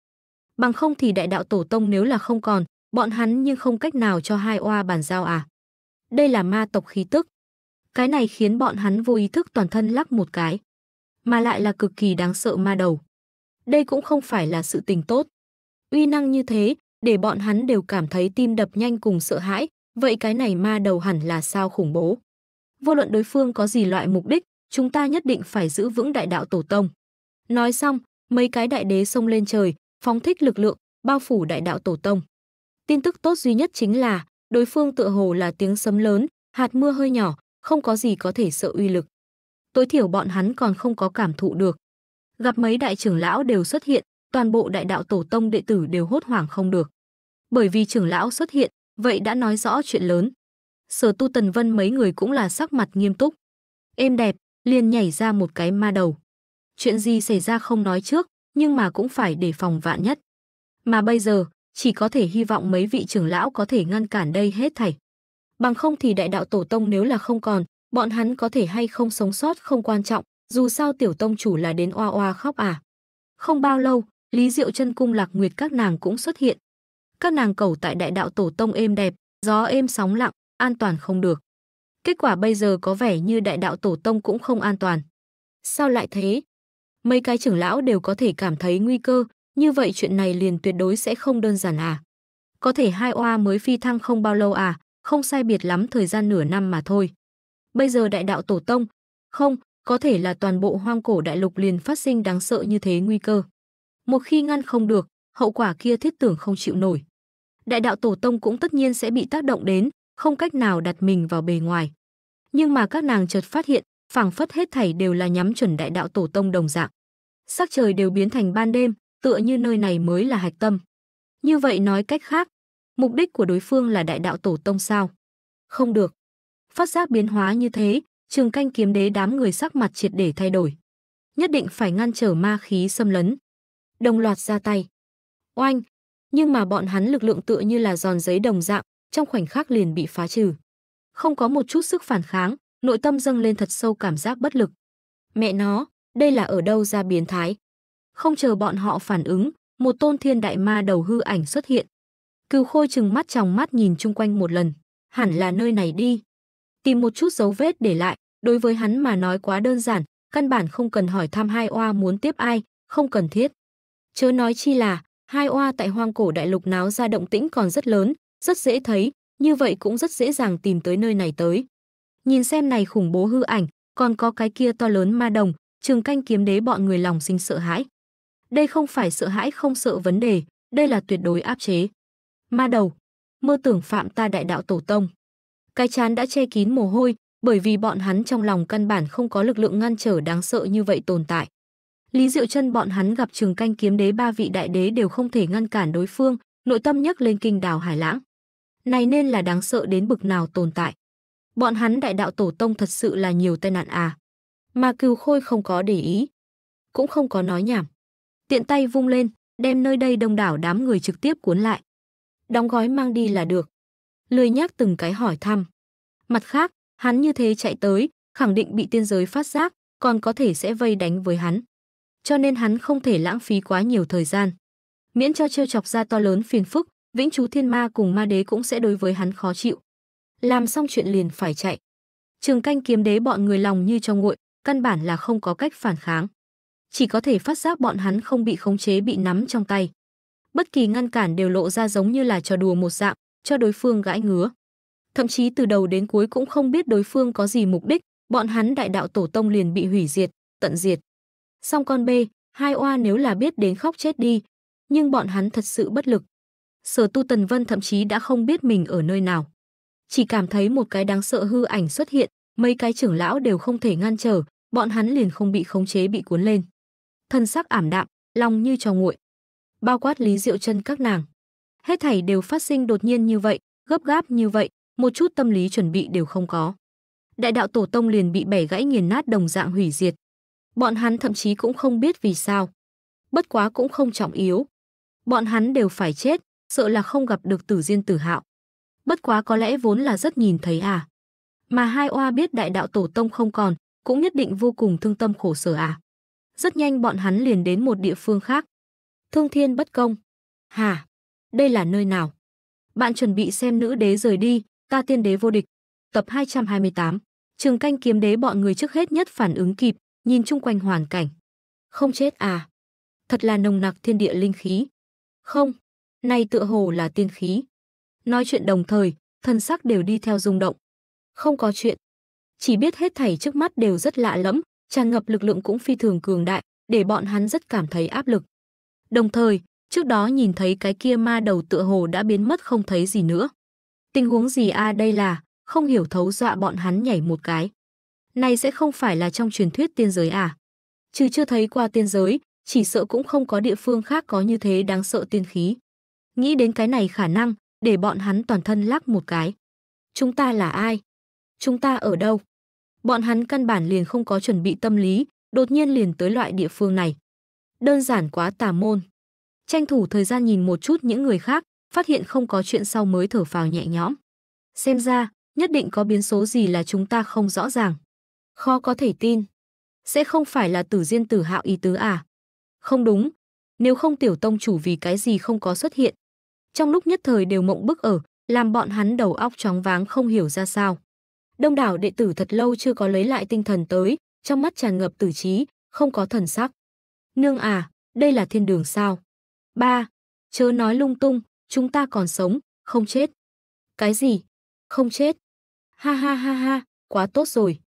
Bằng không thì đại đạo tổ tông nếu là không còn, bọn hắn nhưng không cách nào cho hai oa bàn giao à. Đây là ma tộc khí tức. Cái này khiến bọn hắn vô ý thức toàn thân lắc một cái mà lại là cực kỳ đáng sợ ma đầu. Đây cũng không phải là sự tình tốt. Uy năng như thế, để bọn hắn đều cảm thấy tim đập nhanh cùng sợ hãi, vậy cái này ma đầu hẳn là sao khủng bố. Vô luận đối phương có gì loại mục đích, chúng ta nhất định phải giữ vững đại đạo tổ tông. Nói xong, mấy cái đại đế xông lên trời, phóng thích lực lượng, bao phủ đại đạo tổ tông. Tin tức tốt duy nhất chính là, đối phương tựa hồ là tiếng sấm lớn, hạt mưa hơi nhỏ, không có gì có thể sợ uy lực tối thiểu bọn hắn còn không có cảm thụ được. Gặp mấy đại trưởng lão đều xuất hiện, toàn bộ đại đạo tổ tông đệ tử đều hốt hoảng không được. Bởi vì trưởng lão xuất hiện, vậy đã nói rõ chuyện lớn. Sở tu tần vân mấy người cũng là sắc mặt nghiêm túc. Êm đẹp, liền nhảy ra một cái ma đầu. Chuyện gì xảy ra không nói trước, nhưng mà cũng phải để phòng vạn nhất. Mà bây giờ, chỉ có thể hy vọng mấy vị trưởng lão có thể ngăn cản đây hết thảy. Bằng không thì đại đạo tổ tông nếu là không còn, bọn hắn có thể hay không sống sót không quan trọng, dù sao tiểu tông chủ là đến oa oa khóc à. Không bao lâu, Lý Diệu chân cung lạc nguyệt các nàng cũng xuất hiện. Các nàng cầu tại đại đạo tổ tông êm đẹp, gió êm sóng lặng, an toàn không được. Kết quả bây giờ có vẻ như đại đạo tổ tông cũng không an toàn. Sao lại thế? Mấy cái trưởng lão đều có thể cảm thấy nguy cơ, như vậy chuyện này liền tuyệt đối sẽ không đơn giản à. Có thể hai oa mới phi thăng không bao lâu à, không sai biệt lắm thời gian nửa năm mà thôi. Bây giờ đại đạo tổ tông, không, có thể là toàn bộ hoang cổ đại lục liền phát sinh đáng sợ như thế nguy cơ. Một khi ngăn không được, hậu quả kia thiết tưởng không chịu nổi. Đại đạo tổ tông cũng tất nhiên sẽ bị tác động đến, không cách nào đặt mình vào bề ngoài. Nhưng mà các nàng chợt phát hiện, phảng phất hết thảy đều là nhắm chuẩn đại đạo tổ tông đồng dạng. Sắc trời đều biến thành ban đêm, tựa như nơi này mới là hạch tâm. Như vậy nói cách khác, mục đích của đối phương là đại đạo tổ tông sao? Không được. Phát giác biến hóa như thế, trường canh kiếm đế đám người sắc mặt triệt để thay đổi. Nhất định phải ngăn trở ma khí xâm lấn. Đồng loạt ra tay. Oanh! Nhưng mà bọn hắn lực lượng tựa như là giòn giấy đồng dạng, trong khoảnh khắc liền bị phá trừ. Không có một chút sức phản kháng, nội tâm dâng lên thật sâu cảm giác bất lực. Mẹ nó, đây là ở đâu ra biến thái? Không chờ bọn họ phản ứng, một tôn thiên đại ma đầu hư ảnh xuất hiện. Cừu khôi chừng mắt tròng mắt nhìn chung quanh một lần. Hẳn là nơi này đi, tìm một chút dấu vết để lại, đối với hắn mà nói quá đơn giản, căn bản không cần hỏi thăm hai oa muốn tiếp ai, không cần thiết. Chớ nói chi là, hai oa tại hoang cổ đại lục náo ra động tĩnh còn rất lớn, rất dễ thấy, như vậy cũng rất dễ dàng tìm tới nơi này tới. Nhìn xem này khủng bố hư ảnh, còn có cái kia to lớn ma đồng, trường canh kiếm đế bọn người lòng sinh sợ hãi. Đây không phải sợ hãi không sợ vấn đề, đây là tuyệt đối áp chế. Ma đầu, mơ tưởng phạm ta đại đạo tổ tông cái chán đã che kín mồ hôi, bởi vì bọn hắn trong lòng căn bản không có lực lượng ngăn trở đáng sợ như vậy tồn tại. Lý Diệu Chân bọn hắn gặp Trường Canh Kiếm Đế ba vị đại đế đều không thể ngăn cản đối phương, nội tâm nhấc lên kinh đào hải lãng. Này nên là đáng sợ đến bực nào tồn tại. Bọn hắn đại đạo tổ tông thật sự là nhiều tai nạn à. Mà Cừu Khôi không có để ý, cũng không có nói nhảm. Tiện tay vung lên, đem nơi đây đông đảo đám người trực tiếp cuốn lại. Đóng gói mang đi là được lười nhác từng cái hỏi thăm. Mặt khác, hắn như thế chạy tới, khẳng định bị tiên giới phát giác, còn có thể sẽ vây đánh với hắn. Cho nên hắn không thể lãng phí quá nhiều thời gian. Miễn cho trêu chọc ra to lớn phiền phức, Vĩnh Chú Thiên Ma cùng Ma Đế cũng sẽ đối với hắn khó chịu. Làm xong chuyện liền phải chạy. Trường canh kiếm đế bọn người lòng như trong nguội, căn bản là không có cách phản kháng. Chỉ có thể phát giác bọn hắn không bị khống chế bị nắm trong tay. Bất kỳ ngăn cản đều lộ ra giống như là trò đùa một dạng, cho đối phương gãi ngứa. Thậm chí từ đầu đến cuối cũng không biết đối phương có gì mục đích, bọn hắn đại đạo tổ tông liền bị hủy diệt, tận diệt. Song con B, hai oa nếu là biết đến khóc chết đi, nhưng bọn hắn thật sự bất lực. Sở tu Tần Vân thậm chí đã không biết mình ở nơi nào. Chỉ cảm thấy một cái đáng sợ hư ảnh xuất hiện, mấy cái trưởng lão đều không thể ngăn trở, bọn hắn liền không bị khống chế bị cuốn lên. Thân sắc ảm đạm, lòng như trò nguội. Bao quát Lý Diệu chân các nàng. Hết thảy đều phát sinh đột nhiên như vậy, gấp gáp như vậy, một chút tâm lý chuẩn bị đều không có. Đại đạo tổ tông liền bị bẻ gãy nghiền nát đồng dạng hủy diệt. Bọn hắn thậm chí cũng không biết vì sao. Bất quá cũng không trọng yếu. Bọn hắn đều phải chết, sợ là không gặp được Tử Diên Tử Hạo. Bất quá có lẽ vốn là rất nhìn thấy à. Mà hai oa biết đại đạo tổ tông không còn, cũng nhất định vô cùng thương tâm khổ sở à. Rất nhanh bọn hắn liền đến một địa phương khác. Thương thiên bất công. hà? đây là nơi nào? Bạn chuẩn bị xem nữ đế rời đi, ta tiên đế vô địch. Tập 228. Trường canh kiếm đế bọn người trước hết nhất phản ứng kịp, nhìn chung quanh hoàn cảnh. Không chết à? Thật là nồng nặc thiên địa linh khí. Không, này tựa hồ là tiên khí. Nói chuyện đồng thời, thân sắc đều đi theo rung động. Không có chuyện. Chỉ biết hết thảy trước mắt đều rất lạ lẫm, tràn ngập lực lượng cũng phi thường cường đại, để bọn hắn rất cảm thấy áp lực. Đồng thời, Trước đó nhìn thấy cái kia ma đầu tựa hồ đã biến mất không thấy gì nữa. Tình huống gì a à, đây là, không hiểu thấu dọa bọn hắn nhảy một cái. Này sẽ không phải là trong truyền thuyết tiên giới à? Chứ chưa thấy qua tiên giới, chỉ sợ cũng không có địa phương khác có như thế đáng sợ tiên khí. Nghĩ đến cái này khả năng, để bọn hắn toàn thân lắc một cái. Chúng ta là ai? Chúng ta ở đâu? Bọn hắn căn bản liền không có chuẩn bị tâm lý, đột nhiên liền tới loại địa phương này. Đơn giản quá tà môn tranh thủ thời gian nhìn một chút những người khác, phát hiện không có chuyện sau mới thở phào nhẹ nhõm. Xem ra, nhất định có biến số gì là chúng ta không rõ ràng. Khó có thể tin. Sẽ không phải là tử diên tử hạo ý tứ à? Không đúng. Nếu không tiểu tông chủ vì cái gì không có xuất hiện. Trong lúc nhất thời đều mộng bức ở, làm bọn hắn đầu óc chóng váng không hiểu ra sao. Đông đảo đệ tử thật lâu chưa có lấy lại tinh thần tới, trong mắt tràn ngập tử trí, không có thần sắc. Nương à, đây là thiên đường sao? Ba, chớ nói lung tung, chúng ta còn sống, không chết. Cái gì? Không chết. Ha ha ha ha, quá tốt rồi.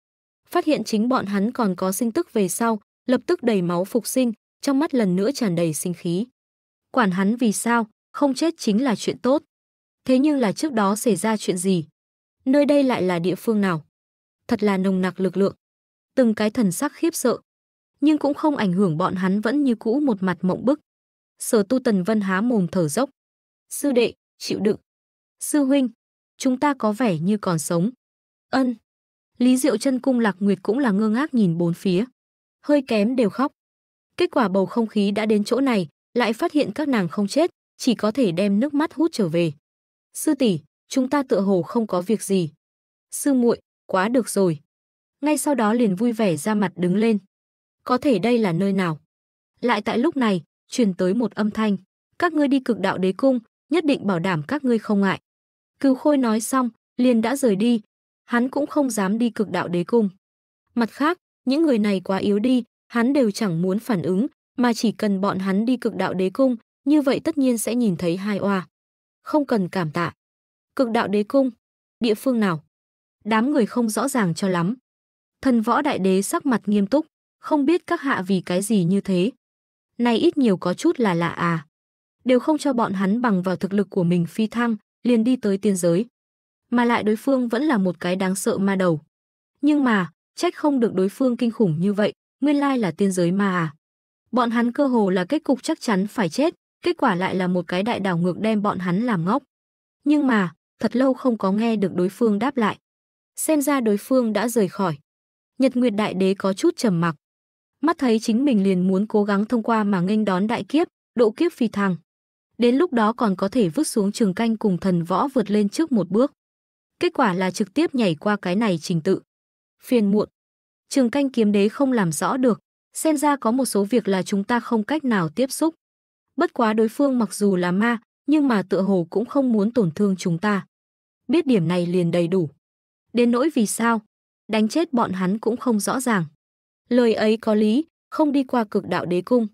Phát hiện chính bọn hắn còn có sinh tức về sau, lập tức đầy máu phục sinh, trong mắt lần nữa tràn đầy sinh khí. Quản hắn vì sao, không chết chính là chuyện tốt. Thế nhưng là trước đó xảy ra chuyện gì? Nơi đây lại là địa phương nào? Thật là nồng nặc lực lượng. Từng cái thần sắc khiếp sợ. Nhưng cũng không ảnh hưởng bọn hắn vẫn như cũ một mặt mộng bức, Sở tu tần vân há mồm thở dốc. Sư đệ, chịu đựng. Sư huynh, chúng ta có vẻ như còn sống. Ân. Lý Diệu chân cung lạc nguyệt cũng là ngơ ngác nhìn bốn phía. Hơi kém đều khóc. Kết quả bầu không khí đã đến chỗ này, lại phát hiện các nàng không chết, chỉ có thể đem nước mắt hút trở về. Sư tỷ, chúng ta tựa hồ không có việc gì. Sư muội, quá được rồi. Ngay sau đó liền vui vẻ ra mặt đứng lên. Có thể đây là nơi nào? Lại tại lúc này, truyền tới một âm thanh, các ngươi đi cực đạo đế cung, nhất định bảo đảm các ngươi không ngại. Cừu Khôi nói xong, liền đã rời đi, hắn cũng không dám đi cực đạo đế cung. Mặt khác, những người này quá yếu đi, hắn đều chẳng muốn phản ứng, mà chỉ cần bọn hắn đi cực đạo đế cung, như vậy tất nhiên sẽ nhìn thấy hai oa. Không cần cảm tạ. Cực đạo đế cung, địa phương nào? Đám người không rõ ràng cho lắm. Thần võ đại đế sắc mặt nghiêm túc, không biết các hạ vì cái gì như thế này ít nhiều có chút là lạ à. Đều không cho bọn hắn bằng vào thực lực của mình phi thăng, liền đi tới tiên giới. Mà lại đối phương vẫn là một cái đáng sợ ma đầu. Nhưng mà, trách không được đối phương kinh khủng như vậy, nguyên lai là tiên giới mà. à. Bọn hắn cơ hồ là kết cục chắc chắn phải chết, kết quả lại là một cái đại đảo ngược đem bọn hắn làm ngốc. Nhưng mà, thật lâu không có nghe được đối phương đáp lại. Xem ra đối phương đã rời khỏi. Nhật Nguyệt Đại Đế có chút trầm mặc mắt thấy chính mình liền muốn cố gắng thông qua mà nghênh đón đại kiếp, độ kiếp phi thăng. Đến lúc đó còn có thể vứt xuống trường canh cùng thần võ vượt lên trước một bước. Kết quả là trực tiếp nhảy qua cái này trình tự. Phiền muộn. Trường canh kiếm đế không làm rõ được, xem ra có một số việc là chúng ta không cách nào tiếp xúc. Bất quá đối phương mặc dù là ma, nhưng mà tựa hồ cũng không muốn tổn thương chúng ta. Biết điểm này liền đầy đủ. Đến nỗi vì sao, đánh chết bọn hắn cũng không rõ ràng. Lời ấy có lý, không đi qua cực đạo đế cung.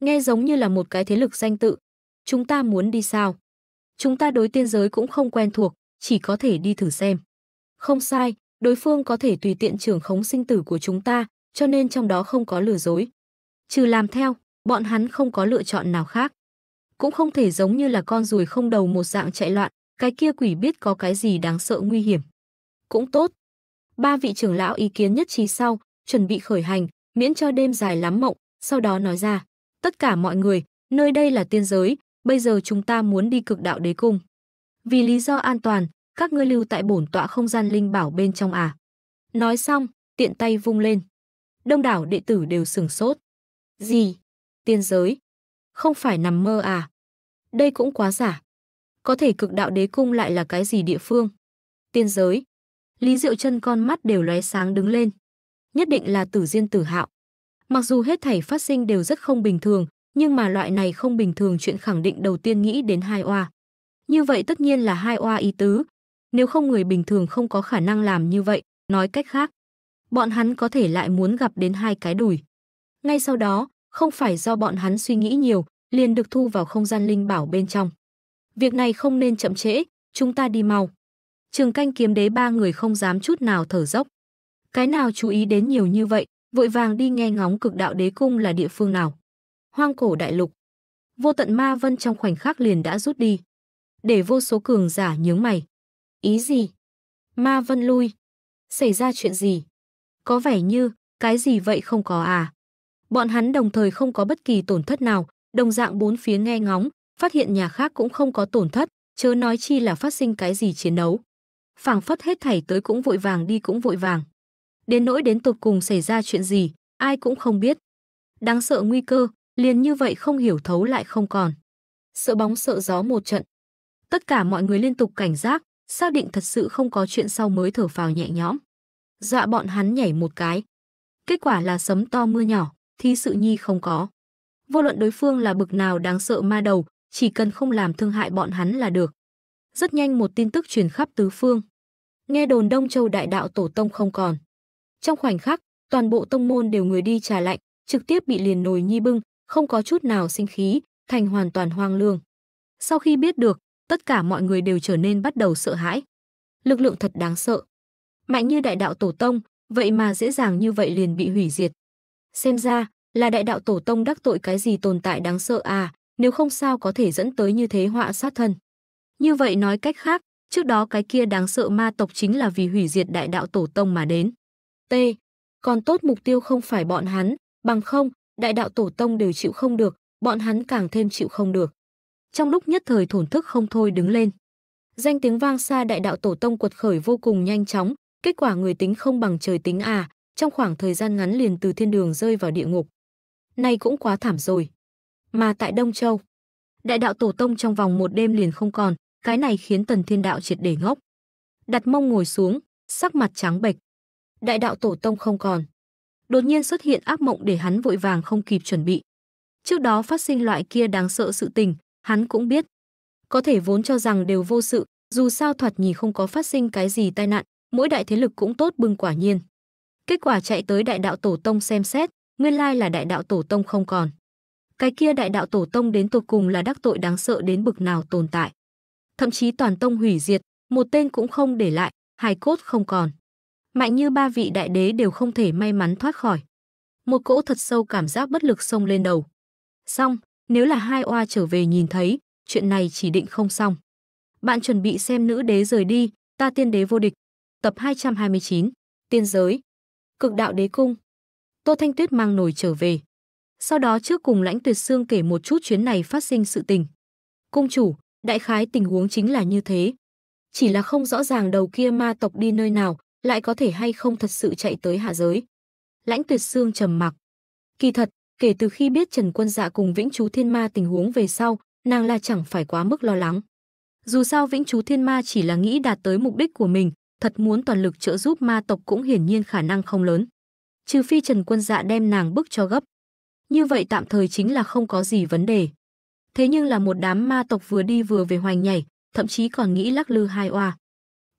Nghe giống như là một cái thế lực danh tự. Chúng ta muốn đi sao? Chúng ta đối tiên giới cũng không quen thuộc, chỉ có thể đi thử xem. Không sai, đối phương có thể tùy tiện trưởng khống sinh tử của chúng ta, cho nên trong đó không có lừa dối. Trừ làm theo, bọn hắn không có lựa chọn nào khác. Cũng không thể giống như là con ruồi không đầu một dạng chạy loạn, cái kia quỷ biết có cái gì đáng sợ nguy hiểm. Cũng tốt. Ba vị trưởng lão ý kiến nhất trí sau, chuẩn bị khởi hành, miễn cho đêm dài lắm mộng, sau đó nói ra, tất cả mọi người, nơi đây là tiên giới, bây giờ chúng ta muốn đi cực đạo đế cung. Vì lý do an toàn, các ngươi lưu tại bổn tọa không gian linh bảo bên trong à. Nói xong, tiện tay vung lên. Đông đảo đệ tử đều sửng sốt. Gì? Tiên giới? Không phải nằm mơ à? Đây cũng quá giả. Có thể cực đạo đế cung lại là cái gì địa phương? Tiên giới. Lý Diệu chân con mắt đều lóe sáng đứng lên nhất định là tử diên tử hạo. Mặc dù hết thảy phát sinh đều rất không bình thường, nhưng mà loại này không bình thường chuyện khẳng định đầu tiên nghĩ đến hai oa. Như vậy tất nhiên là hai oa ý tứ, nếu không người bình thường không có khả năng làm như vậy, nói cách khác. Bọn hắn có thể lại muốn gặp đến hai cái đùi. Ngay sau đó, không phải do bọn hắn suy nghĩ nhiều, liền được thu vào không gian linh bảo bên trong. Việc này không nên chậm trễ, chúng ta đi mau. Trường canh kiếm đế ba người không dám chút nào thở dốc cái nào chú ý đến nhiều như vậy, vội vàng đi nghe ngóng cực đạo đế cung là địa phương nào. Hoang cổ đại lục. Vô tận ma vân trong khoảnh khắc liền đã rút đi. Để vô số cường giả nhướng mày. Ý gì? Ma vân lui. Xảy ra chuyện gì? Có vẻ như, cái gì vậy không có à? Bọn hắn đồng thời không có bất kỳ tổn thất nào, đồng dạng bốn phía nghe ngóng, phát hiện nhà khác cũng không có tổn thất, chớ nói chi là phát sinh cái gì chiến đấu. Phảng phất hết thảy tới cũng vội vàng đi cũng vội vàng đến nỗi đến tột cùng xảy ra chuyện gì, ai cũng không biết. Đáng sợ nguy cơ, liền như vậy không hiểu thấu lại không còn. Sợ bóng sợ gió một trận. Tất cả mọi người liên tục cảnh giác, xác định thật sự không có chuyện sau mới thở phào nhẹ nhõm. Dọa bọn hắn nhảy một cái. Kết quả là sấm to mưa nhỏ, thi sự nhi không có. Vô luận đối phương là bực nào đáng sợ ma đầu, chỉ cần không làm thương hại bọn hắn là được. Rất nhanh một tin tức truyền khắp tứ phương. Nghe đồn Đông Châu đại đạo tổ tông không còn. Trong khoảnh khắc, toàn bộ tông môn đều người đi trà lạnh, trực tiếp bị liền nồi nhi bưng, không có chút nào sinh khí, thành hoàn toàn hoang lương. Sau khi biết được, tất cả mọi người đều trở nên bắt đầu sợ hãi. Lực lượng thật đáng sợ. Mạnh như đại đạo tổ tông, vậy mà dễ dàng như vậy liền bị hủy diệt. Xem ra, là đại đạo tổ tông đắc tội cái gì tồn tại đáng sợ à, nếu không sao có thể dẫn tới như thế họa sát thân. Như vậy nói cách khác, trước đó cái kia đáng sợ ma tộc chính là vì hủy diệt đại đạo tổ tông mà đến. T. Còn tốt mục tiêu không phải bọn hắn, bằng không, đại đạo tổ tông đều chịu không được, bọn hắn càng thêm chịu không được. Trong lúc nhất thời thổn thức không thôi đứng lên. Danh tiếng vang xa đại đạo tổ tông quật khởi vô cùng nhanh chóng, kết quả người tính không bằng trời tính à, trong khoảng thời gian ngắn liền từ thiên đường rơi vào địa ngục. Nay cũng quá thảm rồi. Mà tại Đông Châu, đại đạo tổ tông trong vòng một đêm liền không còn, cái này khiến tần thiên đạo triệt để ngốc. Đặt mông ngồi xuống, sắc mặt trắng bệch đại đạo tổ tông không còn. Đột nhiên xuất hiện ác mộng để hắn vội vàng không kịp chuẩn bị. Trước đó phát sinh loại kia đáng sợ sự tình, hắn cũng biết. Có thể vốn cho rằng đều vô sự, dù sao thoạt nhìn không có phát sinh cái gì tai nạn, mỗi đại thế lực cũng tốt bưng quả nhiên. Kết quả chạy tới đại đạo tổ tông xem xét, nguyên lai là đại đạo tổ tông không còn. Cái kia đại đạo tổ tông đến tột cùng là đắc tội đáng sợ đến bực nào tồn tại. Thậm chí toàn tông hủy diệt, một tên cũng không để lại, hài cốt không còn mạnh như ba vị đại đế đều không thể may mắn thoát khỏi. Một cỗ thật sâu cảm giác bất lực xông lên đầu. Xong, nếu là hai oa trở về nhìn thấy, chuyện này chỉ định không xong. Bạn chuẩn bị xem nữ đế rời đi, ta tiên đế vô địch. Tập 229, tiên giới. Cực đạo đế cung. Tô Thanh Tuyết mang nồi trở về. Sau đó trước cùng lãnh tuyệt xương kể một chút chuyến này phát sinh sự tình. Cung chủ, đại khái tình huống chính là như thế. Chỉ là không rõ ràng đầu kia ma tộc đi nơi nào, lại có thể hay không thật sự chạy tới hạ giới. Lãnh Tuyệt Sương trầm mặc. Kỳ thật, kể từ khi biết Trần Quân Dạ cùng Vĩnh Chú Thiên Ma tình huống về sau, nàng là chẳng phải quá mức lo lắng. Dù sao Vĩnh Chú Thiên Ma chỉ là nghĩ đạt tới mục đích của mình, thật muốn toàn lực trợ giúp ma tộc cũng hiển nhiên khả năng không lớn. Trừ phi Trần Quân Dạ đem nàng bức cho gấp. Như vậy tạm thời chính là không có gì vấn đề. Thế nhưng là một đám ma tộc vừa đi vừa về hoành nhảy, thậm chí còn nghĩ lắc lư hai oa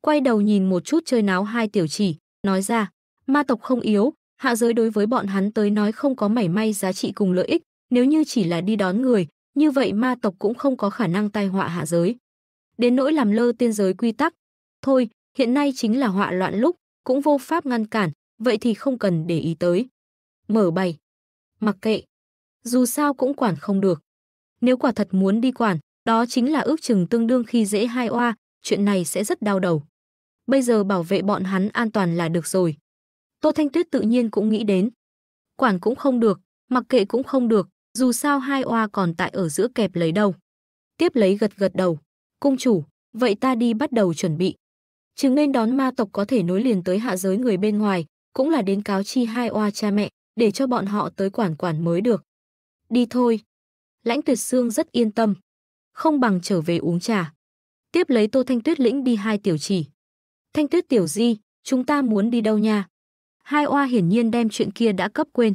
quay đầu nhìn một chút chơi náo hai tiểu chỉ, nói ra, ma tộc không yếu, hạ giới đối với bọn hắn tới nói không có mảy may giá trị cùng lợi ích, nếu như chỉ là đi đón người, như vậy ma tộc cũng không có khả năng tai họa hạ giới. Đến nỗi làm lơ tiên giới quy tắc. Thôi, hiện nay chính là họa loạn lúc, cũng vô pháp ngăn cản, vậy thì không cần để ý tới. Mở bày. Mặc kệ. Dù sao cũng quản không được. Nếu quả thật muốn đi quản, đó chính là ước chừng tương đương khi dễ hai oa, chuyện này sẽ rất đau đầu bây giờ bảo vệ bọn hắn an toàn là được rồi. Tô Thanh Tuyết tự nhiên cũng nghĩ đến. Quản cũng không được, mặc kệ cũng không được, dù sao hai oa còn tại ở giữa kẹp lấy đâu. Tiếp lấy gật gật đầu. Cung chủ, vậy ta đi bắt đầu chuẩn bị. Chứng nên đón ma tộc có thể nối liền tới hạ giới người bên ngoài, cũng là đến cáo chi hai oa cha mẹ, để cho bọn họ tới quản quản mới được. Đi thôi. Lãnh tuyệt xương rất yên tâm. Không bằng trở về uống trà. Tiếp lấy Tô Thanh Tuyết lĩnh đi hai tiểu chỉ. Thanh Tuyết tiểu di, chúng ta muốn đi đâu nha? Hai oa hiển nhiên đem chuyện kia đã cấp quên.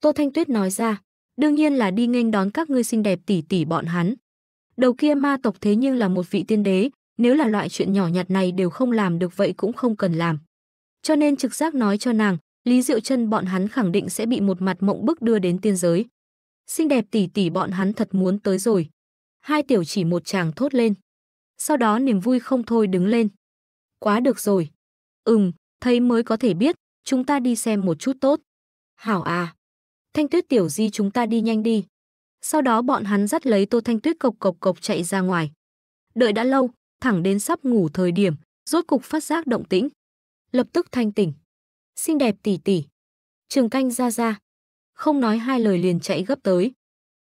Tô Thanh Tuyết nói ra, đương nhiên là đi nghênh đón các ngươi xinh đẹp tỷ tỷ bọn hắn. Đầu kia ma tộc thế nhưng là một vị tiên đế, nếu là loại chuyện nhỏ nhặt này đều không làm được vậy cũng không cần làm. Cho nên trực giác nói cho nàng, Lý Diệu Chân bọn hắn khẳng định sẽ bị một mặt mộng bức đưa đến tiên giới. Xinh đẹp tỷ tỷ bọn hắn thật muốn tới rồi. Hai tiểu chỉ một chàng thốt lên. Sau đó niềm vui không thôi đứng lên, quá được rồi. Ừm, thấy mới có thể biết, chúng ta đi xem một chút tốt. Hảo à. Thanh tuyết tiểu di chúng ta đi nhanh đi. Sau đó bọn hắn dắt lấy tô thanh tuyết cộc cộc cộc chạy ra ngoài. Đợi đã lâu, thẳng đến sắp ngủ thời điểm, rốt cục phát giác động tĩnh. Lập tức thanh tỉnh. Xinh đẹp tỷ tỷ. Trường canh ra ra. Không nói hai lời liền chạy gấp tới.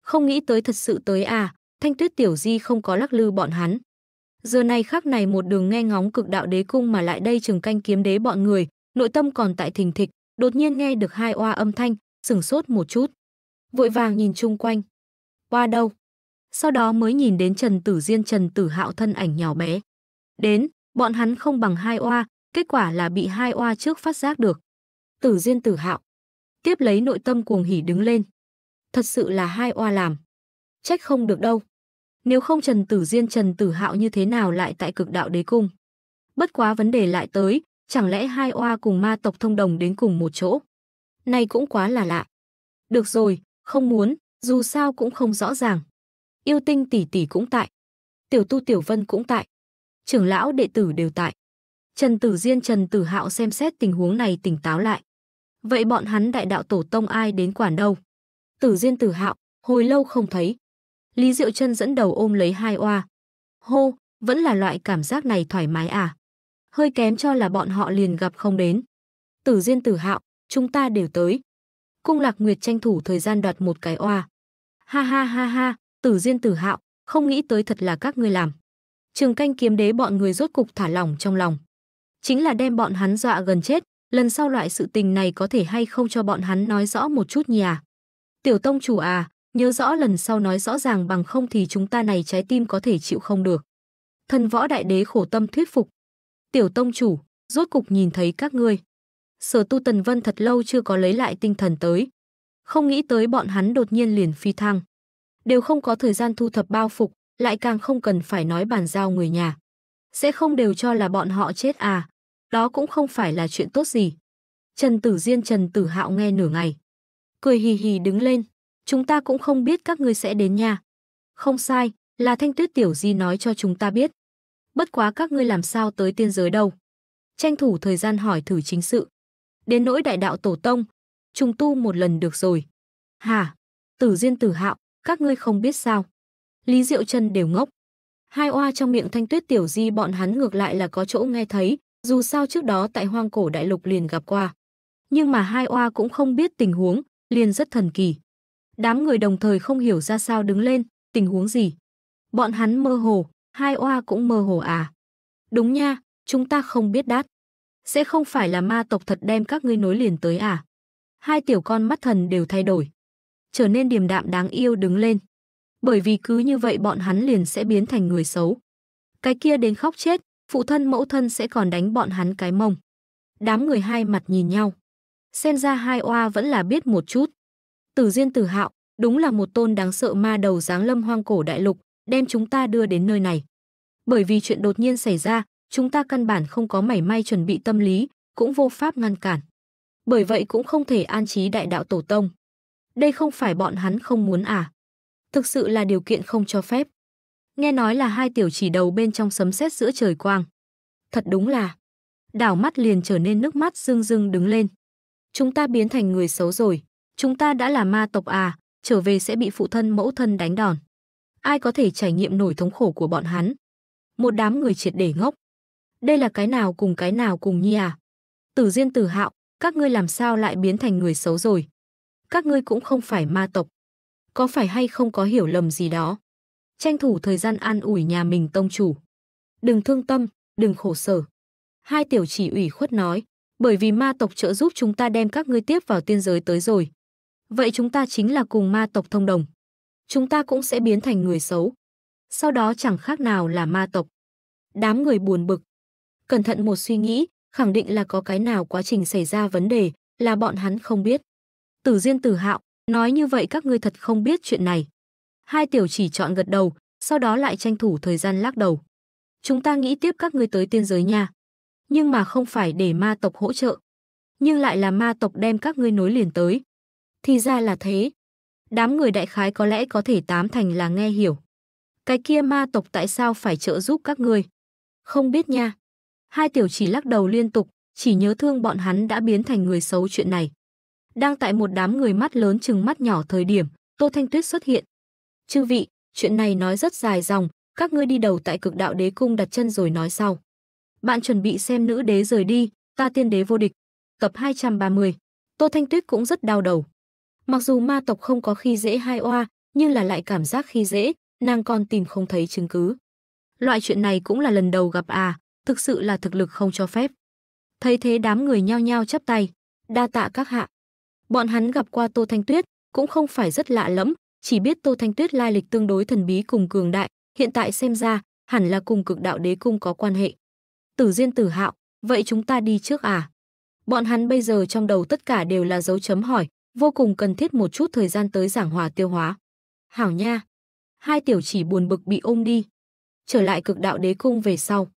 Không nghĩ tới thật sự tới à, thanh tuyết tiểu di không có lắc lư bọn hắn. Giờ này khác này một đường nghe ngóng cực đạo đế cung mà lại đây trừng canh kiếm đế bọn người, nội tâm còn tại thình thịch, đột nhiên nghe được hai oa âm thanh, sửng sốt một chút. Vội vàng nhìn chung quanh. qua đâu? Sau đó mới nhìn đến Trần Tử Diên Trần Tử Hạo thân ảnh nhỏ bé. Đến, bọn hắn không bằng hai oa, kết quả là bị hai oa trước phát giác được. Tử Diên Tử Hạo. Tiếp lấy nội tâm cuồng hỉ đứng lên. Thật sự là hai oa làm. Trách không được đâu. Nếu không Trần Tử Diên Trần Tử Hạo như thế nào lại tại cực đạo đế cung? Bất quá vấn đề lại tới, chẳng lẽ hai oa cùng ma tộc thông đồng đến cùng một chỗ? Này cũng quá là lạ. Được rồi, không muốn, dù sao cũng không rõ ràng. Yêu tinh tỷ tỷ cũng tại. Tiểu tu tiểu vân cũng tại. Trưởng lão đệ tử đều tại. Trần Tử Diên Trần Tử Hạo xem xét tình huống này tỉnh táo lại. Vậy bọn hắn đại đạo tổ tông ai đến quản đâu? Tử Diên Tử Hạo, hồi lâu không thấy. Lý Diệu Trân dẫn đầu ôm lấy hai oa. Hô, vẫn là loại cảm giác này thoải mái à? Hơi kém cho là bọn họ liền gặp không đến. Tử Diên Tử Hạo, chúng ta đều tới. Cung Lạc Nguyệt tranh thủ thời gian đoạt một cái oa. Ha ha ha ha, Tử Diên Tử Hạo, không nghĩ tới thật là các ngươi làm. Trường canh kiếm đế bọn người rốt cục thả lỏng trong lòng. Chính là đem bọn hắn dọa gần chết, lần sau loại sự tình này có thể hay không cho bọn hắn nói rõ một chút nhỉ à? Tiểu tông chủ à, Nhớ rõ lần sau nói rõ ràng bằng không thì chúng ta này trái tim có thể chịu không được. Thần võ đại đế khổ tâm thuyết phục. Tiểu tông chủ, rốt cục nhìn thấy các ngươi. Sở tu tần vân thật lâu chưa có lấy lại tinh thần tới. Không nghĩ tới bọn hắn đột nhiên liền phi thăng. Đều không có thời gian thu thập bao phục, lại càng không cần phải nói bàn giao người nhà. Sẽ không đều cho là bọn họ chết à. Đó cũng không phải là chuyện tốt gì. Trần Tử Diên Trần Tử Hạo nghe nửa ngày. Cười hì hì đứng lên, chúng ta cũng không biết các ngươi sẽ đến nha, Không sai, là Thanh Tuyết Tiểu Di nói cho chúng ta biết. Bất quá các ngươi làm sao tới tiên giới đâu. Tranh thủ thời gian hỏi thử chính sự. Đến nỗi đại đạo tổ tông, trùng tu một lần được rồi. Hả? Tử Diên Tử Hạo, các ngươi không biết sao? Lý Diệu chân đều ngốc. Hai oa trong miệng Thanh Tuyết Tiểu Di bọn hắn ngược lại là có chỗ nghe thấy, dù sao trước đó tại Hoang Cổ Đại Lục liền gặp qua. Nhưng mà hai oa cũng không biết tình huống, liền rất thần kỳ. Đám người đồng thời không hiểu ra sao đứng lên, tình huống gì. Bọn hắn mơ hồ, hai oa cũng mơ hồ à. Đúng nha, chúng ta không biết đát. Sẽ không phải là ma tộc thật đem các ngươi nối liền tới à. Hai tiểu con mắt thần đều thay đổi. Trở nên điềm đạm đáng yêu đứng lên. Bởi vì cứ như vậy bọn hắn liền sẽ biến thành người xấu. Cái kia đến khóc chết, phụ thân mẫu thân sẽ còn đánh bọn hắn cái mông. Đám người hai mặt nhìn nhau. Xem ra hai oa vẫn là biết một chút. Tử Diên Tử Hạo, đúng là một tôn đáng sợ ma đầu giáng lâm hoang cổ đại lục, đem chúng ta đưa đến nơi này. Bởi vì chuyện đột nhiên xảy ra, chúng ta căn bản không có mảy may chuẩn bị tâm lý, cũng vô pháp ngăn cản. Bởi vậy cũng không thể an trí đại đạo tổ tông. Đây không phải bọn hắn không muốn à. Thực sự là điều kiện không cho phép. Nghe nói là hai tiểu chỉ đầu bên trong sấm sét giữa trời quang. Thật đúng là. Đảo mắt liền trở nên nước mắt rưng rưng đứng lên. Chúng ta biến thành người xấu rồi. Chúng ta đã là ma tộc à, trở về sẽ bị phụ thân mẫu thân đánh đòn. Ai có thể trải nghiệm nổi thống khổ của bọn hắn? Một đám người triệt để ngốc. Đây là cái nào cùng cái nào cùng nhi à? Tử Diên Tử Hạo, các ngươi làm sao lại biến thành người xấu rồi? Các ngươi cũng không phải ma tộc. Có phải hay không có hiểu lầm gì đó? Tranh thủ thời gian an ủi nhà mình tông chủ. Đừng thương tâm, đừng khổ sở. Hai tiểu chỉ ủy khuất nói, bởi vì ma tộc trợ giúp chúng ta đem các ngươi tiếp vào tiên giới tới rồi, vậy chúng ta chính là cùng ma tộc thông đồng. Chúng ta cũng sẽ biến thành người xấu. Sau đó chẳng khác nào là ma tộc. Đám người buồn bực. Cẩn thận một suy nghĩ, khẳng định là có cái nào quá trình xảy ra vấn đề, là bọn hắn không biết. Tử Diên Tử Hạo, nói như vậy các ngươi thật không biết chuyện này. Hai tiểu chỉ chọn gật đầu, sau đó lại tranh thủ thời gian lắc đầu. Chúng ta nghĩ tiếp các ngươi tới tiên giới nha. Nhưng mà không phải để ma tộc hỗ trợ. Nhưng lại là ma tộc đem các ngươi nối liền tới, thì ra là thế. Đám người đại khái có lẽ có thể tám thành là nghe hiểu. Cái kia ma tộc tại sao phải trợ giúp các ngươi? Không biết nha. Hai tiểu chỉ lắc đầu liên tục, chỉ nhớ thương bọn hắn đã biến thành người xấu chuyện này. Đang tại một đám người mắt lớn chừng mắt nhỏ thời điểm, Tô Thanh Tuyết xuất hiện. Chư vị, chuyện này nói rất dài dòng, các ngươi đi đầu tại cực đạo đế cung đặt chân rồi nói sau. Bạn chuẩn bị xem nữ đế rời đi, ta tiên đế vô địch. Tập 230. Tô Thanh Tuyết cũng rất đau đầu. Mặc dù ma tộc không có khi dễ hai oa, nhưng là lại cảm giác khi dễ, nàng còn tìm không thấy chứng cứ. Loại chuyện này cũng là lần đầu gặp à, thực sự là thực lực không cho phép. Thấy thế đám người nhao nhao chắp tay, đa tạ các hạ. Bọn hắn gặp qua Tô Thanh Tuyết, cũng không phải rất lạ lẫm, chỉ biết Tô Thanh Tuyết lai lịch tương đối thần bí cùng cường đại, hiện tại xem ra, hẳn là cùng cực đạo đế cung có quan hệ. Tử Diên Tử Hạo, vậy chúng ta đi trước à? Bọn hắn bây giờ trong đầu tất cả đều là dấu chấm hỏi, vô cùng cần thiết một chút thời gian tới giảng hòa tiêu hóa. Hảo nha! Hai tiểu chỉ buồn bực bị ôm đi. Trở lại cực đạo đế cung về sau.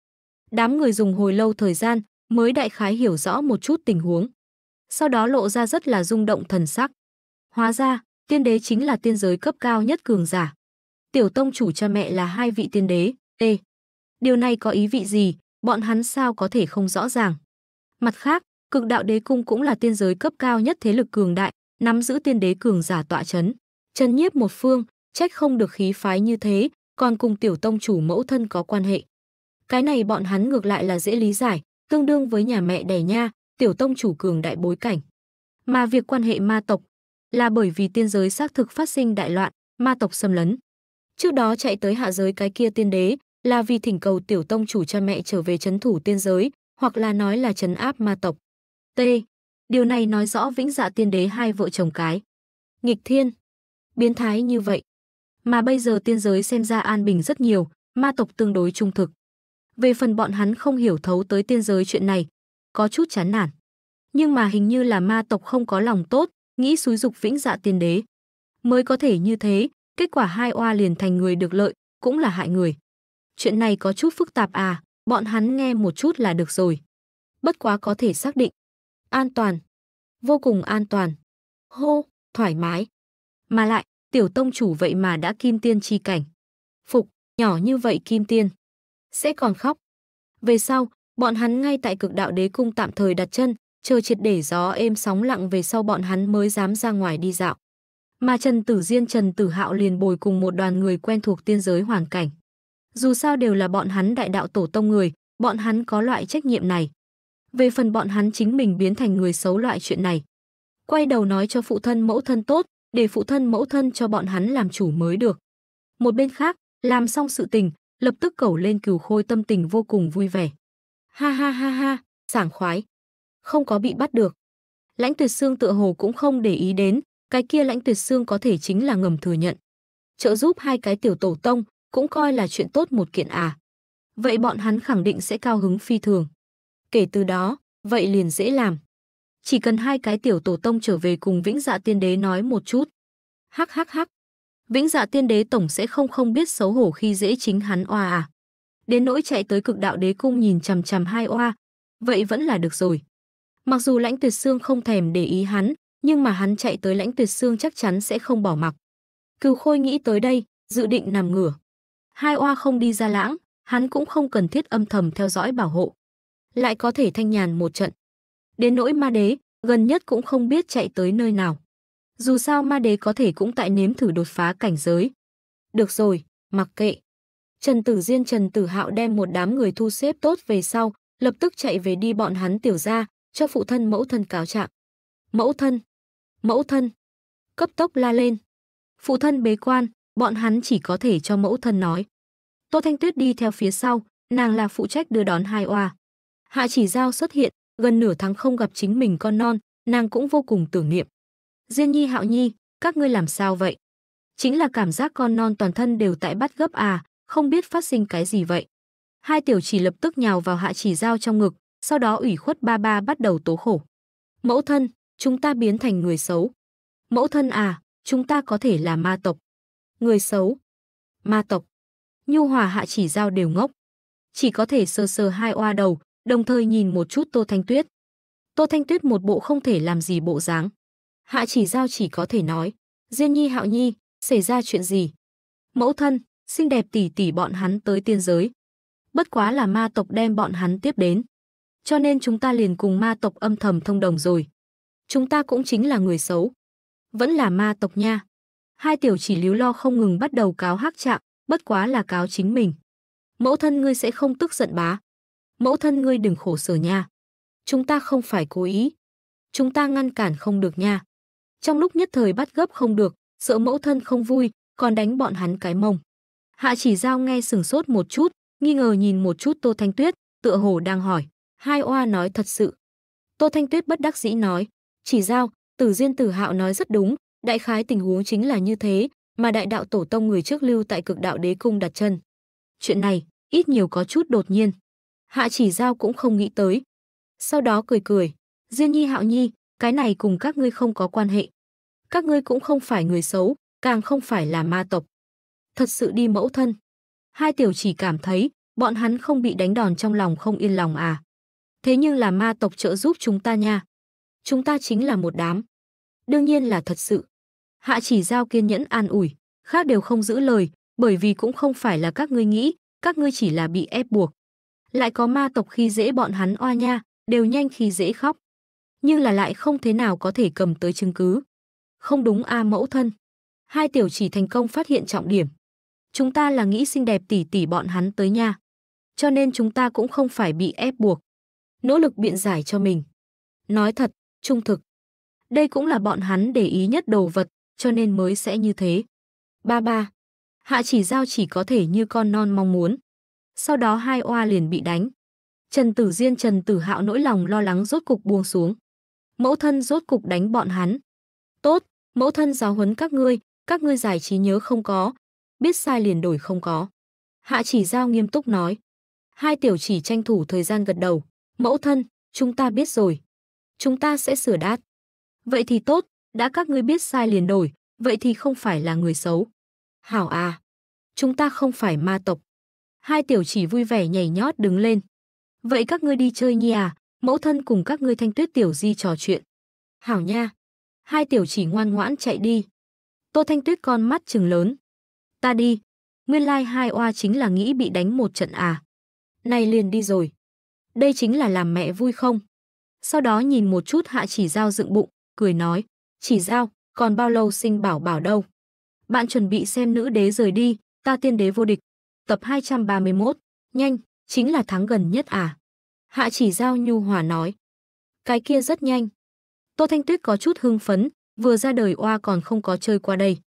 Đám người dùng hồi lâu thời gian mới đại khái hiểu rõ một chút tình huống. Sau đó lộ ra rất là rung động thần sắc. Hóa ra, tiên đế chính là tiên giới cấp cao nhất cường giả. Tiểu tông chủ cha mẹ là hai vị tiên đế, Ê! Điều này có ý vị gì, bọn hắn sao có thể không rõ ràng. Mặt khác, cực đạo đế cung cũng là tiên giới cấp cao nhất thế lực cường đại, nắm giữ tiên đế cường giả tọa chấn. chân nhiếp một phương, trách không được khí phái như thế, còn cùng tiểu tông chủ mẫu thân có quan hệ. Cái này bọn hắn ngược lại là dễ lý giải, tương đương với nhà mẹ đẻ nha, tiểu tông chủ cường đại bối cảnh. Mà việc quan hệ ma tộc là bởi vì tiên giới xác thực phát sinh đại loạn, ma tộc xâm lấn. Trước đó chạy tới hạ giới cái kia tiên đế là vì thỉnh cầu tiểu tông chủ cha mẹ trở về chấn thủ tiên giới, hoặc là nói là chấn áp ma tộc. T. Điều này nói rõ vĩnh dạ tiên đế hai vợ chồng cái. Nghịch thiên. Biến thái như vậy. Mà bây giờ tiên giới xem ra an bình rất nhiều, ma tộc tương đối trung thực. Về phần bọn hắn không hiểu thấu tới tiên giới chuyện này, có chút chán nản. Nhưng mà hình như là ma tộc không có lòng tốt, nghĩ xúi dục vĩnh dạ tiên đế. Mới có thể như thế, kết quả hai oa liền thành người được lợi, cũng là hại người. Chuyện này có chút phức tạp à, bọn hắn nghe một chút là được rồi. Bất quá có thể xác định, An toàn. Vô cùng an toàn. Hô, thoải mái. Mà lại, tiểu tông chủ vậy mà đã kim tiên chi cảnh. Phục, nhỏ như vậy kim tiên. Sẽ còn khóc. Về sau, bọn hắn ngay tại cực đạo đế cung tạm thời đặt chân, chờ triệt để gió êm sóng lặng về sau bọn hắn mới dám ra ngoài đi dạo. Mà Trần Tử Diên Trần Tử Hạo liền bồi cùng một đoàn người quen thuộc tiên giới hoàn cảnh. Dù sao đều là bọn hắn đại đạo tổ tông người, bọn hắn có loại trách nhiệm này, về phần bọn hắn chính mình biến thành người xấu loại chuyện này. Quay đầu nói cho phụ thân mẫu thân tốt, để phụ thân mẫu thân cho bọn hắn làm chủ mới được. Một bên khác, làm xong sự tình, lập tức cẩu lên cừu khôi tâm tình vô cùng vui vẻ. Ha ha ha ha, sảng khoái. Không có bị bắt được. Lãnh tuyệt xương tựa hồ cũng không để ý đến, cái kia lãnh tuyệt xương có thể chính là ngầm thừa nhận. Trợ giúp hai cái tiểu tổ tông cũng coi là chuyện tốt một kiện à. Vậy bọn hắn khẳng định sẽ cao hứng phi thường kể từ đó, vậy liền dễ làm. Chỉ cần hai cái tiểu tổ tông trở về cùng Vĩnh Dạ Tiên Đế nói một chút. Hắc hắc hắc. Vĩnh Dạ Tiên Đế tổng sẽ không không biết xấu hổ khi dễ chính hắn oa à. Đến nỗi chạy tới cực đạo đế cung nhìn chằm chằm hai oa, vậy vẫn là được rồi. Mặc dù Lãnh Tuyệt sương không thèm để ý hắn, nhưng mà hắn chạy tới Lãnh Tuyệt sương chắc chắn sẽ không bỏ mặc. Cừu Khôi nghĩ tới đây, dự định nằm ngửa. Hai oa không đi ra lãng, hắn cũng không cần thiết âm thầm theo dõi bảo hộ lại có thể thanh nhàn một trận. Đến nỗi ma đế, gần nhất cũng không biết chạy tới nơi nào. Dù sao ma đế có thể cũng tại nếm thử đột phá cảnh giới. Được rồi, mặc kệ. Trần Tử Diên Trần Tử Hạo đem một đám người thu xếp tốt về sau, lập tức chạy về đi bọn hắn tiểu ra, cho phụ thân mẫu thân cáo trạng. Mẫu thân, mẫu thân, cấp tốc la lên. Phụ thân bế quan, bọn hắn chỉ có thể cho mẫu thân nói. Tô Thanh Tuyết đi theo phía sau, nàng là phụ trách đưa đón hai oa. Hạ Chỉ Giao xuất hiện, gần nửa tháng không gặp chính mình con non, nàng cũng vô cùng tưởng niệm. Diên Nhi Hạo Nhi, các ngươi làm sao vậy? Chính là cảm giác con non toàn thân đều tại bắt gấp à, không biết phát sinh cái gì vậy. Hai tiểu chỉ lập tức nhào vào Hạ Chỉ Giao trong ngực, sau đó ủy khuất ba ba bắt đầu tố khổ. Mẫu thân, chúng ta biến thành người xấu. Mẫu thân à, chúng ta có thể là ma tộc. Người xấu. Ma tộc. Nhu Hòa Hạ Chỉ Giao đều ngốc. Chỉ có thể sơ sơ hai oa đầu, đồng thời nhìn một chút Tô Thanh Tuyết. Tô Thanh Tuyết một bộ không thể làm gì bộ dáng. Hạ chỉ giao chỉ có thể nói, Diên Nhi Hạo Nhi, xảy ra chuyện gì? Mẫu thân, xinh đẹp tỷ tỷ bọn hắn tới tiên giới. Bất quá là ma tộc đem bọn hắn tiếp đến. Cho nên chúng ta liền cùng ma tộc âm thầm thông đồng rồi. Chúng ta cũng chính là người xấu. Vẫn là ma tộc nha. Hai tiểu chỉ líu lo không ngừng bắt đầu cáo hắc trạng, bất quá là cáo chính mình. Mẫu thân ngươi sẽ không tức giận bá mẫu thân ngươi đừng khổ sở nha. Chúng ta không phải cố ý. Chúng ta ngăn cản không được nha. Trong lúc nhất thời bắt gấp không được, sợ mẫu thân không vui, còn đánh bọn hắn cái mông. Hạ chỉ giao nghe sừng sốt một chút, nghi ngờ nhìn một chút Tô Thanh Tuyết, tựa hồ đang hỏi. Hai oa nói thật sự. Tô Thanh Tuyết bất đắc dĩ nói, chỉ giao, tử duyên tử hạo nói rất đúng, đại khái tình huống chính là như thế, mà đại đạo tổ tông người trước lưu tại cực đạo đế cung đặt chân. Chuyện này, ít nhiều có chút đột nhiên. Hạ chỉ giao cũng không nghĩ tới. Sau đó cười cười. Duyên nhi hạo nhi, cái này cùng các ngươi không có quan hệ. Các ngươi cũng không phải người xấu, càng không phải là ma tộc. Thật sự đi mẫu thân. Hai tiểu chỉ cảm thấy, bọn hắn không bị đánh đòn trong lòng không yên lòng à. Thế nhưng là ma tộc trợ giúp chúng ta nha. Chúng ta chính là một đám. Đương nhiên là thật sự. Hạ chỉ giao kiên nhẫn an ủi, khác đều không giữ lời, bởi vì cũng không phải là các ngươi nghĩ, các ngươi chỉ là bị ép buộc lại có ma tộc khi dễ bọn hắn oa nha, đều nhanh khi dễ khóc. Nhưng là lại không thế nào có thể cầm tới chứng cứ. Không đúng a mẫu thân. Hai tiểu chỉ thành công phát hiện trọng điểm. Chúng ta là nghĩ xinh đẹp tỷ tỷ bọn hắn tới nha. Cho nên chúng ta cũng không phải bị ép buộc. Nỗ lực biện giải cho mình. Nói thật, trung thực. Đây cũng là bọn hắn để ý nhất đồ vật, cho nên mới sẽ như thế. Ba ba. Hạ chỉ giao chỉ có thể như con non mong muốn sau đó hai oa liền bị đánh. Trần Tử Diên Trần Tử Hạo nỗi lòng lo lắng rốt cục buông xuống. Mẫu thân rốt cục đánh bọn hắn. Tốt, mẫu thân giáo huấn các ngươi, các ngươi giải trí nhớ không có, biết sai liền đổi không có. Hạ chỉ giao nghiêm túc nói. Hai tiểu chỉ tranh thủ thời gian gật đầu. Mẫu thân, chúng ta biết rồi. Chúng ta sẽ sửa đát. Vậy thì tốt, đã các ngươi biết sai liền đổi, vậy thì không phải là người xấu. Hảo à, chúng ta không phải ma tộc hai tiểu chỉ vui vẻ nhảy nhót đứng lên. Vậy các ngươi đi chơi nhi à, mẫu thân cùng các ngươi thanh tuyết tiểu di trò chuyện. Hảo nha. Hai tiểu chỉ ngoan ngoãn chạy đi. Tô thanh tuyết con mắt trừng lớn. Ta đi. Nguyên lai hai oa chính là nghĩ bị đánh một trận à. Nay liền đi rồi. Đây chính là làm mẹ vui không? Sau đó nhìn một chút hạ chỉ giao dựng bụng, cười nói. Chỉ giao, còn bao lâu sinh bảo bảo đâu? Bạn chuẩn bị xem nữ đế rời đi, ta tiên đế vô địch, tập 231, nhanh, chính là tháng gần nhất à? Hạ chỉ giao nhu hòa nói. Cái kia rất nhanh. Tô Thanh Tuyết có chút hưng phấn, vừa ra đời oa còn không có chơi qua đây.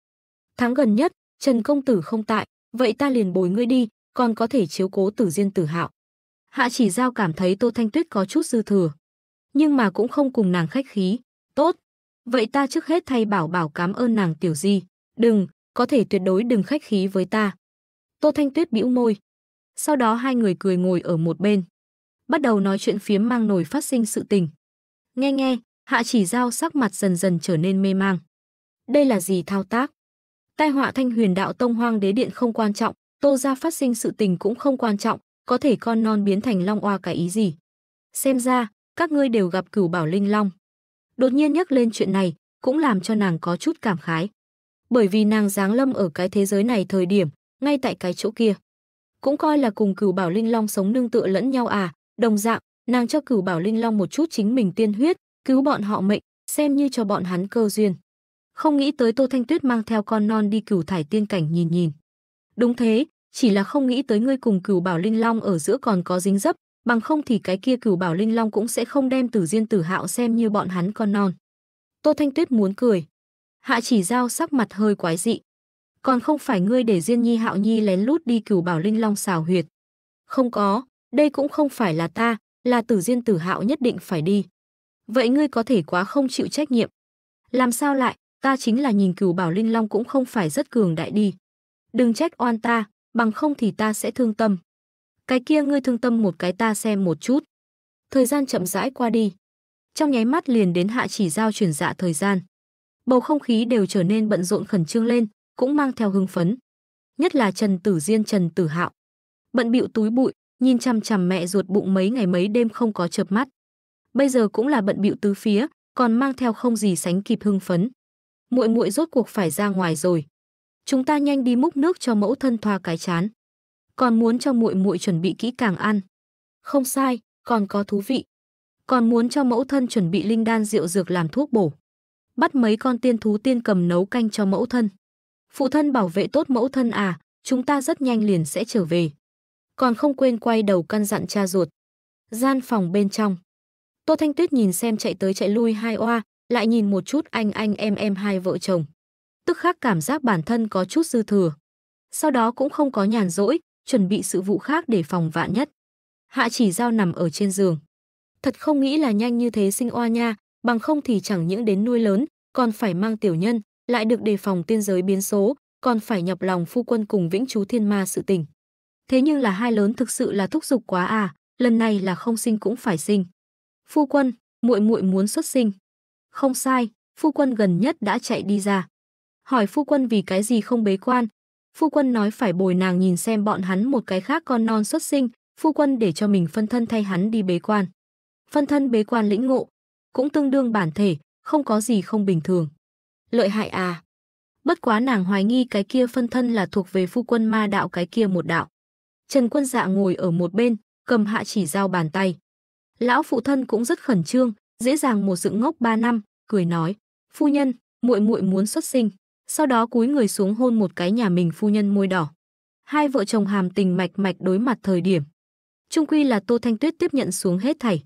Tháng gần nhất, Trần Công Tử không tại, vậy ta liền bồi ngươi đi, còn có thể chiếu cố tử diên tử hạo. Hạ chỉ giao cảm thấy Tô Thanh Tuyết có chút dư thừa, nhưng mà cũng không cùng nàng khách khí. Tốt, vậy ta trước hết thay bảo bảo cảm ơn nàng tiểu di, đừng, có thể tuyệt đối đừng khách khí với ta. Tô Thanh Tuyết bĩu môi. Sau đó hai người cười ngồi ở một bên. Bắt đầu nói chuyện phiếm mang nổi phát sinh sự tình. Nghe nghe, Hạ chỉ giao sắc mặt dần dần trở nên mê mang. Đây là gì thao tác? Tai họa thanh huyền đạo tông hoang đế điện không quan trọng, tô ra phát sinh sự tình cũng không quan trọng, có thể con non biến thành long oa cái ý gì? Xem ra, các ngươi đều gặp cửu bảo linh long. Đột nhiên nhắc lên chuyện này, cũng làm cho nàng có chút cảm khái. Bởi vì nàng giáng lâm ở cái thế giới này thời điểm, ngay tại cái chỗ kia. Cũng coi là cùng cửu bảo linh long sống nương tựa lẫn nhau à, đồng dạng, nàng cho cửu bảo linh long một chút chính mình tiên huyết, cứu bọn họ mệnh, xem như cho bọn hắn cơ duyên. Không nghĩ tới Tô Thanh Tuyết mang theo con non đi cửu thải tiên cảnh nhìn nhìn. Đúng thế, chỉ là không nghĩ tới ngươi cùng cửu bảo linh long ở giữa còn có dính dấp, bằng không thì cái kia cửu bảo linh long cũng sẽ không đem tử diên tử hạo xem như bọn hắn con non. Tô Thanh Tuyết muốn cười. Hạ chỉ giao sắc mặt hơi quái dị còn không phải ngươi để Diên Nhi Hạo Nhi lén lút đi cửu bảo linh long xào huyệt. Không có, đây cũng không phải là ta, là Tử Diên Tử Hạo nhất định phải đi. Vậy ngươi có thể quá không chịu trách nhiệm. Làm sao lại, ta chính là nhìn cửu bảo linh long cũng không phải rất cường đại đi. Đừng trách oan ta, bằng không thì ta sẽ thương tâm. Cái kia ngươi thương tâm một cái ta xem một chút. Thời gian chậm rãi qua đi. Trong nháy mắt liền đến hạ chỉ giao chuyển dạ thời gian. Bầu không khí đều trở nên bận rộn khẩn trương lên, cũng mang theo hưng phấn. Nhất là Trần Tử Diên Trần Tử Hạo. Bận bịu túi bụi, nhìn chằm chằm mẹ ruột bụng mấy ngày mấy đêm không có chợp mắt. Bây giờ cũng là bận bịu tứ phía, còn mang theo không gì sánh kịp hưng phấn. Muội muội rốt cuộc phải ra ngoài rồi. Chúng ta nhanh đi múc nước cho mẫu thân thoa cái chán. Còn muốn cho muội muội chuẩn bị kỹ càng ăn. Không sai, còn có thú vị. Còn muốn cho mẫu thân chuẩn bị linh đan rượu dược làm thuốc bổ. Bắt mấy con tiên thú tiên cầm nấu canh cho mẫu thân phụ thân bảo vệ tốt mẫu thân à, chúng ta rất nhanh liền sẽ trở về. Còn không quên quay đầu căn dặn cha ruột. Gian phòng bên trong. Tô Thanh Tuyết nhìn xem chạy tới chạy lui hai oa, lại nhìn một chút anh anh em em hai vợ chồng. Tức khắc cảm giác bản thân có chút dư thừa. Sau đó cũng không có nhàn rỗi, chuẩn bị sự vụ khác để phòng vạn nhất. Hạ chỉ giao nằm ở trên giường. Thật không nghĩ là nhanh như thế sinh oa nha, bằng không thì chẳng những đến nuôi lớn, còn phải mang tiểu nhân, lại được đề phòng tiên giới biến số, còn phải nhọc lòng phu quân cùng vĩnh chú thiên ma sự tình. Thế nhưng là hai lớn thực sự là thúc giục quá à, lần này là không sinh cũng phải sinh. Phu quân, muội muội muốn xuất sinh. Không sai, phu quân gần nhất đã chạy đi ra. Hỏi phu quân vì cái gì không bế quan, phu quân nói phải bồi nàng nhìn xem bọn hắn một cái khác con non xuất sinh, phu quân để cho mình phân thân thay hắn đi bế quan. Phân thân bế quan lĩnh ngộ, cũng tương đương bản thể, không có gì không bình thường. Lợi hại à? Bất quá nàng hoài nghi cái kia phân thân là thuộc về phu quân ma đạo cái kia một đạo. Trần quân dạ ngồi ở một bên, cầm hạ chỉ giao bàn tay. Lão phụ thân cũng rất khẩn trương, dễ dàng một dựng ngốc ba năm, cười nói, phu nhân, muội muội muốn xuất sinh, sau đó cúi người xuống hôn một cái nhà mình phu nhân môi đỏ. Hai vợ chồng hàm tình mạch mạch đối mặt thời điểm. Trung quy là Tô Thanh Tuyết tiếp nhận xuống hết thảy.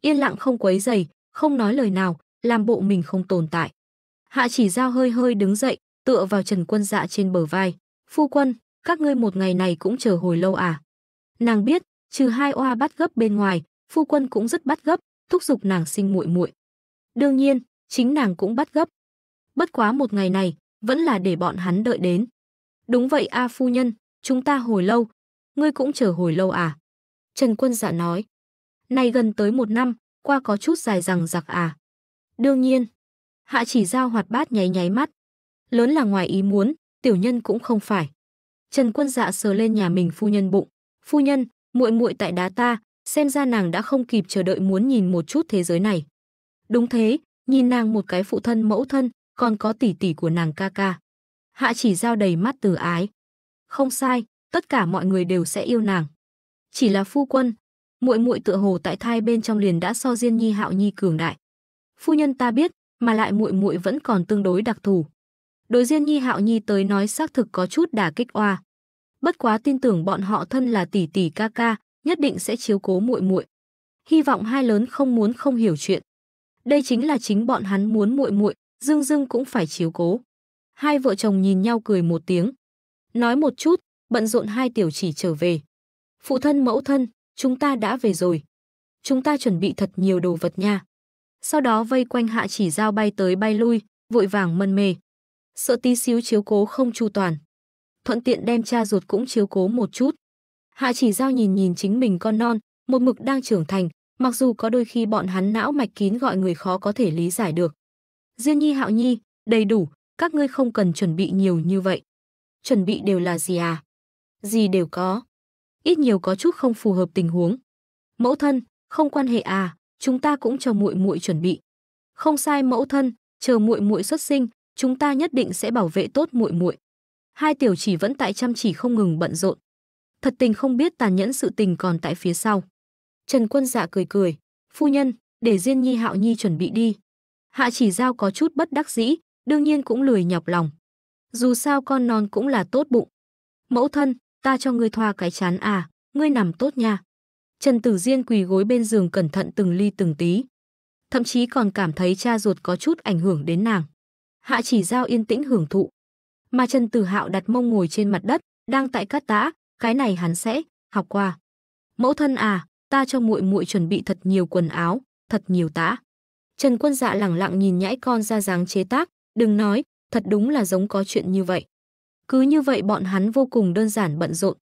Yên lặng không quấy dày, không nói lời nào, làm bộ mình không tồn tại. Hạ chỉ giao hơi hơi đứng dậy, tựa vào Trần Quân Dạ trên bờ vai. Phu quân, các ngươi một ngày này cũng chờ hồi lâu à? Nàng biết, trừ hai oa bắt gấp bên ngoài, phu quân cũng rất bắt gấp, thúc giục nàng sinh muội muội. Đương nhiên, chính nàng cũng bắt gấp. Bất quá một ngày này, vẫn là để bọn hắn đợi đến. Đúng vậy a phu nhân, chúng ta hồi lâu, ngươi cũng chờ hồi lâu à? Trần Quân Dạ nói. Này gần tới một năm, qua có chút dài rằng giặc à? Đương nhiên, Hạ chỉ giao hoạt bát nháy nháy mắt. Lớn là ngoài ý muốn, tiểu nhân cũng không phải. Trần Quân Dạ sờ lên nhà mình phu nhân bụng. Phu nhân, muội muội tại đá ta, xem ra nàng đã không kịp chờ đợi muốn nhìn một chút thế giới này. Đúng thế, nhìn nàng một cái phụ thân mẫu thân, còn có tỷ tỷ của nàng ca ca. Hạ chỉ giao đầy mắt từ ái. Không sai, tất cả mọi người đều sẽ yêu nàng. Chỉ là phu quân, muội muội tựa hồ tại thai bên trong liền đã so Diên Nhi Hạo Nhi cường đại. Phu nhân ta biết, mà lại muội muội vẫn còn tương đối đặc thù. Đối diện Nhi Hạo Nhi tới nói xác thực có chút đả kích oa. Bất quá tin tưởng bọn họ thân là tỷ tỷ ca ca, nhất định sẽ chiếu cố muội muội. Hy vọng hai lớn không muốn không hiểu chuyện. Đây chính là chính bọn hắn muốn muội muội, Dương Dương cũng phải chiếu cố. Hai vợ chồng nhìn nhau cười một tiếng. Nói một chút, bận rộn hai tiểu chỉ trở về. Phụ thân mẫu thân, chúng ta đã về rồi. Chúng ta chuẩn bị thật nhiều đồ vật nha sau đó vây quanh hạ chỉ giao bay tới bay lui, vội vàng mân mê. Sợ tí xíu chiếu cố không chu toàn. Thuận tiện đem cha ruột cũng chiếu cố một chút. Hạ chỉ giao nhìn nhìn chính mình con non, một mực đang trưởng thành, mặc dù có đôi khi bọn hắn não mạch kín gọi người khó có thể lý giải được. Duyên nhi hạo nhi, đầy đủ, các ngươi không cần chuẩn bị nhiều như vậy. Chuẩn bị đều là gì à? Gì đều có. Ít nhiều có chút không phù hợp tình huống. Mẫu thân, không quan hệ à, chúng ta cũng chờ muội muội chuẩn bị. Không sai mẫu thân, chờ muội muội xuất sinh, chúng ta nhất định sẽ bảo vệ tốt muội muội. Hai tiểu chỉ vẫn tại chăm chỉ không ngừng bận rộn. Thật tình không biết tàn nhẫn sự tình còn tại phía sau. Trần Quân Dạ cười cười, "Phu nhân, để Diên Nhi Hạo Nhi chuẩn bị đi." Hạ Chỉ Giao có chút bất đắc dĩ, đương nhiên cũng lười nhọc lòng. Dù sao con non cũng là tốt bụng. "Mẫu thân, ta cho ngươi thoa cái chán à, ngươi nằm tốt nha." Trần Tử Diên quỳ gối bên giường cẩn thận từng ly từng tí. Thậm chí còn cảm thấy cha ruột có chút ảnh hưởng đến nàng. Hạ chỉ giao yên tĩnh hưởng thụ. Mà Trần Tử Hạo đặt mông ngồi trên mặt đất, đang tại cát tã, cái này hắn sẽ học qua. Mẫu thân à, ta cho muội muội chuẩn bị thật nhiều quần áo, thật nhiều tã. Trần Quân Dạ lẳng lặng nhìn nhãi con ra dáng chế tác, đừng nói, thật đúng là giống có chuyện như vậy. Cứ như vậy bọn hắn vô cùng đơn giản bận rộn.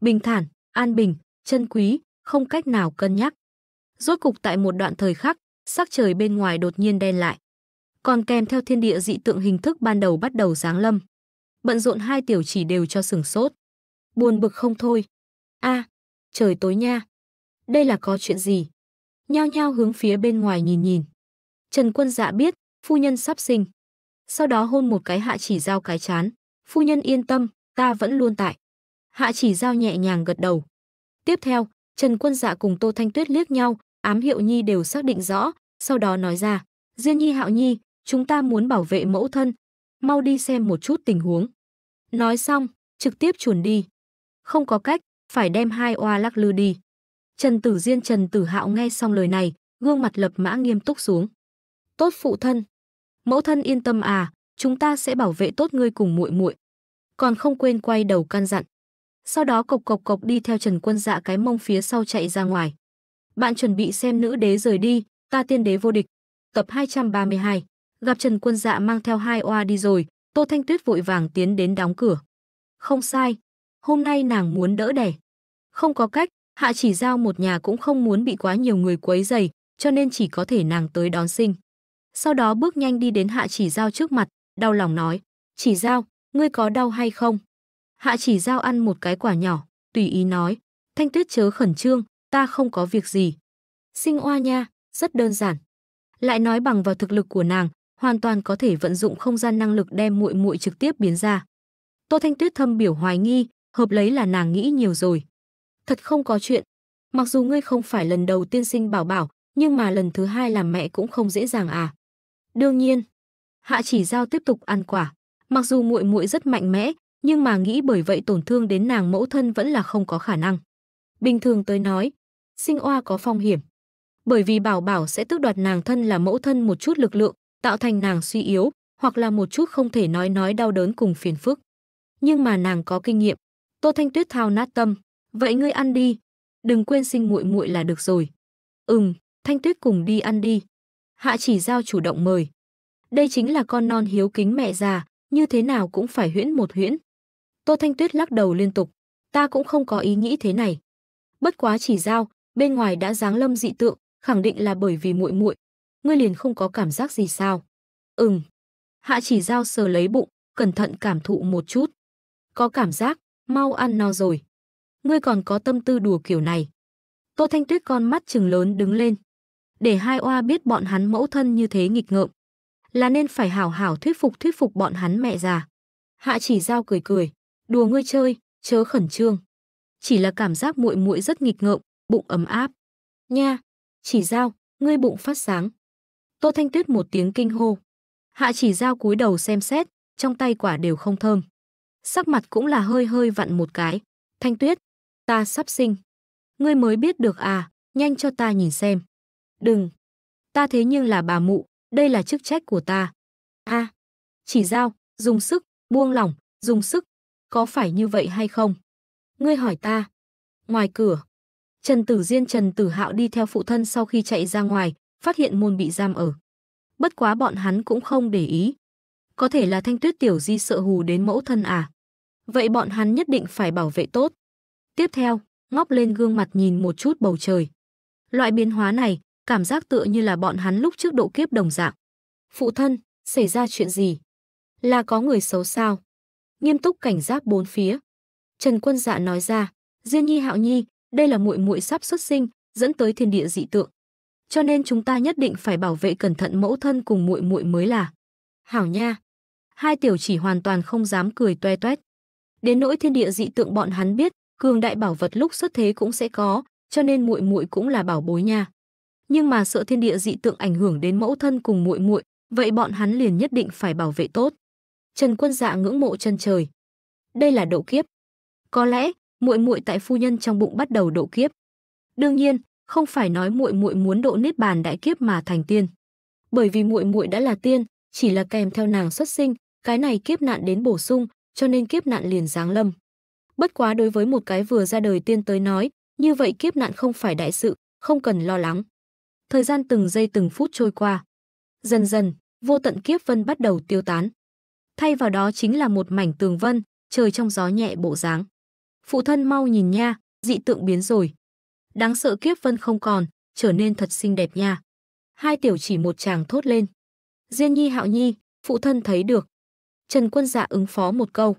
Bình thản, an bình, chân quý, không cách nào cân nhắc. Rốt cục tại một đoạn thời khắc, sắc trời bên ngoài đột nhiên đen lại. Còn kèm theo thiên địa dị tượng hình thức ban đầu bắt đầu giáng lâm. Bận rộn hai tiểu chỉ đều cho sừng sốt. Buồn bực không thôi. a trời tối nha. Đây là có chuyện gì? Nhao nhao hướng phía bên ngoài nhìn nhìn. Trần quân dạ biết, phu nhân sắp sinh. Sau đó hôn một cái hạ chỉ giao cái chán. Phu nhân yên tâm, ta vẫn luôn tại. Hạ chỉ giao nhẹ nhàng gật đầu. Tiếp theo, Trần Quân Dạ cùng Tô Thanh Tuyết liếc nhau, ám hiệu Nhi đều xác định rõ, sau đó nói ra, Diên Nhi Hạo Nhi, chúng ta muốn bảo vệ mẫu thân, mau đi xem một chút tình huống. Nói xong, trực tiếp chuồn đi. Không có cách, phải đem hai oa lắc lư đi. Trần Tử Diên Trần Tử Hạo nghe xong lời này, gương mặt lập mã nghiêm túc xuống. Tốt phụ thân. Mẫu thân yên tâm à, chúng ta sẽ bảo vệ tốt ngươi cùng muội muội. Còn không quên quay đầu căn dặn sau đó cộc cộc cộc đi theo Trần Quân Dạ cái mông phía sau chạy ra ngoài. Bạn chuẩn bị xem nữ đế rời đi, ta tiên đế vô địch. Tập 232. Gặp Trần Quân Dạ mang theo hai oa đi rồi, Tô Thanh Tuyết vội vàng tiến đến đóng cửa. Không sai, hôm nay nàng muốn đỡ đẻ. Không có cách, Hạ Chỉ Giao một nhà cũng không muốn bị quá nhiều người quấy rầy, cho nên chỉ có thể nàng tới đón sinh. Sau đó bước nhanh đi đến Hạ Chỉ Giao trước mặt, đau lòng nói, Chỉ Giao, ngươi có đau hay không? Hạ chỉ giao ăn một cái quả nhỏ, tùy ý nói, Thanh Tuyết chớ khẩn trương, ta không có việc gì. Sinh oa nha, rất đơn giản. Lại nói bằng vào thực lực của nàng, hoàn toàn có thể vận dụng không gian năng lực đem muội muội trực tiếp biến ra. Tô Thanh Tuyết thâm biểu hoài nghi, hợp lấy là nàng nghĩ nhiều rồi. Thật không có chuyện. Mặc dù ngươi không phải lần đầu tiên sinh bảo bảo, nhưng mà lần thứ hai làm mẹ cũng không dễ dàng à. Đương nhiên. Hạ chỉ giao tiếp tục ăn quả. Mặc dù muội muội rất mạnh mẽ, nhưng mà nghĩ bởi vậy tổn thương đến nàng mẫu thân vẫn là không có khả năng. Bình thường tới nói, sinh oa có phong hiểm. Bởi vì bảo bảo sẽ tước đoạt nàng thân là mẫu thân một chút lực lượng, tạo thành nàng suy yếu, hoặc là một chút không thể nói nói đau đớn cùng phiền phức. Nhưng mà nàng có kinh nghiệm. Tô Thanh Tuyết thao nát tâm, "Vậy ngươi ăn đi, đừng quên sinh muội muội là được rồi." "Ừm, Thanh Tuyết cùng đi ăn đi." Hạ Chỉ Giao chủ động mời. Đây chính là con non hiếu kính mẹ già, như thế nào cũng phải huyễn một huyễn. Tô Thanh Tuyết lắc đầu liên tục. Ta cũng không có ý nghĩ thế này. Bất quá chỉ giao, bên ngoài đã giáng lâm dị tượng, khẳng định là bởi vì muội muội. Ngươi liền không có cảm giác gì sao? Ừm. Hạ chỉ giao sờ lấy bụng, cẩn thận cảm thụ một chút. Có cảm giác, mau ăn no rồi. Ngươi còn có tâm tư đùa kiểu này. Tô Thanh Tuyết con mắt trừng lớn đứng lên. Để hai oa biết bọn hắn mẫu thân như thế nghịch ngợm. Là nên phải hảo hảo thuyết phục thuyết phục bọn hắn mẹ già. Hạ chỉ giao cười cười đùa ngươi chơi, chớ khẩn trương. Chỉ là cảm giác muội muội rất nghịch ngợm, bụng ấm áp. Nha, chỉ giao, ngươi bụng phát sáng. Tô Thanh Tuyết một tiếng kinh hô. Hạ chỉ giao cúi đầu xem xét, trong tay quả đều không thơm. Sắc mặt cũng là hơi hơi vặn một cái. Thanh Tuyết, ta sắp sinh. Ngươi mới biết được à, nhanh cho ta nhìn xem. Đừng. Ta thế nhưng là bà mụ, đây là chức trách của ta. a à, chỉ giao, dùng sức, buông lỏng, dùng sức, có phải như vậy hay không? Ngươi hỏi ta. Ngoài cửa, Trần Tử Diên Trần Tử Hạo đi theo phụ thân sau khi chạy ra ngoài, phát hiện môn bị giam ở. Bất quá bọn hắn cũng không để ý. Có thể là thanh tuyết tiểu di sợ hù đến mẫu thân à. Vậy bọn hắn nhất định phải bảo vệ tốt. Tiếp theo, ngóc lên gương mặt nhìn một chút bầu trời. Loại biến hóa này, cảm giác tựa như là bọn hắn lúc trước độ kiếp đồng dạng. Phụ thân, xảy ra chuyện gì? Là có người xấu sao? nghiêm túc cảnh giác bốn phía. Trần Quân Dạ nói ra, "Diên Nhi Hạo Nhi, đây là muội muội sắp xuất sinh, dẫn tới thiên địa dị tượng. Cho nên chúng ta nhất định phải bảo vệ cẩn thận mẫu thân cùng muội muội mới là." "Hảo nha." Hai tiểu chỉ hoàn toàn không dám cười toe toét. Đến nỗi thiên địa dị tượng bọn hắn biết, cường đại bảo vật lúc xuất thế cũng sẽ có, cho nên muội muội cũng là bảo bối nha. Nhưng mà sợ thiên địa dị tượng ảnh hưởng đến mẫu thân cùng muội muội, vậy bọn hắn liền nhất định phải bảo vệ tốt. Trần Quân Dạ ngưỡng mộ chân trời. Đây là độ kiếp. Có lẽ, muội muội tại phu nhân trong bụng bắt đầu độ kiếp. Đương nhiên, không phải nói muội muội muốn độ niết bàn đại kiếp mà thành tiên. Bởi vì muội muội đã là tiên, chỉ là kèm theo nàng xuất sinh, cái này kiếp nạn đến bổ sung, cho nên kiếp nạn liền giáng lâm. Bất quá đối với một cái vừa ra đời tiên tới nói, như vậy kiếp nạn không phải đại sự, không cần lo lắng. Thời gian từng giây từng phút trôi qua. Dần dần, vô tận kiếp vân bắt đầu tiêu tán thay vào đó chính là một mảnh tường vân, trời trong gió nhẹ bộ dáng. Phụ thân mau nhìn nha, dị tượng biến rồi. Đáng sợ kiếp vân không còn, trở nên thật xinh đẹp nha. Hai tiểu chỉ một chàng thốt lên. Diên nhi hạo nhi, phụ thân thấy được. Trần quân dạ ứng phó một câu.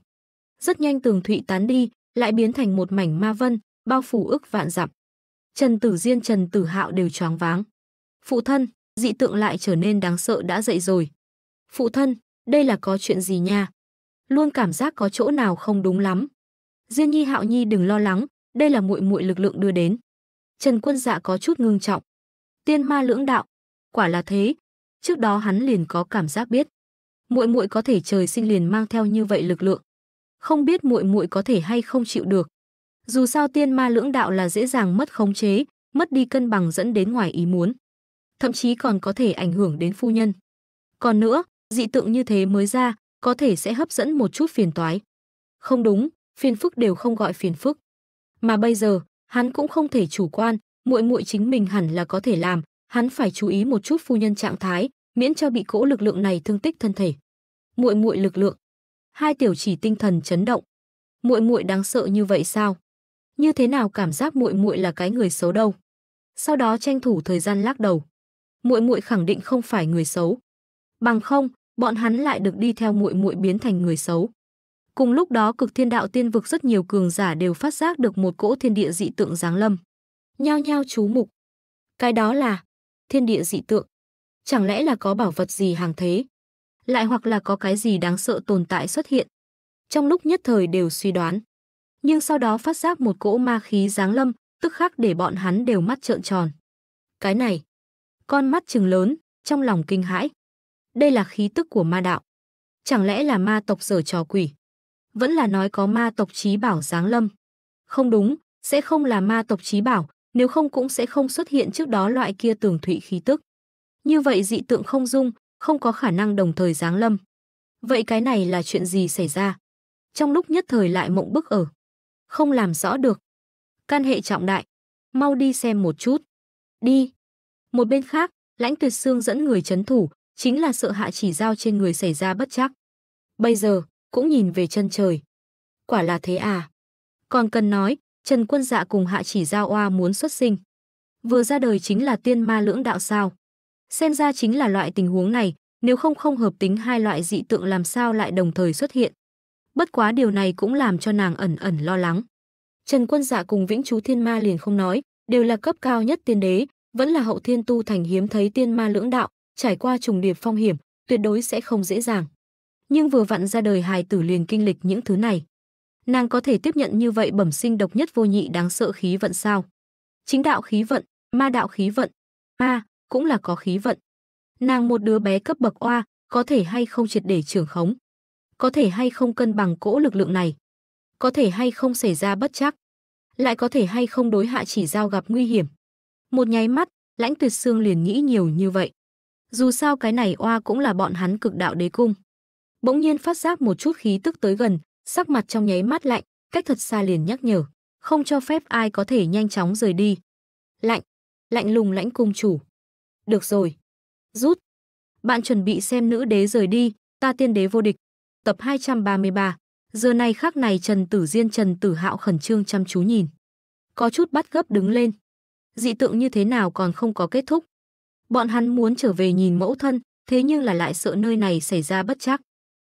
Rất nhanh tường thụy tán đi, lại biến thành một mảnh ma vân, bao phủ ức vạn dặm. Trần tử diên trần tử hạo đều choáng váng. Phụ thân, dị tượng lại trở nên đáng sợ đã dậy rồi. Phụ thân, đây là có chuyện gì nha? Luôn cảm giác có chỗ nào không đúng lắm. Diên Nhi Hạo Nhi đừng lo lắng, đây là muội muội lực lượng đưa đến. Trần Quân Dạ có chút ngưng trọng. Tiên ma lưỡng đạo, quả là thế, trước đó hắn liền có cảm giác biết, muội muội có thể trời sinh liền mang theo như vậy lực lượng. Không biết muội muội có thể hay không chịu được. Dù sao tiên ma lưỡng đạo là dễ dàng mất khống chế, mất đi cân bằng dẫn đến ngoài ý muốn, thậm chí còn có thể ảnh hưởng đến phu nhân. Còn nữa, dị tượng như thế mới ra, có thể sẽ hấp dẫn một chút phiền toái. Không đúng, phiền phức đều không gọi phiền phức. Mà bây giờ, hắn cũng không thể chủ quan, muội muội chính mình hẳn là có thể làm, hắn phải chú ý một chút phu nhân trạng thái, miễn cho bị cỗ lực lượng này thương tích thân thể. Muội muội lực lượng. Hai tiểu chỉ tinh thần chấn động. Muội muội đáng sợ như vậy sao? Như thế nào cảm giác muội muội là cái người xấu đâu? Sau đó tranh thủ thời gian lắc đầu. Muội muội khẳng định không phải người xấu. Bằng không, bọn hắn lại được đi theo muội muội biến thành người xấu. Cùng lúc đó cực thiên đạo tiên vực rất nhiều cường giả đều phát giác được một cỗ thiên địa dị tượng giáng lâm. Nhao nhao chú mục. Cái đó là thiên địa dị tượng. Chẳng lẽ là có bảo vật gì hàng thế? Lại hoặc là có cái gì đáng sợ tồn tại xuất hiện? Trong lúc nhất thời đều suy đoán. Nhưng sau đó phát giác một cỗ ma khí giáng lâm, tức khắc để bọn hắn đều mắt trợn tròn. Cái này, con mắt trừng lớn, trong lòng kinh hãi. Đây là khí tức của ma đạo. Chẳng lẽ là ma tộc sở trò quỷ? Vẫn là nói có ma tộc trí bảo giáng lâm. Không đúng, sẽ không là ma tộc trí bảo, nếu không cũng sẽ không xuất hiện trước đó loại kia tường thụy khí tức. Như vậy dị tượng không dung, không có khả năng đồng thời giáng lâm. Vậy cái này là chuyện gì xảy ra? Trong lúc nhất thời lại mộng bức ở. Không làm rõ được. Can hệ trọng đại. Mau đi xem một chút. Đi. Một bên khác, lãnh tuyệt xương dẫn người chấn thủ, chính là sợ hạ chỉ giao trên người xảy ra bất chắc. Bây giờ, cũng nhìn về chân trời. Quả là thế à. Còn cần nói, Trần Quân Dạ cùng hạ chỉ giao oa muốn xuất sinh. Vừa ra đời chính là tiên ma lưỡng đạo sao. Xem ra chính là loại tình huống này, nếu không không hợp tính hai loại dị tượng làm sao lại đồng thời xuất hiện. Bất quá điều này cũng làm cho nàng ẩn ẩn lo lắng. Trần Quân Dạ cùng Vĩnh Chú Thiên Ma liền không nói, đều là cấp cao nhất tiên đế, vẫn là hậu thiên tu thành hiếm thấy tiên ma lưỡng đạo, trải qua trùng điệp phong hiểm, tuyệt đối sẽ không dễ dàng. Nhưng vừa vặn ra đời hài tử liền kinh lịch những thứ này. Nàng có thể tiếp nhận như vậy bẩm sinh độc nhất vô nhị đáng sợ khí vận sao? Chính đạo khí vận, ma đạo khí vận, ma cũng là có khí vận. Nàng một đứa bé cấp bậc oa, có thể hay không triệt để trưởng khống? Có thể hay không cân bằng cỗ lực lượng này? Có thể hay không xảy ra bất chắc? Lại có thể hay không đối hạ chỉ giao gặp nguy hiểm? Một nháy mắt, Lãnh Tuyệt Sương liền nghĩ nhiều như vậy. Dù sao cái này oa cũng là bọn hắn cực đạo đế cung. Bỗng nhiên phát giác một chút khí tức tới gần, sắc mặt trong nháy mắt lạnh, cách thật xa liền nhắc nhở, không cho phép ai có thể nhanh chóng rời đi. Lạnh, lạnh lùng lãnh cung chủ. Được rồi. Rút. Bạn chuẩn bị xem nữ đế rời đi, ta tiên đế vô địch. Tập 233. Giờ này khắc này Trần Tử Diên Trần Tử Hạo khẩn trương chăm chú nhìn. Có chút bắt gấp đứng lên. Dị tượng như thế nào còn không có kết thúc, Bọn hắn muốn trở về nhìn mẫu thân, thế nhưng là lại sợ nơi này xảy ra bất chắc.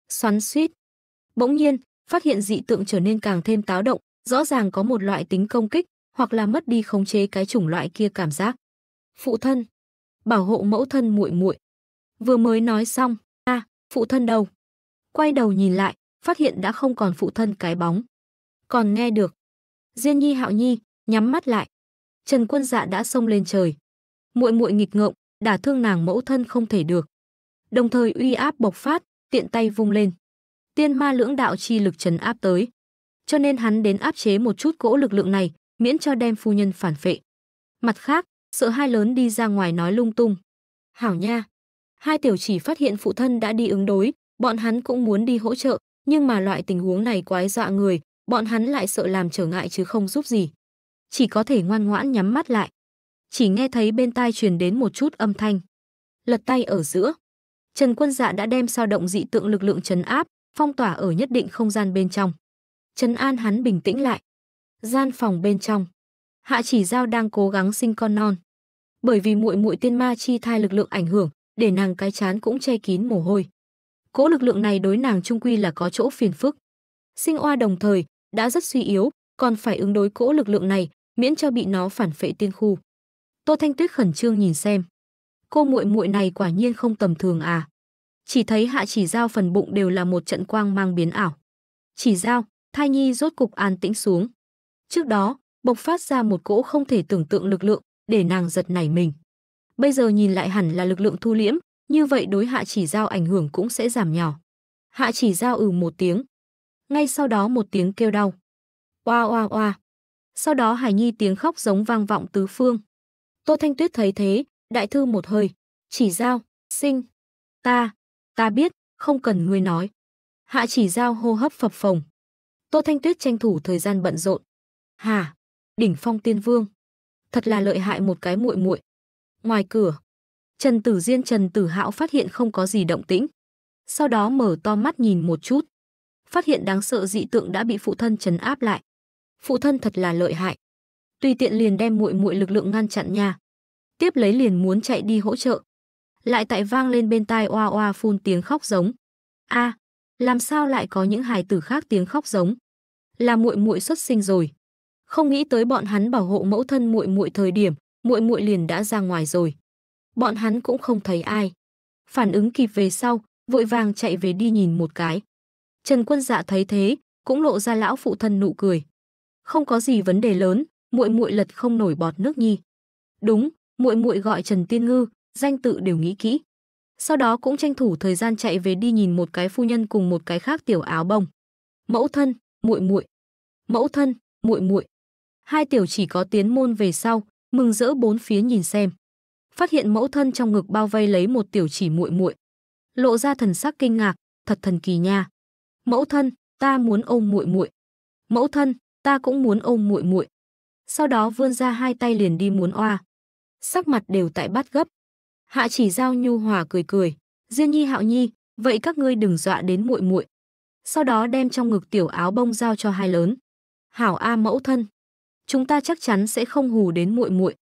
Xoắn suýt. Bỗng nhiên, phát hiện dị tượng trở nên càng thêm táo động, rõ ràng có một loại tính công kích, hoặc là mất đi khống chế cái chủng loại kia cảm giác. Phụ thân, bảo hộ mẫu thân muội muội. Vừa mới nói xong, a, phụ thân đâu? Quay đầu nhìn lại, phát hiện đã không còn phụ thân cái bóng. Còn nghe được. Diên Nhi Hạo Nhi nhắm mắt lại. Trần Quân Dạ đã xông lên trời. Muội muội nghịch ngợm, đả thương nàng mẫu thân không thể được. Đồng thời uy áp bộc phát, tiện tay vung lên. Tiên ma lưỡng đạo chi lực trấn áp tới. Cho nên hắn đến áp chế một chút cỗ lực lượng này, miễn cho đem phu nhân phản phệ. Mặt khác, sợ hai lớn đi ra ngoài nói lung tung. Hảo nha! Hai tiểu chỉ phát hiện phụ thân đã đi ứng đối, bọn hắn cũng muốn đi hỗ trợ, nhưng mà loại tình huống này quái dọa người, bọn hắn lại sợ làm trở ngại chứ không giúp gì. Chỉ có thể ngoan ngoãn nhắm mắt lại. Chỉ nghe thấy bên tai truyền đến một chút âm thanh. Lật tay ở giữa. Trần Quân Dạ đã đem sao động dị tượng lực lượng trấn áp, phong tỏa ở nhất định không gian bên trong. trần An hắn bình tĩnh lại. Gian phòng bên trong, Hạ Chỉ Giao đang cố gắng sinh con non. Bởi vì muội muội tiên ma chi thai lực lượng ảnh hưởng, để nàng cái chán cũng che kín mồ hôi. Cỗ lực lượng này đối nàng trung quy là có chỗ phiền phức. Sinh oa đồng thời đã rất suy yếu, còn phải ứng đối cỗ lực lượng này, miễn cho bị nó phản phệ tiên khu. Tô Thanh Tuyết khẩn trương nhìn xem. Cô muội muội này quả nhiên không tầm thường à. Chỉ thấy hạ chỉ giao phần bụng đều là một trận quang mang biến ảo. Chỉ giao, thai nhi rốt cục an tĩnh xuống. Trước đó, bộc phát ra một cỗ không thể tưởng tượng lực lượng, để nàng giật nảy mình. Bây giờ nhìn lại hẳn là lực lượng thu liễm, như vậy đối hạ chỉ giao ảnh hưởng cũng sẽ giảm nhỏ. Hạ chỉ giao ừ một tiếng. Ngay sau đó một tiếng kêu đau. Oa oa oa. Sau đó Hải Nhi tiếng khóc giống vang vọng tứ phương. Tô Thanh Tuyết thấy thế, đại thư một hơi, chỉ giao, sinh, ta, ta biết, không cần ngươi nói. Hạ chỉ giao hô hấp phập phồng. Tô Thanh Tuyết tranh thủ thời gian bận rộn. Hà, đỉnh phong tiên vương. Thật là lợi hại một cái muội muội. Ngoài cửa, Trần Tử Diên Trần Tử Hạo phát hiện không có gì động tĩnh. Sau đó mở to mắt nhìn một chút. Phát hiện đáng sợ dị tượng đã bị phụ thân trấn áp lại. Phụ thân thật là lợi hại tùy tiện liền đem muội muội lực lượng ngăn chặn nha Tiếp lấy liền muốn chạy đi hỗ trợ. Lại tại vang lên bên tai oa oa phun tiếng khóc giống. A, à, làm sao lại có những hài tử khác tiếng khóc giống? Là muội muội xuất sinh rồi. Không nghĩ tới bọn hắn bảo hộ mẫu thân muội muội thời điểm, muội muội liền đã ra ngoài rồi. Bọn hắn cũng không thấy ai. Phản ứng kịp về sau, vội vàng chạy về đi nhìn một cái. Trần Quân Dạ thấy thế, cũng lộ ra lão phụ thân nụ cười. Không có gì vấn đề lớn, muội muội lật không nổi bọt nước nhi. Đúng, muội muội gọi Trần Tiên Ngư, danh tự đều nghĩ kỹ. Sau đó cũng tranh thủ thời gian chạy về đi nhìn một cái phu nhân cùng một cái khác tiểu áo bông. Mẫu thân, muội muội. Mẫu thân, muội muội. Hai tiểu chỉ có tiến môn về sau, mừng rỡ bốn phía nhìn xem. Phát hiện mẫu thân trong ngực bao vây lấy một tiểu chỉ muội muội. Lộ ra thần sắc kinh ngạc, thật thần kỳ nha. Mẫu thân, ta muốn ôm muội muội. Mẫu thân, ta cũng muốn ôm muội muội sau đó vươn ra hai tay liền đi muốn oa. Sắc mặt đều tại bát gấp. Hạ Chỉ Giao nhu hòa cười cười, "Diên Nhi Hạo Nhi, vậy các ngươi đừng dọa đến muội muội." Sau đó đem trong ngực tiểu áo bông giao cho hai lớn. "Hảo a mẫu thân, chúng ta chắc chắn sẽ không hù đến muội muội."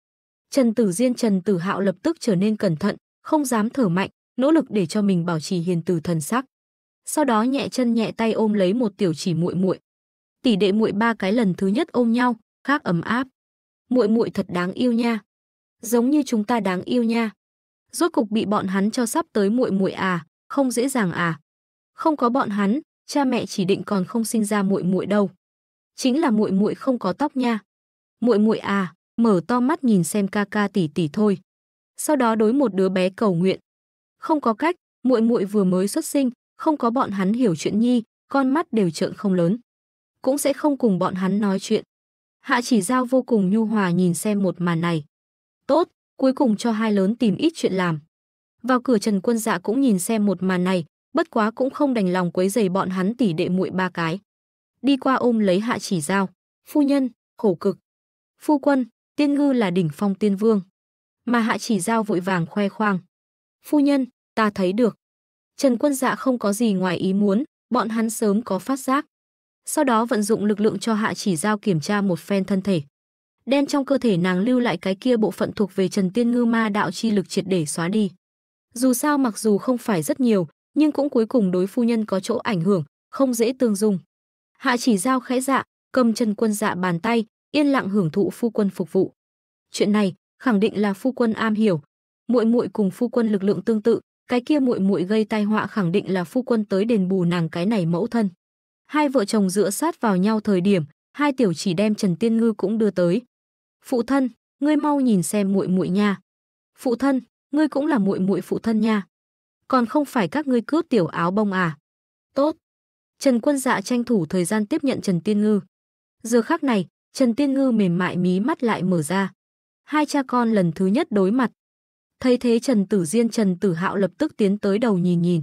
Trần Tử Diên Trần Tử Hạo lập tức trở nên cẩn thận, không dám thở mạnh, nỗ lực để cho mình bảo trì hiền từ thần sắc. Sau đó nhẹ chân nhẹ tay ôm lấy một tiểu chỉ muội muội. Tỷ đệ muội ba cái lần thứ nhất ôm nhau, khác ấm áp. Muội muội thật đáng yêu nha. Giống như chúng ta đáng yêu nha. Rốt cục bị bọn hắn cho sắp tới muội muội à, không dễ dàng à. Không có bọn hắn, cha mẹ chỉ định còn không sinh ra muội muội đâu. Chính là muội muội không có tóc nha. Muội muội à, mở to mắt nhìn xem ca ca tỷ tỷ thôi. Sau đó đối một đứa bé cầu nguyện. Không có cách, muội muội vừa mới xuất sinh, không có bọn hắn hiểu chuyện nhi, con mắt đều trợn không lớn. Cũng sẽ không cùng bọn hắn nói chuyện. Hạ chỉ giao vô cùng nhu hòa nhìn xem một màn này. Tốt, cuối cùng cho hai lớn tìm ít chuyện làm. Vào cửa Trần Quân Dạ cũng nhìn xem một màn này, bất quá cũng không đành lòng quấy rầy bọn hắn tỉ đệ muội ba cái. Đi qua ôm lấy Hạ Chỉ Giao, "Phu nhân, khổ cực. Phu quân, tiên ngư là đỉnh phong tiên vương." Mà Hạ Chỉ Giao vội vàng khoe khoang, "Phu nhân, ta thấy được." Trần Quân Dạ không có gì ngoài ý muốn, bọn hắn sớm có phát giác sau đó vận dụng lực lượng cho hạ chỉ giao kiểm tra một phen thân thể. Đem trong cơ thể nàng lưu lại cái kia bộ phận thuộc về Trần Tiên Ngư ma đạo chi lực triệt để xóa đi. Dù sao mặc dù không phải rất nhiều, nhưng cũng cuối cùng đối phu nhân có chỗ ảnh hưởng, không dễ tương dung. Hạ chỉ giao khẽ dạ, cầm chân Quân dạ bàn tay, yên lặng hưởng thụ phu quân phục vụ. Chuyện này khẳng định là phu quân am hiểu, muội muội cùng phu quân lực lượng tương tự, cái kia muội muội gây tai họa khẳng định là phu quân tới đền bù nàng cái này mẫu thân. Hai vợ chồng dựa sát vào nhau thời điểm, hai tiểu chỉ đem Trần Tiên Ngư cũng đưa tới. "Phụ thân, ngươi mau nhìn xem muội muội nha." "Phụ thân, ngươi cũng là muội muội phụ thân nha." "Còn không phải các ngươi cướp tiểu áo bông à?" "Tốt." Trần Quân Dạ tranh thủ thời gian tiếp nhận Trần Tiên Ngư. Giờ khắc này, Trần Tiên Ngư mềm mại mí mắt lại mở ra. Hai cha con lần thứ nhất đối mặt. Thấy thế Trần Tử Diên Trần Tử Hạo lập tức tiến tới đầu nhìn nhìn.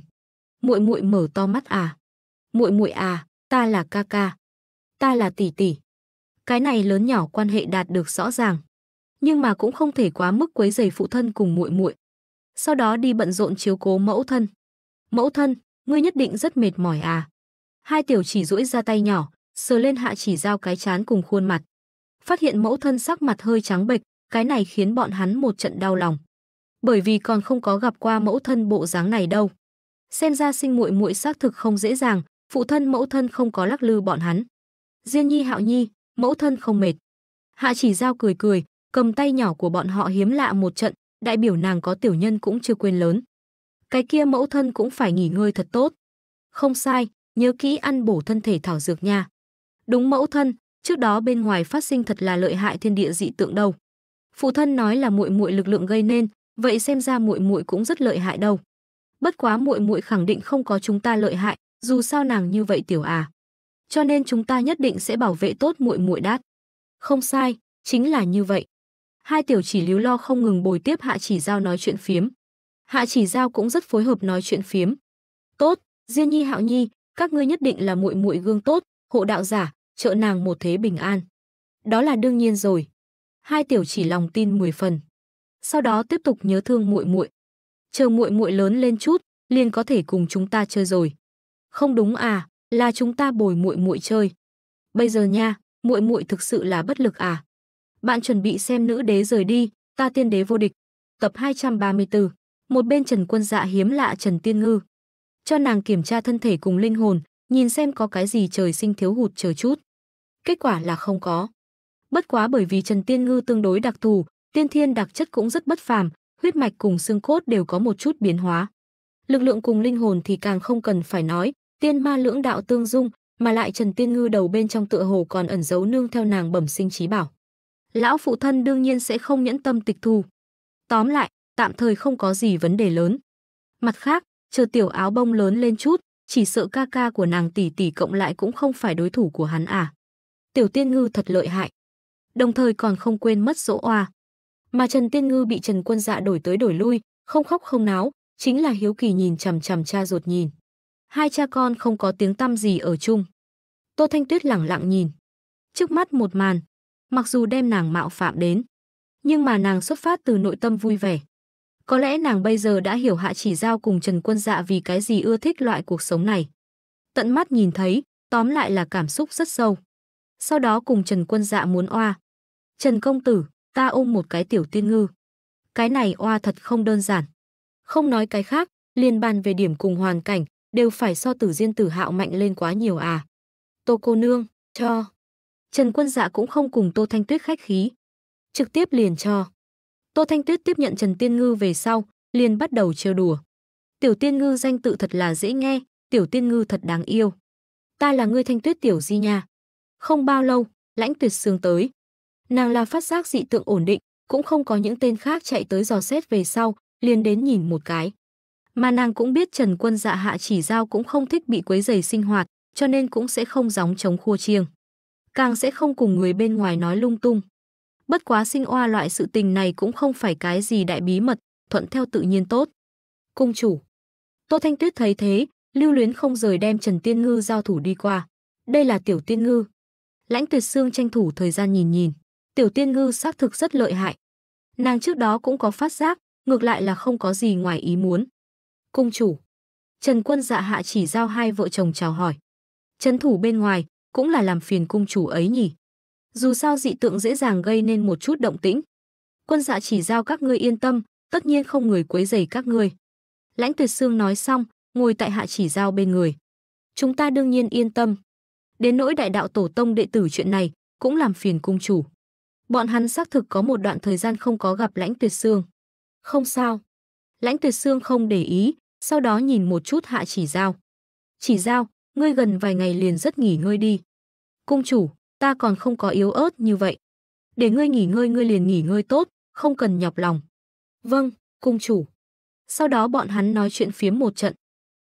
Muội muội mở to mắt à? Muội muội à? Ta là ca ca. Ta là tỷ tỷ. Cái này lớn nhỏ quan hệ đạt được rõ ràng. Nhưng mà cũng không thể quá mức quấy giày phụ thân cùng muội muội. Sau đó đi bận rộn chiếu cố mẫu thân. Mẫu thân, ngươi nhất định rất mệt mỏi à. Hai tiểu chỉ duỗi ra tay nhỏ, sờ lên hạ chỉ giao cái chán cùng khuôn mặt. Phát hiện mẫu thân sắc mặt hơi trắng bệch, cái này khiến bọn hắn một trận đau lòng. Bởi vì còn không có gặp qua mẫu thân bộ dáng này đâu. Xem ra sinh muội muội xác thực không dễ dàng, phụ thân mẫu thân không có lắc lư bọn hắn. Diên Nhi Hạo Nhi, mẫu thân không mệt. Hạ Chỉ Giao cười cười, cầm tay nhỏ của bọn họ hiếm lạ một trận, đại biểu nàng có tiểu nhân cũng chưa quên lớn. Cái kia mẫu thân cũng phải nghỉ ngơi thật tốt. Không sai, nhớ kỹ ăn bổ thân thể thảo dược nha. Đúng mẫu thân, trước đó bên ngoài phát sinh thật là lợi hại thiên địa dị tượng đâu. Phụ thân nói là muội muội lực lượng gây nên, vậy xem ra muội muội cũng rất lợi hại đâu. Bất quá muội muội khẳng định không có chúng ta lợi hại, dù sao nàng như vậy tiểu à. Cho nên chúng ta nhất định sẽ bảo vệ tốt muội muội đát. Không sai, chính là như vậy. Hai tiểu chỉ líu lo không ngừng bồi tiếp Hạ Chỉ Giao nói chuyện phiếm. Hạ Chỉ Giao cũng rất phối hợp nói chuyện phiếm. Tốt, Diên Nhi Hạo Nhi, các ngươi nhất định là muội muội gương tốt, hộ đạo giả, trợ nàng một thế bình an. Đó là đương nhiên rồi. Hai tiểu chỉ lòng tin 10 phần. Sau đó tiếp tục nhớ thương muội muội. Chờ muội muội lớn lên chút, liền có thể cùng chúng ta chơi rồi không đúng à, là chúng ta bồi muội muội chơi. Bây giờ nha, muội muội thực sự là bất lực à. Bạn chuẩn bị xem nữ đế rời đi, ta tiên đế vô địch. Tập 234. Một bên Trần Quân Dạ hiếm lạ Trần Tiên Ngư. Cho nàng kiểm tra thân thể cùng linh hồn, nhìn xem có cái gì trời sinh thiếu hụt chờ chút. Kết quả là không có. Bất quá bởi vì Trần Tiên Ngư tương đối đặc thù, tiên thiên đặc chất cũng rất bất phàm, huyết mạch cùng xương cốt đều có một chút biến hóa. Lực lượng cùng linh hồn thì càng không cần phải nói, Tiên ma lưỡng đạo tương dung, mà lại Trần Tiên Ngư đầu bên trong tựa hồ còn ẩn giấu nương theo nàng bẩm sinh trí bảo. Lão phụ thân đương nhiên sẽ không nhẫn tâm tịch thu. Tóm lại, tạm thời không có gì vấn đề lớn. Mặt khác, chờ tiểu áo bông lớn lên chút, chỉ sợ ca ca của nàng tỷ tỷ cộng lại cũng không phải đối thủ của hắn à. Tiểu Tiên Ngư thật lợi hại. Đồng thời còn không quên mất dỗ oa. Mà Trần Tiên Ngư bị Trần Quân Dạ đổi tới đổi lui, không khóc không náo, chính là hiếu kỳ nhìn chằm chằm cha ruột nhìn hai cha con không có tiếng tăm gì ở chung. Tô Thanh Tuyết lẳng lặng nhìn. Trước mắt một màn, mặc dù đem nàng mạo phạm đến, nhưng mà nàng xuất phát từ nội tâm vui vẻ. Có lẽ nàng bây giờ đã hiểu Hạ Chỉ Giao cùng Trần Quân Dạ vì cái gì ưa thích loại cuộc sống này. Tận mắt nhìn thấy, tóm lại là cảm xúc rất sâu. Sau đó cùng Trần Quân Dạ muốn oa. Trần Công Tử, ta ôm một cái tiểu tiên ngư. Cái này oa thật không đơn giản. Không nói cái khác, liên bàn về điểm cùng hoàn cảnh, đều phải so tử diên tử hạo mạnh lên quá nhiều à. Tô cô nương, cho. Trần quân dạ cũng không cùng Tô Thanh Tuyết khách khí. Trực tiếp liền cho. Tô Thanh Tuyết tiếp nhận Trần Tiên Ngư về sau, liền bắt đầu trêu đùa. Tiểu Tiên Ngư danh tự thật là dễ nghe, Tiểu Tiên Ngư thật đáng yêu. Ta là ngươi Thanh Tuyết Tiểu Di nha. Không bao lâu, lãnh tuyệt sương tới. Nàng là phát giác dị tượng ổn định, cũng không có những tên khác chạy tới dò xét về sau, liền đến nhìn một cái. Mà nàng cũng biết Trần Quân Dạ hạ chỉ giao cũng không thích bị quấy rầy sinh hoạt, cho nên cũng sẽ không gióng chống khua chiêng. Càng sẽ không cùng người bên ngoài nói lung tung. Bất quá sinh oa loại sự tình này cũng không phải cái gì đại bí mật, thuận theo tự nhiên tốt. Cung chủ. Tô Thanh Tuyết thấy thế, lưu luyến không rời đem Trần Tiên Ngư giao thủ đi qua. Đây là Tiểu Tiên Ngư. Lãnh Tuyệt Sương tranh thủ thời gian nhìn nhìn. Tiểu Tiên Ngư xác thực rất lợi hại. Nàng trước đó cũng có phát giác, ngược lại là không có gì ngoài ý muốn. Cung chủ. Trần quân dạ hạ chỉ giao hai vợ chồng chào hỏi. Trấn thủ bên ngoài, cũng là làm phiền cung chủ ấy nhỉ. Dù sao dị tượng dễ dàng gây nên một chút động tĩnh. Quân dạ chỉ giao các ngươi yên tâm, tất nhiên không người quấy rầy các ngươi. Lãnh tuyệt sương nói xong, ngồi tại hạ chỉ giao bên người. Chúng ta đương nhiên yên tâm. Đến nỗi đại đạo tổ tông đệ tử chuyện này, cũng làm phiền cung chủ. Bọn hắn xác thực có một đoạn thời gian không có gặp lãnh tuyệt sương Không sao. Lãnh Tuyệt Sương không để ý, sau đó nhìn một chút Hạ Chỉ Giao. Chỉ Giao, ngươi gần vài ngày liền rất nghỉ ngơi đi. Cung chủ, ta còn không có yếu ớt như vậy. Để ngươi nghỉ ngơi ngươi liền nghỉ ngơi tốt, không cần nhọc lòng. Vâng, cung chủ. Sau đó bọn hắn nói chuyện phiếm một trận.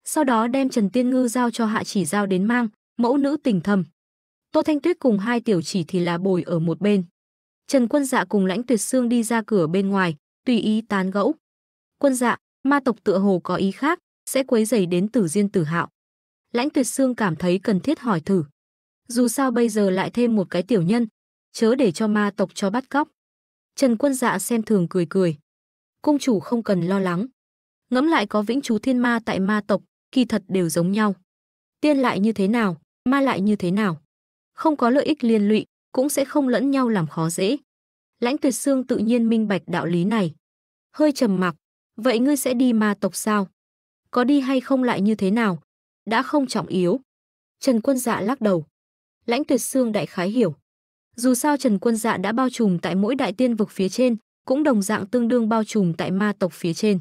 Sau đó đem Trần Tiên Ngư giao cho Hạ Chỉ Giao đến mang, mẫu nữ tình thầm. Tô Thanh Tuyết cùng hai tiểu chỉ thì là bồi ở một bên. Trần Quân Dạ cùng Lãnh Tuyệt Sương đi ra cửa bên ngoài, tùy ý tán gẫu quân dạ, ma tộc tựa hồ có ý khác, sẽ quấy rầy đến Tử Diên Tử Hạo. Lãnh Tuyệt Xương cảm thấy cần thiết hỏi thử. Dù sao bây giờ lại thêm một cái tiểu nhân, chớ để cho ma tộc cho bắt cóc. Trần Quân Dạ xem thường cười cười. Cung chủ không cần lo lắng. Ngẫm lại có vĩnh chú thiên ma tại ma tộc, kỳ thật đều giống nhau. Tiên lại như thế nào, ma lại như thế nào. Không có lợi ích liên lụy, cũng sẽ không lẫn nhau làm khó dễ. Lãnh Tuyệt Xương tự nhiên minh bạch đạo lý này. Hơi trầm mặc, Vậy ngươi sẽ đi ma tộc sao? Có đi hay không lại như thế nào? Đã không trọng yếu. Trần Quân Dạ lắc đầu. Lãnh Tuyệt Sương đại khái hiểu. Dù sao Trần Quân Dạ đã bao trùm tại mỗi đại tiên vực phía trên, cũng đồng dạng tương đương bao trùm tại ma tộc phía trên.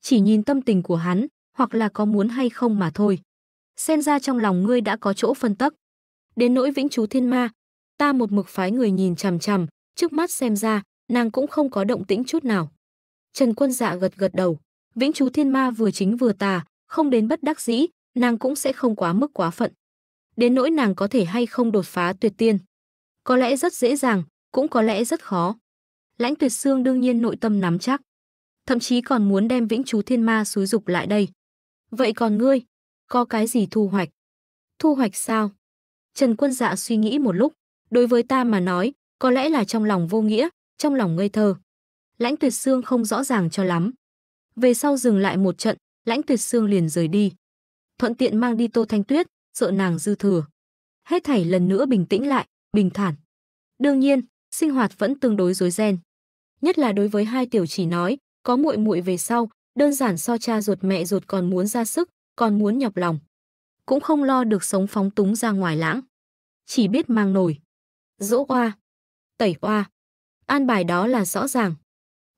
Chỉ nhìn tâm tình của hắn, hoặc là có muốn hay không mà thôi. Xem ra trong lòng ngươi đã có chỗ phân tắc. Đến nỗi vĩnh chú thiên ma, ta một mực phái người nhìn chằm chằm, trước mắt xem ra, nàng cũng không có động tĩnh chút nào. Trần Quân Dạ gật gật đầu. Vĩnh chú thiên ma vừa chính vừa tà, không đến bất đắc dĩ, nàng cũng sẽ không quá mức quá phận. Đến nỗi nàng có thể hay không đột phá tuyệt tiên. Có lẽ rất dễ dàng, cũng có lẽ rất khó. Lãnh tuyệt xương đương nhiên nội tâm nắm chắc. Thậm chí còn muốn đem vĩnh chú thiên ma xúi dục lại đây. Vậy còn ngươi, có cái gì thu hoạch? Thu hoạch sao? Trần quân dạ suy nghĩ một lúc. Đối với ta mà nói, có lẽ là trong lòng vô nghĩa, trong lòng ngây thơ. Lãnh Tuyệt Sương không rõ ràng cho lắm. Về sau dừng lại một trận, Lãnh Tuyệt Sương liền rời đi. Thuận tiện mang đi Tô Thanh Tuyết, sợ nàng dư thừa. Hết thảy lần nữa bình tĩnh lại, bình thản. Đương nhiên, sinh hoạt vẫn tương đối rối ren. Nhất là đối với hai tiểu chỉ nói, có muội muội về sau, đơn giản so cha ruột mẹ ruột còn muốn ra sức, còn muốn nhọc lòng. Cũng không lo được sống phóng túng ra ngoài lãng. Chỉ biết mang nổi. Dỗ oa. Tẩy oa. An bài đó là rõ ràng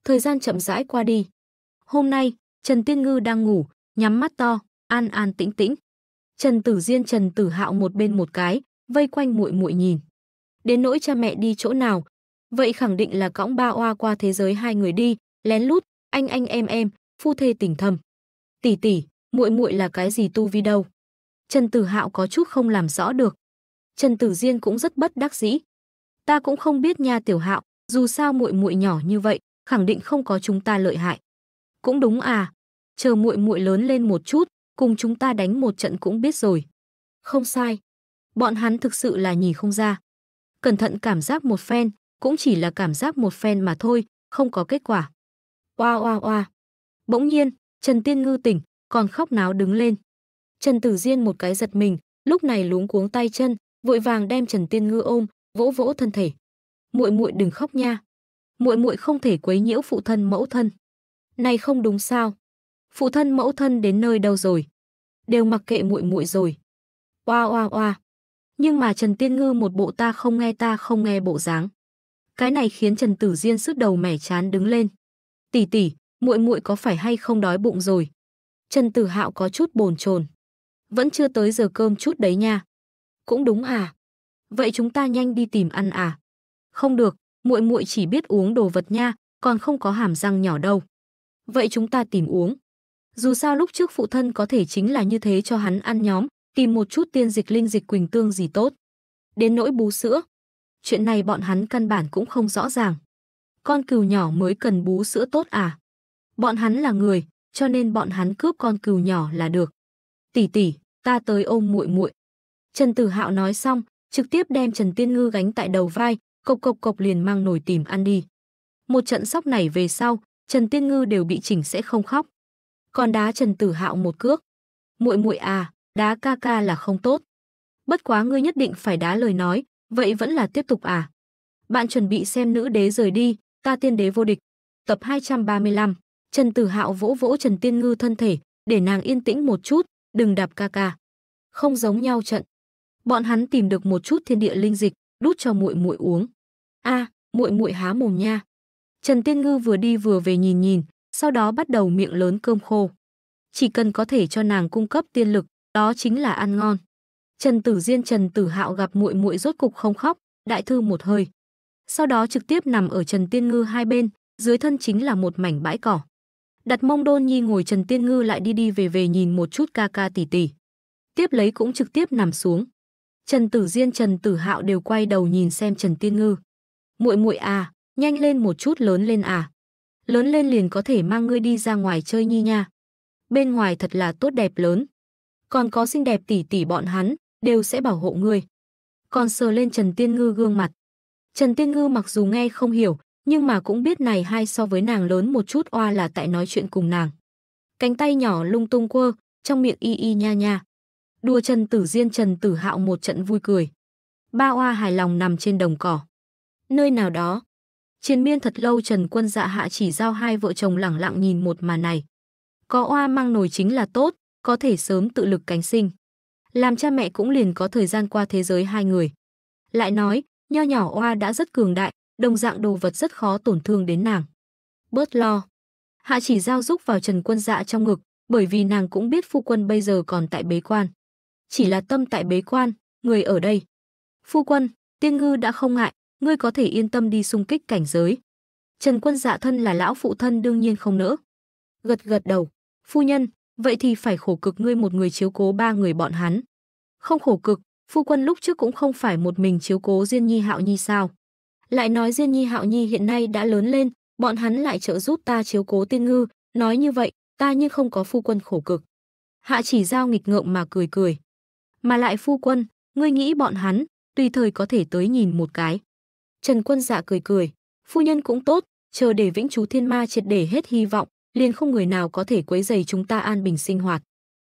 thời gian chậm rãi qua đi. Hôm nay, Trần Tiên Ngư đang ngủ, nhắm mắt to, an an tĩnh tĩnh. Trần Tử Diên, Trần Tử Hạo một bên một cái, vây quanh muội muội nhìn. Đến nỗi cha mẹ đi chỗ nào, vậy khẳng định là cõng ba oa qua thế giới hai người đi, lén lút, anh anh em em, phu thê tình thầm. Tỷ tỷ, muội muội là cái gì tu vi đâu? Trần Tử Hạo có chút không làm rõ được. Trần Tử Diên cũng rất bất đắc dĩ. Ta cũng không biết nha Tiểu Hạo, dù sao muội muội nhỏ như vậy, khẳng định không có chúng ta lợi hại. Cũng đúng à, chờ muội muội lớn lên một chút, cùng chúng ta đánh một trận cũng biết rồi. Không sai, bọn hắn thực sự là nhìn không ra. Cẩn thận cảm giác một phen, cũng chỉ là cảm giác một phen mà thôi, không có kết quả. Oa oa oa. Bỗng nhiên, Trần Tiên Ngư tỉnh, còn khóc náo đứng lên. Trần Tử Diên một cái giật mình, lúc này luống cuống tay chân, vội vàng đem Trần Tiên Ngư ôm, vỗ vỗ thân thể. "Muội muội đừng khóc nha." muội muội không thể quấy nhiễu phụ thân mẫu thân. Này không đúng sao? Phụ thân mẫu thân đến nơi đâu rồi? Đều mặc kệ muội muội rồi. Oa oa oa. Nhưng mà Trần Tiên Ngư một bộ ta không nghe ta không nghe bộ dáng. Cái này khiến Trần Tử Diên sứt đầu mẻ chán đứng lên. Tỷ tỷ, muội muội có phải hay không đói bụng rồi? Trần Tử Hạo có chút bồn chồn. Vẫn chưa tới giờ cơm chút đấy nha. Cũng đúng à. Vậy chúng ta nhanh đi tìm ăn à? Không được, muội muội chỉ biết uống đồ vật nha, còn không có hàm răng nhỏ đâu. Vậy chúng ta tìm uống. Dù sao lúc trước phụ thân có thể chính là như thế cho hắn ăn nhóm, tìm một chút tiên dịch linh dịch quỳnh tương gì tốt. Đến nỗi bú sữa. Chuyện này bọn hắn căn bản cũng không rõ ràng. Con cừu nhỏ mới cần bú sữa tốt à? Bọn hắn là người, cho nên bọn hắn cướp con cừu nhỏ là được. Tỷ tỷ, ta tới ôm muội muội. Trần Tử Hạo nói xong, trực tiếp đem Trần Tiên Ngư gánh tại đầu vai, cộc cộc cộc liền mang nồi tìm ăn đi. Một trận sóc này về sau, Trần Tiên Ngư đều bị chỉnh sẽ không khóc. Còn đá Trần Tử Hạo một cước. Muội muội à, đá ca ca là không tốt. Bất quá ngươi nhất định phải đá lời nói, vậy vẫn là tiếp tục à. Bạn chuẩn bị xem nữ đế rời đi, ta tiên đế vô địch. Tập 235, Trần Tử Hạo vỗ vỗ Trần Tiên Ngư thân thể, để nàng yên tĩnh một chút, đừng đạp ca ca. Không giống nhau trận. Bọn hắn tìm được một chút thiên địa linh dịch, đút cho muội muội uống. A, à, muội muội há mồm nha. Trần Tiên Ngư vừa đi vừa về nhìn nhìn, sau đó bắt đầu miệng lớn cơm khô. Chỉ cần có thể cho nàng cung cấp tiên lực, đó chính là ăn ngon. Trần Tử Diên Trần Tử Hạo gặp muội muội rốt cục không khóc, đại thư một hơi. Sau đó trực tiếp nằm ở Trần Tiên Ngư hai bên, dưới thân chính là một mảnh bãi cỏ. Đặt mông đôn nhi ngồi Trần Tiên Ngư lại đi đi về về nhìn một chút ca ca tỷ tỷ. Tiếp lấy cũng trực tiếp nằm xuống. Trần Tử Diên, Trần Tử Hạo đều quay đầu nhìn xem Trần Tiên Ngư. "Muội muội à, nhanh lên một chút lớn lên à. Lớn lên liền có thể mang ngươi đi ra ngoài chơi nhi nha. Bên ngoài thật là tốt đẹp lớn. Còn có xinh đẹp tỷ tỷ bọn hắn, đều sẽ bảo hộ ngươi." Còn sờ lên Trần Tiên Ngư gương mặt. Trần Tiên Ngư mặc dù nghe không hiểu, nhưng mà cũng biết này hai so với nàng lớn một chút oa là tại nói chuyện cùng nàng. Cánh tay nhỏ lung tung quơ, trong miệng y y nha nha đua chân tử diên trần tử hạo một trận vui cười. Ba oa hài lòng nằm trên đồng cỏ. Nơi nào đó, chiến miên thật lâu trần quân dạ hạ chỉ giao hai vợ chồng lẳng lặng nhìn một màn này. Có oa mang nồi chính là tốt, có thể sớm tự lực cánh sinh. Làm cha mẹ cũng liền có thời gian qua thế giới hai người. Lại nói, nho nhỏ oa đã rất cường đại, đồng dạng đồ vật rất khó tổn thương đến nàng. Bớt lo. Hạ chỉ giao rúc vào Trần Quân Dạ trong ngực, bởi vì nàng cũng biết phu quân bây giờ còn tại bế quan chỉ là tâm tại bế quan, người ở đây. Phu quân, tiên ngư đã không ngại, ngươi có thể yên tâm đi xung kích cảnh giới. Trần quân dạ thân là lão phụ thân đương nhiên không nỡ. Gật gật đầu, phu nhân, vậy thì phải khổ cực ngươi một người chiếu cố ba người bọn hắn. Không khổ cực, phu quân lúc trước cũng không phải một mình chiếu cố Diên Nhi Hạo Nhi sao. Lại nói Diên Nhi Hạo Nhi hiện nay đã lớn lên, bọn hắn lại trợ giúp ta chiếu cố tiên ngư, nói như vậy, ta nhưng không có phu quân khổ cực. Hạ chỉ giao nghịch ngợm mà cười cười. Mà lại phu quân, ngươi nghĩ bọn hắn, tùy thời có thể tới nhìn một cái. Trần quân dạ cười cười, phu nhân cũng tốt, chờ để vĩnh chú thiên ma triệt để hết hy vọng, liền không người nào có thể quấy dày chúng ta an bình sinh hoạt.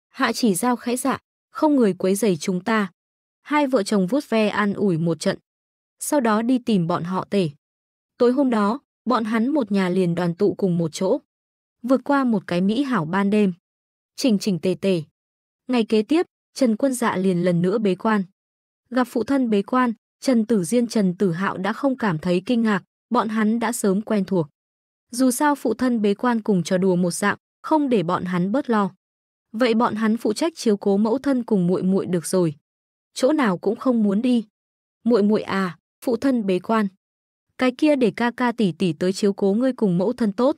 Hạ chỉ giao khẽ dạ, không người quấy dày chúng ta. Hai vợ chồng vuốt ve an ủi một trận. Sau đó đi tìm bọn họ tể. Tối hôm đó, bọn hắn một nhà liền đoàn tụ cùng một chỗ. Vượt qua một cái mỹ hảo ban đêm. trình trình tề tề. Ngày kế tiếp, Trần Quân Dạ liền lần nữa bế quan. Gặp phụ thân bế quan, Trần Tử Diên Trần Tử Hạo đã không cảm thấy kinh ngạc, bọn hắn đã sớm quen thuộc. Dù sao phụ thân bế quan cùng trò đùa một dạng, không để bọn hắn bớt lo. Vậy bọn hắn phụ trách chiếu cố mẫu thân cùng muội muội được rồi. Chỗ nào cũng không muốn đi. Muội muội à, phụ thân bế quan. Cái kia để ca ca tỷ tỷ tới chiếu cố ngươi cùng mẫu thân tốt.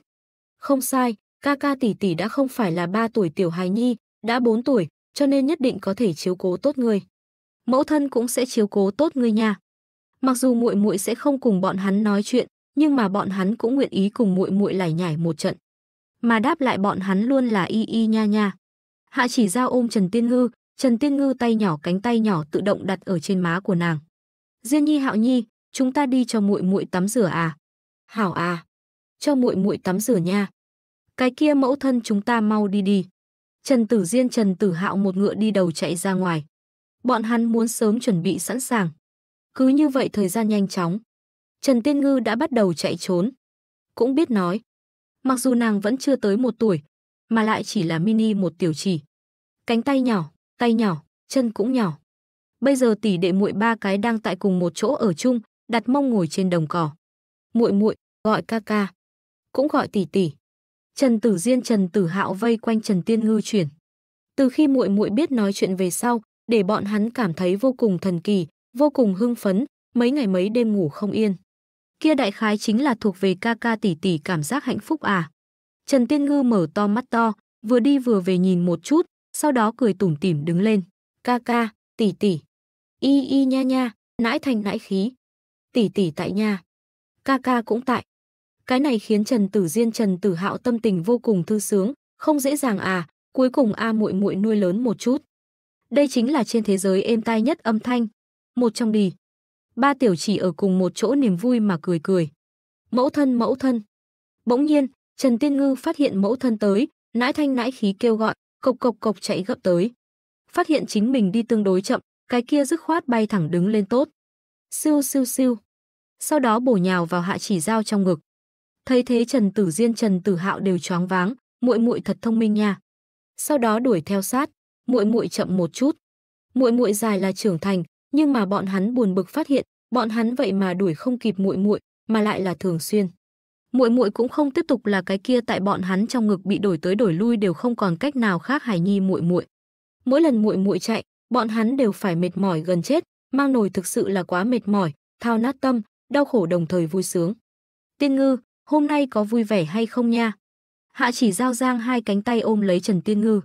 Không sai, ca ca tỷ tỷ đã không phải là ba tuổi tiểu hài nhi, đã 4 tuổi, cho nên nhất định có thể chiếu cố tốt ngươi. Mẫu thân cũng sẽ chiếu cố tốt ngươi nha. Mặc dù muội muội sẽ không cùng bọn hắn nói chuyện, nhưng mà bọn hắn cũng nguyện ý cùng muội muội lải nhải một trận. Mà đáp lại bọn hắn luôn là y y nha nha. Hạ Chỉ Giao ôm Trần Tiên Ngư, Trần Tiên Ngư tay nhỏ cánh tay nhỏ tự động đặt ở trên má của nàng. Diên Nhi Hạo Nhi, chúng ta đi cho muội muội tắm rửa à? Hảo à, cho muội muội tắm rửa nha. Cái kia mẫu thân chúng ta mau đi đi. Trần Tử Diên Trần Tử Hạo một ngựa đi đầu chạy ra ngoài. Bọn hắn muốn sớm chuẩn bị sẵn sàng. Cứ như vậy thời gian nhanh chóng. Trần Tiên Ngư đã bắt đầu chạy trốn. Cũng biết nói. Mặc dù nàng vẫn chưa tới một tuổi, mà lại chỉ là mini một tiểu chỉ. Cánh tay nhỏ, tay nhỏ, chân cũng nhỏ. Bây giờ tỷ đệ muội ba cái đang tại cùng một chỗ ở chung, đặt mông ngồi trên đồng cỏ. Muội muội gọi ca ca, cũng gọi tỷ tỷ. Trần Tử Diên, Trần Tử Hạo vây quanh Trần Tiên Ngư chuyển. Từ khi muội muội biết nói chuyện về sau, để bọn hắn cảm thấy vô cùng thần kỳ, vô cùng hưng phấn, mấy ngày mấy đêm ngủ không yên. Kia đại khái chính là thuộc về ca ca tỷ tỷ cảm giác hạnh phúc à. Trần Tiên Ngư mở to mắt to, vừa đi vừa về nhìn một chút, sau đó cười tủm tỉm đứng lên. Ca ca, tỷ tỷ. Y y nha nha, nãi thành nãi khí. Tỷ tỷ tại nhà. Ca ca cũng tại. Cái này khiến Trần Tử Diên Trần Tử Hạo tâm tình vô cùng thư sướng, không dễ dàng à, cuối cùng a muội muội nuôi lớn một chút. Đây chính là trên thế giới êm tai nhất âm thanh, một trong đi. Ba tiểu chỉ ở cùng một chỗ niềm vui mà cười cười. Mẫu thân mẫu thân. Bỗng nhiên, Trần Tiên Ngư phát hiện mẫu thân tới, nãi thanh nãi khí kêu gọi, cộc cộc cộc chạy gấp tới. Phát hiện chính mình đi tương đối chậm, cái kia dứt khoát bay thẳng đứng lên tốt. Siêu siêu siêu. Sau đó bổ nhào vào hạ chỉ dao trong ngực, Thấy thế Trần Tử Diên, Trần Tử Hạo đều choáng váng, muội muội thật thông minh nha. Sau đó đuổi theo sát, muội muội chậm một chút. Muội muội dài là trưởng thành, nhưng mà bọn hắn buồn bực phát hiện, bọn hắn vậy mà đuổi không kịp muội muội, mà lại là thường xuyên. Muội muội cũng không tiếp tục là cái kia tại bọn hắn trong ngực bị đổi tới đổi lui đều không còn cách nào khác Hải Nhi muội muội. Mỗi lần muội muội chạy, bọn hắn đều phải mệt mỏi gần chết, mang nồi thực sự là quá mệt mỏi, thao nát tâm, đau khổ đồng thời vui sướng. Tiên ngư, hôm nay có vui vẻ hay không nha? Hạ chỉ giao giang hai cánh tay ôm lấy Trần Tiên Ngư.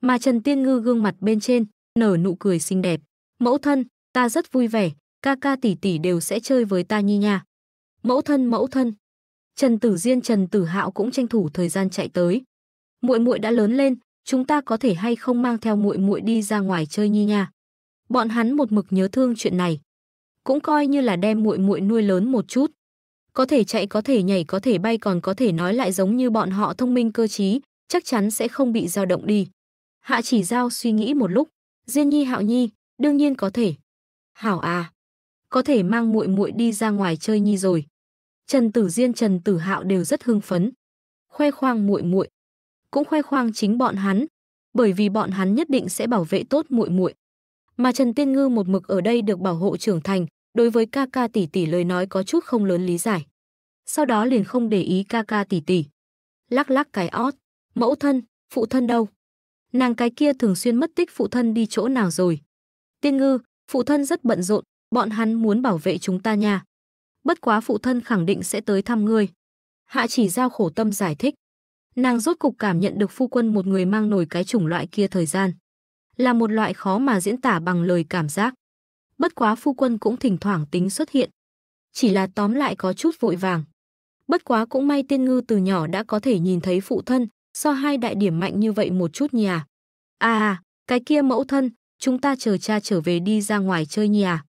Mà Trần Tiên Ngư gương mặt bên trên, nở nụ cười xinh đẹp. Mẫu thân, ta rất vui vẻ, ca ca tỷ tỷ đều sẽ chơi với ta nhi nha. Mẫu thân mẫu thân. Trần Tử Diên Trần Tử Hạo cũng tranh thủ thời gian chạy tới. Muội muội đã lớn lên, chúng ta có thể hay không mang theo muội muội đi ra ngoài chơi nhi nha. Bọn hắn một mực nhớ thương chuyện này, cũng coi như là đem muội muội nuôi lớn một chút có thể chạy có thể nhảy có thể bay còn có thể nói lại giống như bọn họ thông minh cơ trí, chắc chắn sẽ không bị dao động đi. Hạ chỉ giao suy nghĩ một lúc, Diên Nhi Hạo Nhi, đương nhiên có thể. Hảo à, có thể mang muội muội đi ra ngoài chơi nhi rồi. Trần Tử Diên, Trần Tử Hạo đều rất hưng phấn, khoe khoang muội muội, cũng khoe khoang chính bọn hắn, bởi vì bọn hắn nhất định sẽ bảo vệ tốt muội muội. Mà Trần Tiên Ngư một mực ở đây được bảo hộ trưởng thành, Đối với ca ca tỷ tỷ lời nói có chút không lớn lý giải. Sau đó liền không để ý ca ca tỷ tỷ. Lắc lắc cái ót, mẫu thân, phụ thân đâu? Nàng cái kia thường xuyên mất tích phụ thân đi chỗ nào rồi? Tiên ngư, phụ thân rất bận rộn, bọn hắn muốn bảo vệ chúng ta nha. Bất quá phụ thân khẳng định sẽ tới thăm ngươi. Hạ chỉ giao khổ tâm giải thích. Nàng rốt cục cảm nhận được phu quân một người mang nổi cái chủng loại kia thời gian. Là một loại khó mà diễn tả bằng lời cảm giác bất quá phu quân cũng thỉnh thoảng tính xuất hiện. Chỉ là tóm lại có chút vội vàng. Bất quá cũng may tiên ngư từ nhỏ đã có thể nhìn thấy phụ thân, so hai đại điểm mạnh như vậy một chút nhà. À, cái kia mẫu thân, chúng ta chờ cha trở về đi ra ngoài chơi nhà.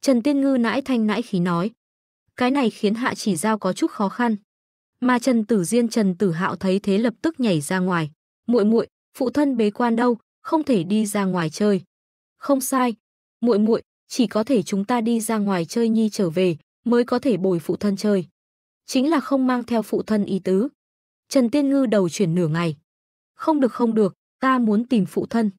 Trần Tiên Ngư nãi thanh nãi khí nói. Cái này khiến Hạ Chỉ Giao có chút khó khăn. Mà Trần Tử Diên Trần Tử Hạo thấy thế lập tức nhảy ra ngoài. muội muội phụ thân bế quan đâu, không thể đi ra ngoài chơi. Không sai, muội muội chỉ có thể chúng ta đi ra ngoài chơi nhi trở về, mới có thể bồi phụ thân chơi. Chính là không mang theo phụ thân ý tứ. Trần Tiên Ngư đầu chuyển nửa ngày. Không được không được, ta muốn tìm phụ thân.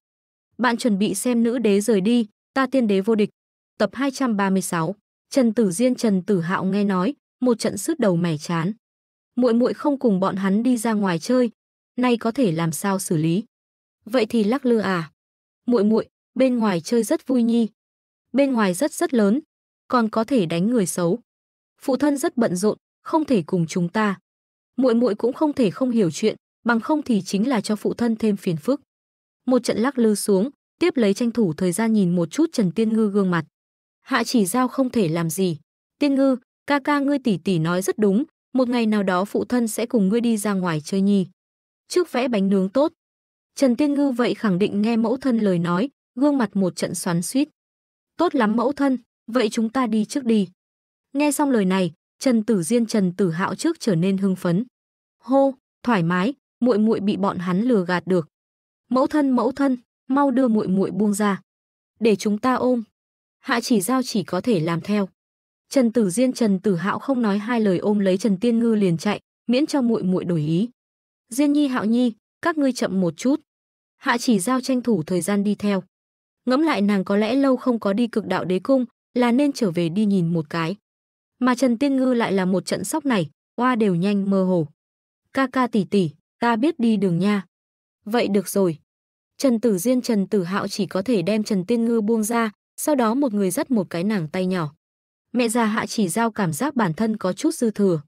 Bạn chuẩn bị xem nữ đế rời đi, ta tiên đế vô địch. Tập 236. Trần Tử Diên Trần Tử Hạo nghe nói, một trận sứt đầu mẻ chán. Muội muội không cùng bọn hắn đi ra ngoài chơi, nay có thể làm sao xử lý? Vậy thì lắc lư à? Muội muội, bên ngoài chơi rất vui nhi, bên ngoài rất rất lớn, còn có thể đánh người xấu. Phụ thân rất bận rộn, không thể cùng chúng ta. Muội muội cũng không thể không hiểu chuyện, bằng không thì chính là cho phụ thân thêm phiền phức. Một trận lắc lư xuống, tiếp lấy tranh thủ thời gian nhìn một chút Trần Tiên Ngư gương mặt. Hạ Chỉ Giao không thể làm gì. Tiên Ngư, ca ca ngươi tỷ tỷ nói rất đúng, một ngày nào đó phụ thân sẽ cùng ngươi đi ra ngoài chơi nhi. Trước vẽ bánh nướng tốt. Trần Tiên Ngư vậy khẳng định nghe mẫu thân lời nói, gương mặt một trận xoắn suýt. Tốt lắm mẫu thân, vậy chúng ta đi trước đi. Nghe xong lời này, Trần Tử Diên Trần Tử Hạo trước trở nên hưng phấn. Hô, thoải mái, muội muội bị bọn hắn lừa gạt được. Mẫu thân mẫu thân, mau đưa muội muội buông ra. Để chúng ta ôm. Hạ chỉ giao chỉ có thể làm theo. Trần Tử Diên Trần Tử Hạo không nói hai lời ôm lấy Trần Tiên Ngư liền chạy, miễn cho muội muội đổi ý. Diên Nhi Hạo Nhi, các ngươi chậm một chút. Hạ chỉ giao tranh thủ thời gian đi theo. Ngẫm lại nàng có lẽ lâu không có đi cực đạo đế cung, là nên trở về đi nhìn một cái. Mà Trần Tiên Ngư lại là một trận sóc này, oa đều nhanh mơ hồ. Ca ca tỷ tỷ, ta biết đi đường nha. Vậy được rồi. Trần Tử Diên Trần Tử Hạo chỉ có thể đem Trần Tiên Ngư buông ra, sau đó một người dắt một cái nàng tay nhỏ. Mẹ già hạ chỉ giao cảm giác bản thân có chút dư thừa.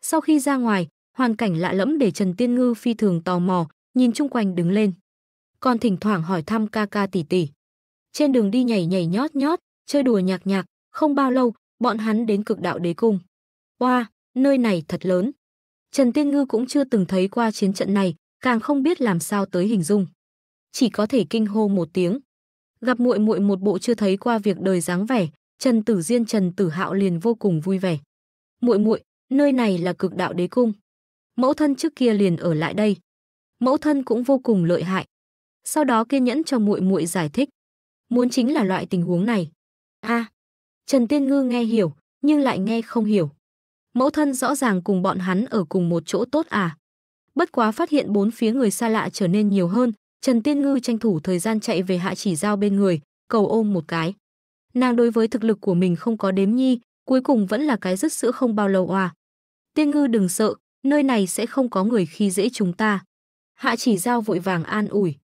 Sau khi ra ngoài, hoàn cảnh lạ lẫm để Trần Tiên Ngư phi thường tò mò, nhìn chung quanh đứng lên. Còn thỉnh thoảng hỏi thăm ca ca tỷ tỷ trên đường đi nhảy nhảy nhót nhót, chơi đùa nhạc nhạc, không bao lâu, bọn hắn đến cực đạo đế cung. qua wow, nơi này thật lớn. Trần Tiên Ngư cũng chưa từng thấy qua chiến trận này, càng không biết làm sao tới hình dung. Chỉ có thể kinh hô một tiếng. Gặp muội muội một bộ chưa thấy qua việc đời dáng vẻ, Trần Tử Diên Trần Tử Hạo liền vô cùng vui vẻ. Muội muội, nơi này là cực đạo đế cung. Mẫu thân trước kia liền ở lại đây. Mẫu thân cũng vô cùng lợi hại. Sau đó kiên nhẫn cho muội muội giải thích muốn chính là loại tình huống này. A. Trần Tiên Ngư nghe hiểu, nhưng lại nghe không hiểu. Mẫu thân rõ ràng cùng bọn hắn ở cùng một chỗ tốt à? Bất quá phát hiện bốn phía người xa lạ trở nên nhiều hơn, Trần Tiên Ngư tranh thủ thời gian chạy về hạ chỉ giao bên người, cầu ôm một cái. Nàng đối với thực lực của mình không có đếm nhi, cuối cùng vẫn là cái rứt sữa không bao lâu à. Tiên Ngư đừng sợ, nơi này sẽ không có người khi dễ chúng ta. Hạ chỉ giao vội vàng an ủi.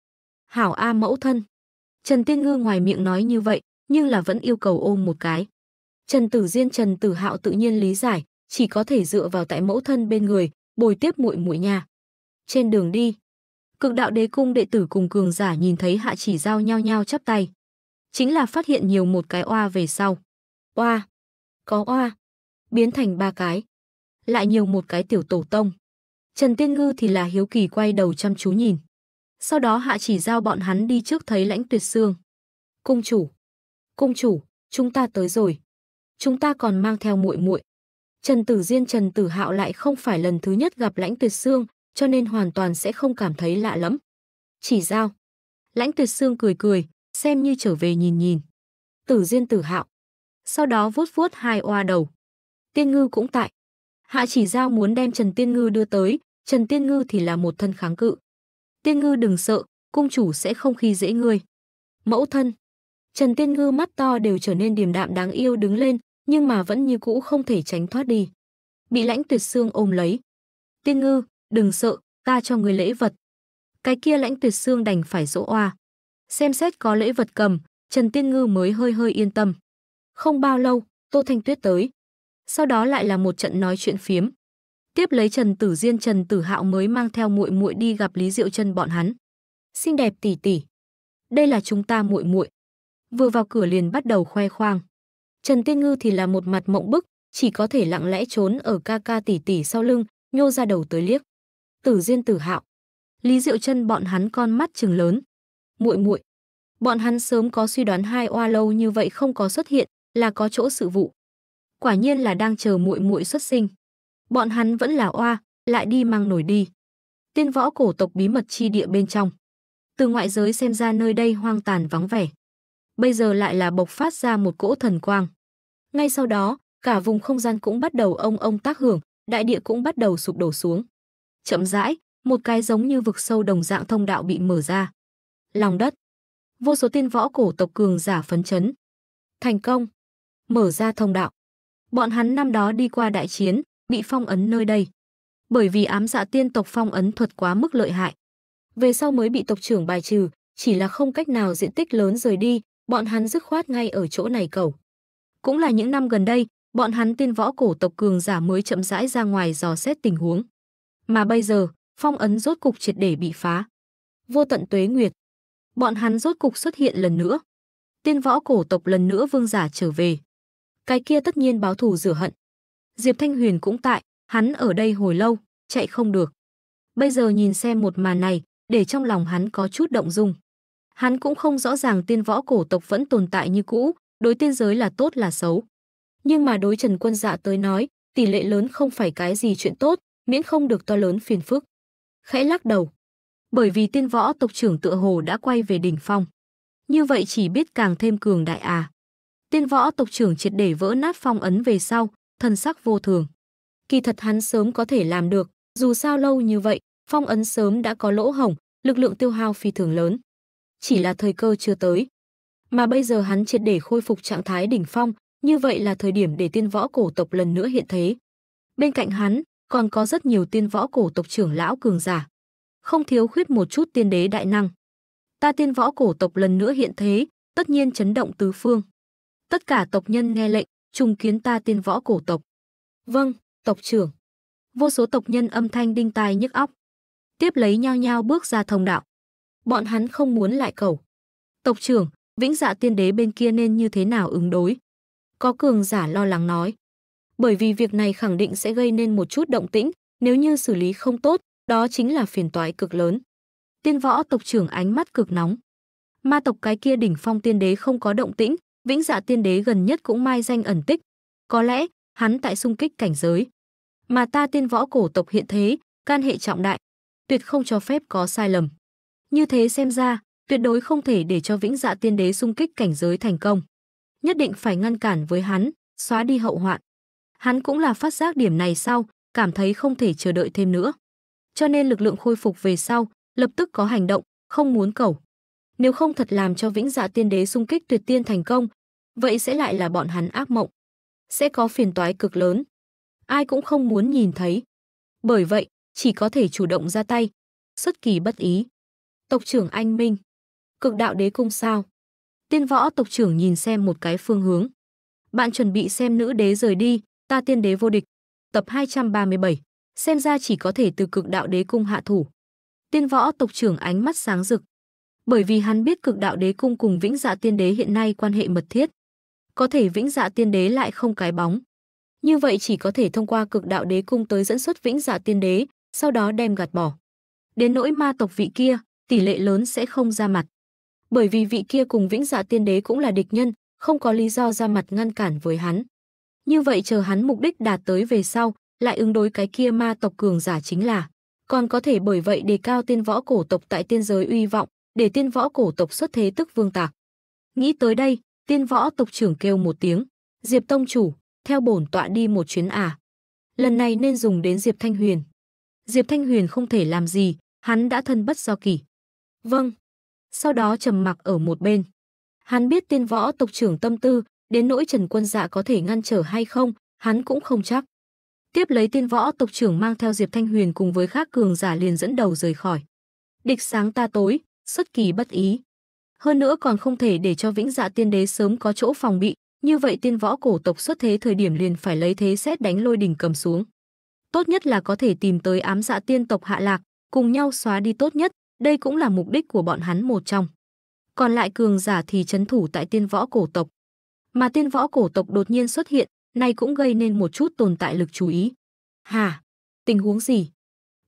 Hảo A mẫu thân, Trần Tiên Ngư ngoài miệng nói như vậy, nhưng là vẫn yêu cầu ôm một cái. Trần Tử Diên Trần Tử Hạo tự nhiên lý giải, chỉ có thể dựa vào tại mẫu thân bên người, bồi tiếp muội muội nhà. Trên đường đi, Cực đạo đế cung đệ tử cùng cường giả nhìn thấy hạ chỉ giao nhau nhau chắp tay. Chính là phát hiện nhiều một cái oa về sau. Oa, có oa, biến thành ba cái. Lại nhiều một cái tiểu tổ tông. Trần Tiên Ngư thì là hiếu kỳ quay đầu chăm chú nhìn. Sau đó hạ chỉ giao bọn hắn đi trước thấy lãnh tuyệt xương. Cung chủ, cung chủ, chúng ta tới rồi. Chúng ta còn mang theo muội muội. Trần Tử Diên Trần Tử Hạo lại không phải lần thứ nhất gặp lãnh tuyệt xương, cho nên hoàn toàn sẽ không cảm thấy lạ lắm. Chỉ giao. Lãnh tuyệt xương cười cười, xem như trở về nhìn nhìn. Tử Diên Tử Hạo. Sau đó vuốt vuốt hai oa đầu. Tiên Ngư cũng tại. Hạ chỉ giao muốn đem Trần Tiên Ngư đưa tới, Trần Tiên Ngư thì là một thân kháng cự. Tiên ngư đừng sợ, cung chủ sẽ không khi dễ ngươi. Mẫu thân. Trần Tiên ngư mắt to đều trở nên điềm đạm đáng yêu đứng lên, nhưng mà vẫn như cũ không thể tránh thoát đi. Bị lãnh tuyệt xương ôm lấy. Tiên ngư, đừng sợ, ta cho người lễ vật. Cái kia lãnh tuyệt xương đành phải dỗ oa. Xem xét có lễ vật cầm, Trần Tiên Ngư mới hơi hơi yên tâm. Không bao lâu, Tô Thanh Tuyết tới. Sau đó lại là một trận nói chuyện phiếm. Tiếp lấy Trần Tử Diên, Trần Tử Hạo mới mang theo muội muội đi gặp Lý Diệu Chân bọn hắn. "Xinh đẹp tỷ tỷ, đây là chúng ta muội muội." Vừa vào cửa liền bắt đầu khoe khoang. Trần Tiên Ngư thì là một mặt mộng bức, chỉ có thể lặng lẽ trốn ở ca ca tỷ tỷ sau lưng, nhô ra đầu tới liếc. Tử Diên Tử Hạo, Lý Diệu Chân bọn hắn con mắt trừng lớn. "Muội muội." Bọn hắn sớm có suy đoán hai oa lâu như vậy không có xuất hiện, là có chỗ sự vụ. Quả nhiên là đang chờ muội muội xuất sinh bọn hắn vẫn là oa, lại đi mang nổi đi. Tiên võ cổ tộc bí mật chi địa bên trong. Từ ngoại giới xem ra nơi đây hoang tàn vắng vẻ. Bây giờ lại là bộc phát ra một cỗ thần quang. Ngay sau đó, cả vùng không gian cũng bắt đầu ông ông tác hưởng, đại địa cũng bắt đầu sụp đổ xuống. Chậm rãi, một cái giống như vực sâu đồng dạng thông đạo bị mở ra. Lòng đất. Vô số tiên võ cổ tộc cường giả phấn chấn. Thành công. Mở ra thông đạo. Bọn hắn năm đó đi qua đại chiến, bị phong ấn nơi đây. Bởi vì ám dạ tiên tộc phong ấn thuật quá mức lợi hại. Về sau mới bị tộc trưởng bài trừ, chỉ là không cách nào diện tích lớn rời đi, bọn hắn dứt khoát ngay ở chỗ này cầu. Cũng là những năm gần đây, bọn hắn tiên võ cổ tộc cường giả mới chậm rãi ra ngoài dò xét tình huống. Mà bây giờ, phong ấn rốt cục triệt để bị phá. Vô tận tuế nguyệt. Bọn hắn rốt cục xuất hiện lần nữa. Tiên võ cổ tộc lần nữa vương giả trở về. Cái kia tất nhiên báo thù rửa hận. Diệp Thanh Huyền cũng tại, hắn ở đây hồi lâu, chạy không được. Bây giờ nhìn xem một màn này, để trong lòng hắn có chút động dung. Hắn cũng không rõ ràng tiên võ cổ tộc vẫn tồn tại như cũ, đối tiên giới là tốt là xấu. Nhưng mà đối Trần Quân Dạ tới nói, tỷ lệ lớn không phải cái gì chuyện tốt, miễn không được to lớn phiền phức. Khẽ lắc đầu, bởi vì tiên võ tộc trưởng tựa hồ đã quay về đỉnh phong. Như vậy chỉ biết càng thêm cường đại à. Tiên võ tộc trưởng triệt để vỡ nát phong ấn về sau, thần sắc vô thường. Kỳ thật hắn sớm có thể làm được, dù sao lâu như vậy, phong ấn sớm đã có lỗ hổng, lực lượng tiêu hao phi thường lớn. Chỉ là thời cơ chưa tới. Mà bây giờ hắn triệt để khôi phục trạng thái đỉnh phong, như vậy là thời điểm để tiên võ cổ tộc lần nữa hiện thế. Bên cạnh hắn, còn có rất nhiều tiên võ cổ tộc trưởng lão cường giả. Không thiếu khuyết một chút tiên đế đại năng. Ta tiên võ cổ tộc lần nữa hiện thế, tất nhiên chấn động tứ phương. Tất cả tộc nhân nghe lệnh, trùng kiến ta tiên võ cổ tộc. Vâng, tộc trưởng. Vô số tộc nhân âm thanh đinh tai nhức óc. Tiếp lấy nhau nhau bước ra thông đạo. Bọn hắn không muốn lại cầu. Tộc trưởng, vĩnh dạ tiên đế bên kia nên như thế nào ứng đối? Có cường giả lo lắng nói. Bởi vì việc này khẳng định sẽ gây nên một chút động tĩnh, nếu như xử lý không tốt, đó chính là phiền toái cực lớn. Tiên võ tộc trưởng ánh mắt cực nóng. Ma tộc cái kia đỉnh phong tiên đế không có động tĩnh, Vĩnh Dạ Tiên Đế gần nhất cũng mai danh ẩn tích, có lẽ hắn tại xung kích cảnh giới. Mà ta tiên võ cổ tộc hiện thế, can hệ trọng đại, tuyệt không cho phép có sai lầm. Như thế xem ra, tuyệt đối không thể để cho Vĩnh Dạ Tiên Đế xung kích cảnh giới thành công. Nhất định phải ngăn cản với hắn, xóa đi hậu hoạn. Hắn cũng là phát giác điểm này sau, cảm thấy không thể chờ đợi thêm nữa. Cho nên lực lượng khôi phục về sau, lập tức có hành động, không muốn cầu nếu không thật làm cho Vĩnh Dạ Tiên Đế xung kích tuyệt tiên thành công, vậy sẽ lại là bọn hắn ác mộng. Sẽ có phiền toái cực lớn. Ai cũng không muốn nhìn thấy. Bởi vậy, chỉ có thể chủ động ra tay. Xuất kỳ bất ý. Tộc trưởng Anh Minh. Cực đạo đế cung sao. Tiên võ tộc trưởng nhìn xem một cái phương hướng. Bạn chuẩn bị xem nữ đế rời đi, ta tiên đế vô địch. Tập 237. Xem ra chỉ có thể từ cực đạo đế cung hạ thủ. Tiên võ tộc trưởng ánh mắt sáng rực bởi vì hắn biết cực đạo đế cung cùng vĩnh dạ tiên đế hiện nay quan hệ mật thiết. Có thể vĩnh dạ tiên đế lại không cái bóng. Như vậy chỉ có thể thông qua cực đạo đế cung tới dẫn xuất vĩnh dạ tiên đế, sau đó đem gạt bỏ. Đến nỗi ma tộc vị kia, tỷ lệ lớn sẽ không ra mặt. Bởi vì vị kia cùng vĩnh dạ tiên đế cũng là địch nhân, không có lý do ra mặt ngăn cản với hắn. Như vậy chờ hắn mục đích đạt tới về sau, lại ứng đối cái kia ma tộc cường giả chính là còn có thể bởi vậy đề cao tiên võ cổ tộc tại tiên giới uy vọng, để tiên võ cổ tộc xuất thế tức vương tạc. Nghĩ tới đây, tiên võ tộc trưởng kêu một tiếng, Diệp Tông Chủ, theo bổn tọa đi một chuyến à. Lần này nên dùng đến Diệp Thanh Huyền. Diệp Thanh Huyền không thể làm gì, hắn đã thân bất do kỷ. Vâng. Sau đó trầm mặc ở một bên. Hắn biết tiên võ tộc trưởng tâm tư, đến nỗi Trần Quân Dạ có thể ngăn trở hay không, hắn cũng không chắc. Tiếp lấy tiên võ tộc trưởng mang theo Diệp Thanh Huyền cùng với khác cường giả liền dẫn đầu rời khỏi. Địch sáng ta tối, xuất kỳ bất ý. Hơn nữa còn không thể để cho Vĩnh Dạ Tiên Đế sớm có chỗ phòng bị, như vậy tiên võ cổ tộc xuất thế thời điểm liền phải lấy thế xét đánh lôi đỉnh cầm xuống. Tốt nhất là có thể tìm tới ám dạ tiên tộc hạ lạc, cùng nhau xóa đi tốt nhất, đây cũng là mục đích của bọn hắn một trong. Còn lại cường giả thì chấn thủ tại tiên võ cổ tộc. Mà tiên võ cổ tộc đột nhiên xuất hiện, này cũng gây nên một chút tồn tại lực chú ý. Hà, tình huống gì?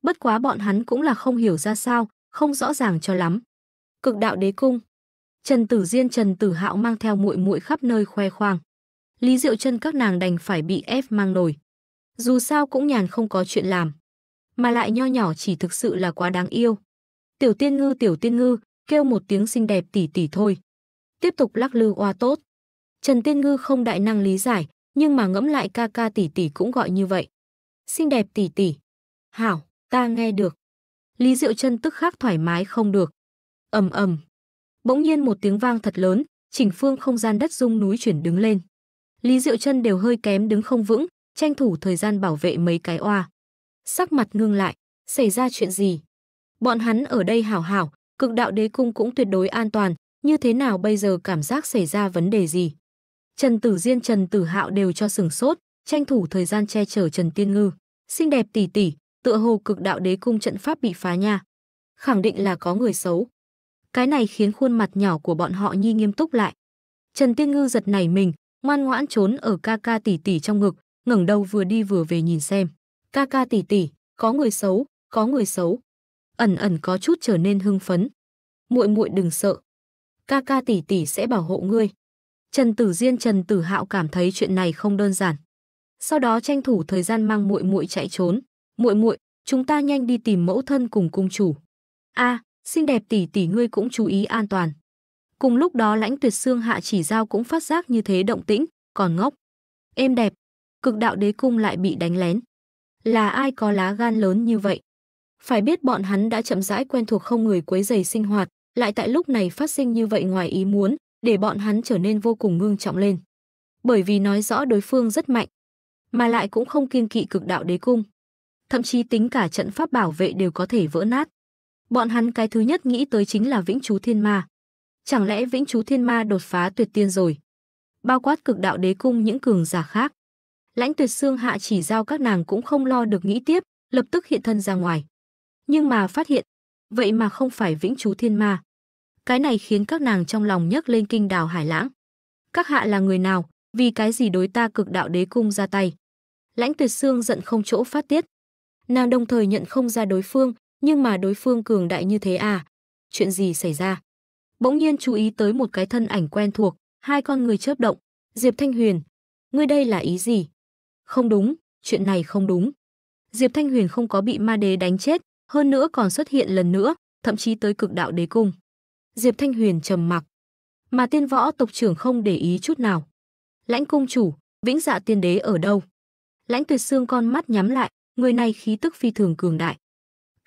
Bất quá bọn hắn cũng là không hiểu ra sao, không rõ ràng cho lắm. Cực đạo đế cung. Trần Tử Diên Trần Tử Hạo mang theo muội muội khắp nơi khoe khoang. Lý Diệu Chân các nàng đành phải bị ép mang nổi. Dù sao cũng nhàn không có chuyện làm, mà lại nho nhỏ chỉ thực sự là quá đáng yêu. Tiểu Tiên Ngư, Tiểu Tiên Ngư, kêu một tiếng xinh đẹp tỉ tỉ thôi. Tiếp tục lắc lư oa tốt. Trần Tiên Ngư không đại năng lý giải, nhưng mà ngẫm lại ca ca tỷ tỷ cũng gọi như vậy. Xinh đẹp tỷ tỷ. Hảo, ta nghe được. Lý Diệu Chân tức khắc thoải mái không được, ầm ầm. Bỗng nhiên một tiếng vang thật lớn, chỉnh phương không gian đất rung núi chuyển đứng lên. Lý Diệu Chân đều hơi kém đứng không vững, tranh thủ thời gian bảo vệ mấy cái oa. Sắc mặt ngưng lại, xảy ra chuyện gì? Bọn hắn ở đây hảo hảo, cực đạo đế cung cũng tuyệt đối an toàn, như thế nào bây giờ cảm giác xảy ra vấn đề gì? Trần Tử Diên, Trần Tử Hạo đều cho sừng sốt, tranh thủ thời gian che chở Trần Tiên Ngư. Xinh đẹp tỷ tỷ, tựa hồ cực đạo đế cung trận pháp bị phá nha. Khẳng định là có người xấu, cái này khiến khuôn mặt nhỏ của bọn họ nhi nghiêm túc lại. Trần Tiên Ngư giật nảy mình, ngoan ngoãn trốn ở ca ca tỷ tỷ trong ngực, ngẩng đầu vừa đi vừa về nhìn xem. Ca ca tỷ tỷ, có người xấu, có người xấu. Ẩn ẩn có chút trở nên hưng phấn. Muội muội đừng sợ. Ca ca tỷ tỷ sẽ bảo hộ ngươi. Trần Tử Diên Trần Tử Hạo cảm thấy chuyện này không đơn giản. Sau đó tranh thủ thời gian mang muội muội chạy trốn. Muội muội, chúng ta nhanh đi tìm mẫu thân cùng cung chủ. A, xinh đẹp tỷ tỷ ngươi cũng chú ý an toàn. Cùng lúc đó lãnh tuyệt xương hạ chỉ giao cũng phát giác như thế động tĩnh, còn ngốc. Êm đẹp, cực đạo đế cung lại bị đánh lén. Là ai có lá gan lớn như vậy? Phải biết bọn hắn đã chậm rãi quen thuộc không người quấy giày sinh hoạt, lại tại lúc này phát sinh như vậy ngoài ý muốn, để bọn hắn trở nên vô cùng ngưng trọng lên. Bởi vì nói rõ đối phương rất mạnh, mà lại cũng không kiên kỵ cực đạo đế cung. Thậm chí tính cả trận pháp bảo vệ đều có thể vỡ nát bọn hắn cái thứ nhất nghĩ tới chính là Vĩnh Chú Thiên Ma. Chẳng lẽ Vĩnh Chú Thiên Ma đột phá tuyệt tiên rồi? Bao quát cực đạo đế cung những cường giả khác. Lãnh Tuyệt xương hạ chỉ giao các nàng cũng không lo được nghĩ tiếp, lập tức hiện thân ra ngoài. Nhưng mà phát hiện, vậy mà không phải Vĩnh Chú Thiên Ma. Cái này khiến các nàng trong lòng nhấc lên kinh đào hải lãng. Các hạ là người nào, vì cái gì đối ta cực đạo đế cung ra tay? Lãnh Tuyệt xương giận không chỗ phát tiết. Nàng đồng thời nhận không ra đối phương, nhưng mà đối phương cường đại như thế à? Chuyện gì xảy ra? Bỗng nhiên chú ý tới một cái thân ảnh quen thuộc, hai con người chớp động. Diệp Thanh Huyền, ngươi đây là ý gì? Không đúng, chuyện này không đúng. Diệp Thanh Huyền không có bị ma đế đánh chết, hơn nữa còn xuất hiện lần nữa, thậm chí tới cực đạo đế cung. Diệp Thanh Huyền trầm mặc, mà tiên võ tộc trưởng không để ý chút nào. Lãnh cung chủ, vĩnh dạ tiên đế ở đâu? Lãnh tuyệt xương con mắt nhắm lại, người này khí tức phi thường cường đại.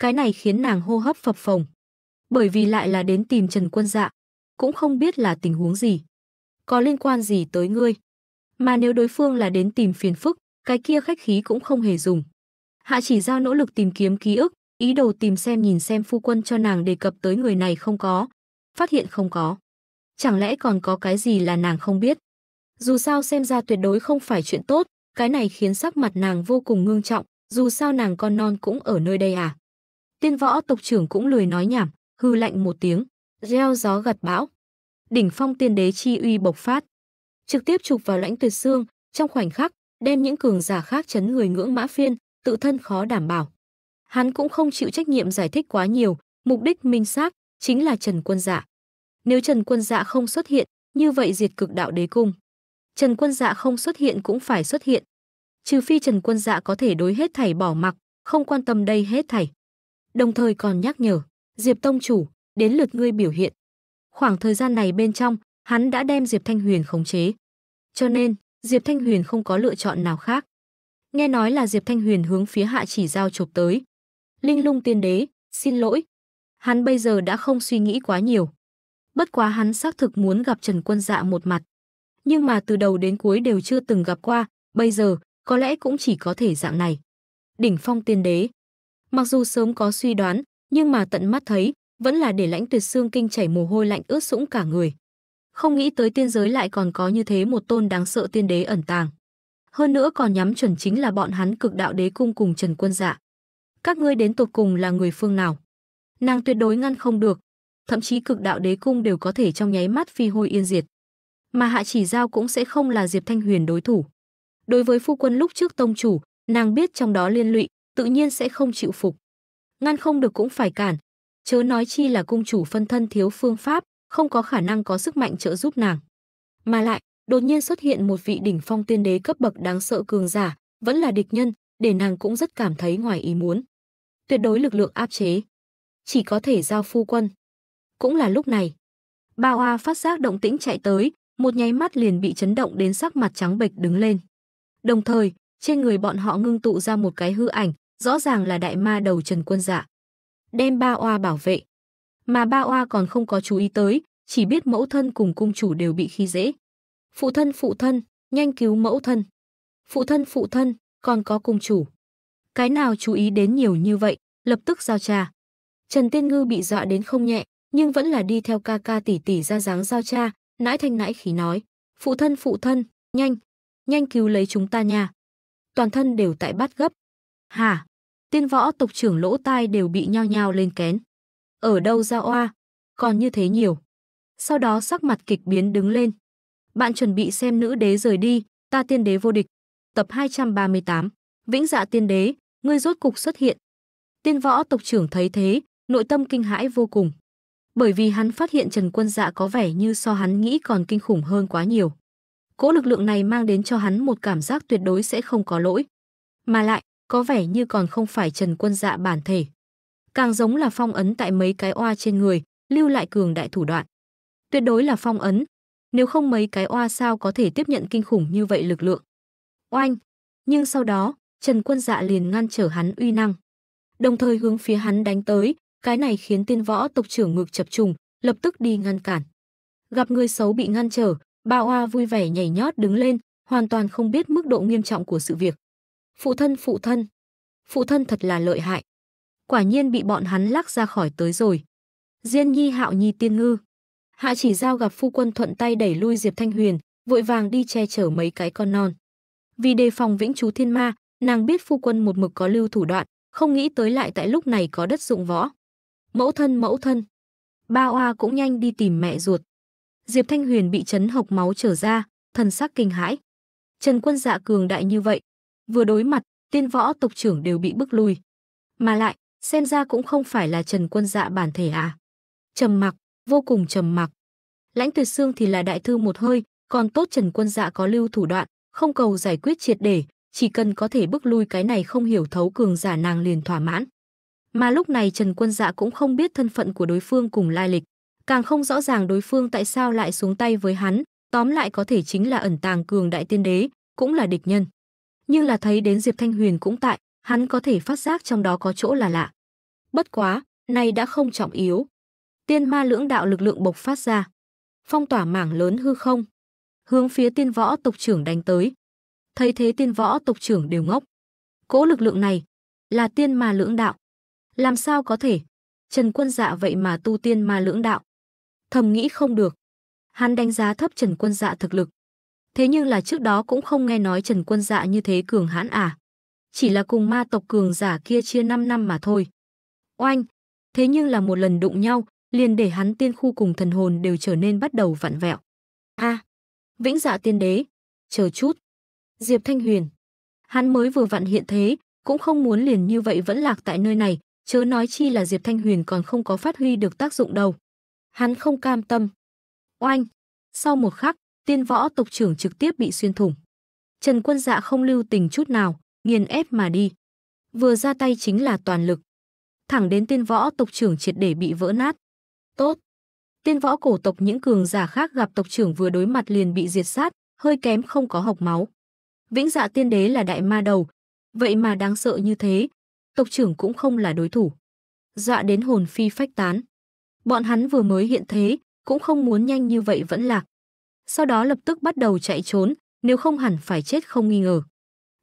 Cái này khiến nàng hô hấp phập phồng. Bởi vì lại là đến tìm Trần Quân Dạ, cũng không biết là tình huống gì. Có liên quan gì tới ngươi? Mà nếu đối phương là đến tìm phiền phức, cái kia khách khí cũng không hề dùng. Hạ chỉ giao nỗ lực tìm kiếm ký ức, ý đồ tìm xem nhìn xem phu quân cho nàng đề cập tới người này không có. Phát hiện không có. Chẳng lẽ còn có cái gì là nàng không biết? Dù sao xem ra tuyệt đối không phải chuyện tốt, cái này khiến sắc mặt nàng vô cùng ngương trọng, dù sao nàng con non cũng ở nơi đây à. Tiên võ tộc trưởng cũng lười nói nhảm, hư lạnh một tiếng, gieo gió gặt bão. Đỉnh phong tiên đế chi uy bộc phát, trực tiếp chụp vào lãnh tuyệt xương, trong khoảnh khắc, đem những cường giả khác chấn người ngưỡng mã phiên, tự thân khó đảm bảo. Hắn cũng không chịu trách nhiệm giải thích quá nhiều, mục đích minh xác chính là Trần Quân Dạ. Nếu Trần Quân Dạ không xuất hiện, như vậy diệt cực đạo đế cung. Trần Quân Dạ không xuất hiện cũng phải xuất hiện. Trừ phi Trần Quân Dạ có thể đối hết thảy bỏ mặc, không quan tâm đây hết thảy đồng thời còn nhắc nhở, Diệp Tông Chủ, đến lượt ngươi biểu hiện. Khoảng thời gian này bên trong, hắn đã đem Diệp Thanh Huyền khống chế. Cho nên, Diệp Thanh Huyền không có lựa chọn nào khác. Nghe nói là Diệp Thanh Huyền hướng phía hạ chỉ giao chụp tới. Linh lung tiên đế, xin lỗi. Hắn bây giờ đã không suy nghĩ quá nhiều. Bất quá hắn xác thực muốn gặp Trần Quân Dạ một mặt. Nhưng mà từ đầu đến cuối đều chưa từng gặp qua, bây giờ có lẽ cũng chỉ có thể dạng này. Đỉnh phong tiên đế, Mặc dù sớm có suy đoán, nhưng mà tận mắt thấy, vẫn là để lãnh tuyệt xương kinh chảy mồ hôi lạnh ướt sũng cả người. Không nghĩ tới tiên giới lại còn có như thế một tôn đáng sợ tiên đế ẩn tàng. Hơn nữa còn nhắm chuẩn chính là bọn hắn cực đạo đế cung cùng Trần Quân Dạ. Các ngươi đến tột cùng là người phương nào? Nàng tuyệt đối ngăn không được, thậm chí cực đạo đế cung đều có thể trong nháy mắt phi hôi yên diệt. Mà hạ chỉ giao cũng sẽ không là Diệp Thanh Huyền đối thủ. Đối với phu quân lúc trước tông chủ, nàng biết trong đó liên lụy, tự nhiên sẽ không chịu phục. Ngăn không được cũng phải cản, chớ nói chi là cung chủ phân thân thiếu phương pháp, không có khả năng có sức mạnh trợ giúp nàng. Mà lại, đột nhiên xuất hiện một vị đỉnh phong tiên đế cấp bậc đáng sợ cường giả, vẫn là địch nhân, để nàng cũng rất cảm thấy ngoài ý muốn. Tuyệt đối lực lượng áp chế, chỉ có thể giao phu quân. Cũng là lúc này, Bao A phát giác động tĩnh chạy tới, một nháy mắt liền bị chấn động đến sắc mặt trắng bệch đứng lên. Đồng thời, trên người bọn họ ngưng tụ ra một cái hư ảnh, rõ ràng là đại ma đầu Trần Quân Dạ. Đem ba oa bảo vệ. Mà ba oa còn không có chú ý tới, chỉ biết mẫu thân cùng cung chủ đều bị khi dễ. Phụ thân phụ thân, nhanh cứu mẫu thân. Phụ thân phụ thân, còn có cung chủ. Cái nào chú ý đến nhiều như vậy, lập tức giao trà. Trần Tiên Ngư bị dọa đến không nhẹ, nhưng vẫn là đi theo ca ca tỷ tỷ ra dáng giao cha, nãi thanh nãi khí nói, phụ thân phụ thân, nhanh, nhanh cứu lấy chúng ta nha. Toàn thân đều tại bát gấp, Hả? Tiên võ tộc trưởng lỗ tai đều bị nhao nhao lên kén. Ở đâu ra oa? Còn như thế nhiều. Sau đó sắc mặt kịch biến đứng lên. Bạn chuẩn bị xem nữ đế rời đi, ta tiên đế vô địch. Tập 238. Vĩnh dạ tiên đế, ngươi rốt cục xuất hiện. Tiên võ tộc trưởng thấy thế, nội tâm kinh hãi vô cùng. Bởi vì hắn phát hiện Trần Quân Dạ có vẻ như so hắn nghĩ còn kinh khủng hơn quá nhiều. Cỗ lực lượng này mang đến cho hắn một cảm giác tuyệt đối sẽ không có lỗi. Mà lại, có vẻ như còn không phải Trần Quân Dạ bản thể. Càng giống là phong ấn tại mấy cái oa trên người, lưu lại cường đại thủ đoạn. Tuyệt đối là phong ấn, nếu không mấy cái oa sao có thể tiếp nhận kinh khủng như vậy lực lượng. Oanh! Nhưng sau đó, Trần Quân Dạ liền ngăn trở hắn uy năng. Đồng thời hướng phía hắn đánh tới, cái này khiến tiên võ tộc trưởng ngực chập trùng, lập tức đi ngăn cản. Gặp người xấu bị ngăn trở, ba oa vui vẻ nhảy nhót đứng lên, hoàn toàn không biết mức độ nghiêm trọng của sự việc. Phụ thân phụ thân. Phụ thân thật là lợi hại. Quả nhiên bị bọn hắn lắc ra khỏi tới rồi. Diên nhi hạo nhi tiên ngư. Hạ chỉ giao gặp phu quân thuận tay đẩy lui Diệp Thanh Huyền, vội vàng đi che chở mấy cái con non. Vì đề phòng vĩnh chú thiên ma, nàng biết phu quân một mực có lưu thủ đoạn, không nghĩ tới lại tại lúc này có đất dụng võ. Mẫu thân mẫu thân. Ba oa cũng nhanh đi tìm mẹ ruột. Diệp Thanh Huyền bị chấn hộc máu trở ra, thần sắc kinh hãi. Trần quân dạ cường đại như vậy, Vừa đối mặt, tiên võ tộc trưởng đều bị bức lui. Mà lại, xem ra cũng không phải là Trần Quân Dạ bản thể à. Trầm mặc, vô cùng trầm mặc. Lãnh Tuyệt sương thì là đại thư một hơi, còn tốt Trần Quân Dạ có lưu thủ đoạn, không cầu giải quyết triệt để, chỉ cần có thể bức lui cái này không hiểu thấu cường giả nàng liền thỏa mãn. Mà lúc này Trần Quân Dạ cũng không biết thân phận của đối phương cùng lai lịch, càng không rõ ràng đối phương tại sao lại xuống tay với hắn, tóm lại có thể chính là ẩn tàng cường đại tiên đế, cũng là địch nhân như là thấy đến Diệp Thanh Huyền cũng tại, hắn có thể phát giác trong đó có chỗ là lạ. Bất quá, này đã không trọng yếu. Tiên ma lưỡng đạo lực lượng bộc phát ra, phong tỏa mảng lớn hư không, hướng phía tiên võ tộc trưởng đánh tới. Thấy thế tiên võ tộc trưởng đều ngốc. Cỗ lực lượng này là tiên ma lưỡng đạo. Làm sao có thể? Trần Quân Dạ vậy mà tu tiên ma lưỡng đạo. Thầm nghĩ không được. Hắn đánh giá thấp Trần Quân Dạ thực lực thế nhưng là trước đó cũng không nghe nói Trần Quân Dạ như thế cường hãn à. Chỉ là cùng ma tộc cường giả kia chia 5 năm mà thôi. Oanh, thế nhưng là một lần đụng nhau, liền để hắn tiên khu cùng thần hồn đều trở nên bắt đầu vặn vẹo. A, à, Vĩnh Dạ Tiên Đế, chờ chút. Diệp Thanh Huyền, hắn mới vừa vặn hiện thế, cũng không muốn liền như vậy vẫn lạc tại nơi này, chớ nói chi là Diệp Thanh Huyền còn không có phát huy được tác dụng đâu. Hắn không cam tâm. Oanh, sau một khắc, tiên võ tộc trưởng trực tiếp bị xuyên thủng. Trần Quân Dạ không lưu tình chút nào, nghiền ép mà đi. Vừa ra tay chính là toàn lực. Thẳng đến tiên võ tộc trưởng triệt để bị vỡ nát. Tốt. Tiên võ cổ tộc những cường giả khác gặp tộc trưởng vừa đối mặt liền bị diệt sát, hơi kém không có học máu. Vĩnh dạ tiên đế là đại ma đầu, vậy mà đáng sợ như thế, tộc trưởng cũng không là đối thủ. Dọa dạ đến hồn phi phách tán. Bọn hắn vừa mới hiện thế, cũng không muốn nhanh như vậy vẫn lạc sau đó lập tức bắt đầu chạy trốn, nếu không hẳn phải chết không nghi ngờ.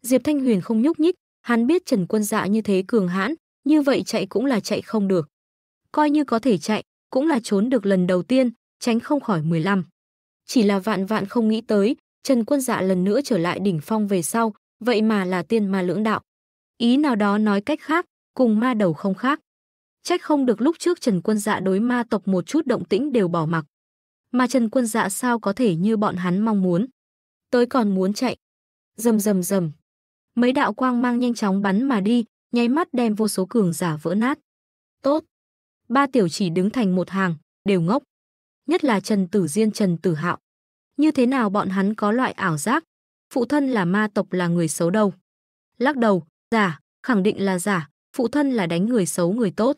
Diệp Thanh Huyền không nhúc nhích, hắn biết Trần Quân Dạ như thế cường hãn, như vậy chạy cũng là chạy không được. Coi như có thể chạy, cũng là trốn được lần đầu tiên, tránh không khỏi 15. Chỉ là vạn vạn không nghĩ tới, Trần Quân Dạ lần nữa trở lại đỉnh phong về sau, vậy mà là tiên ma lưỡng đạo. Ý nào đó nói cách khác, cùng ma đầu không khác. Trách không được lúc trước Trần Quân Dạ đối ma tộc một chút động tĩnh đều bỏ mặc mà Trần Quân Dạ sao có thể như bọn hắn mong muốn. Tới còn muốn chạy. Rầm rầm rầm. Mấy đạo quang mang nhanh chóng bắn mà đi, nháy mắt đem vô số cường giả vỡ nát. Tốt. Ba tiểu chỉ đứng thành một hàng, đều ngốc. Nhất là Trần Tử Diên Trần Tử Hạo. Như thế nào bọn hắn có loại ảo giác, phụ thân là ma tộc là người xấu đâu. Lắc đầu, giả, khẳng định là giả, phụ thân là đánh người xấu người tốt.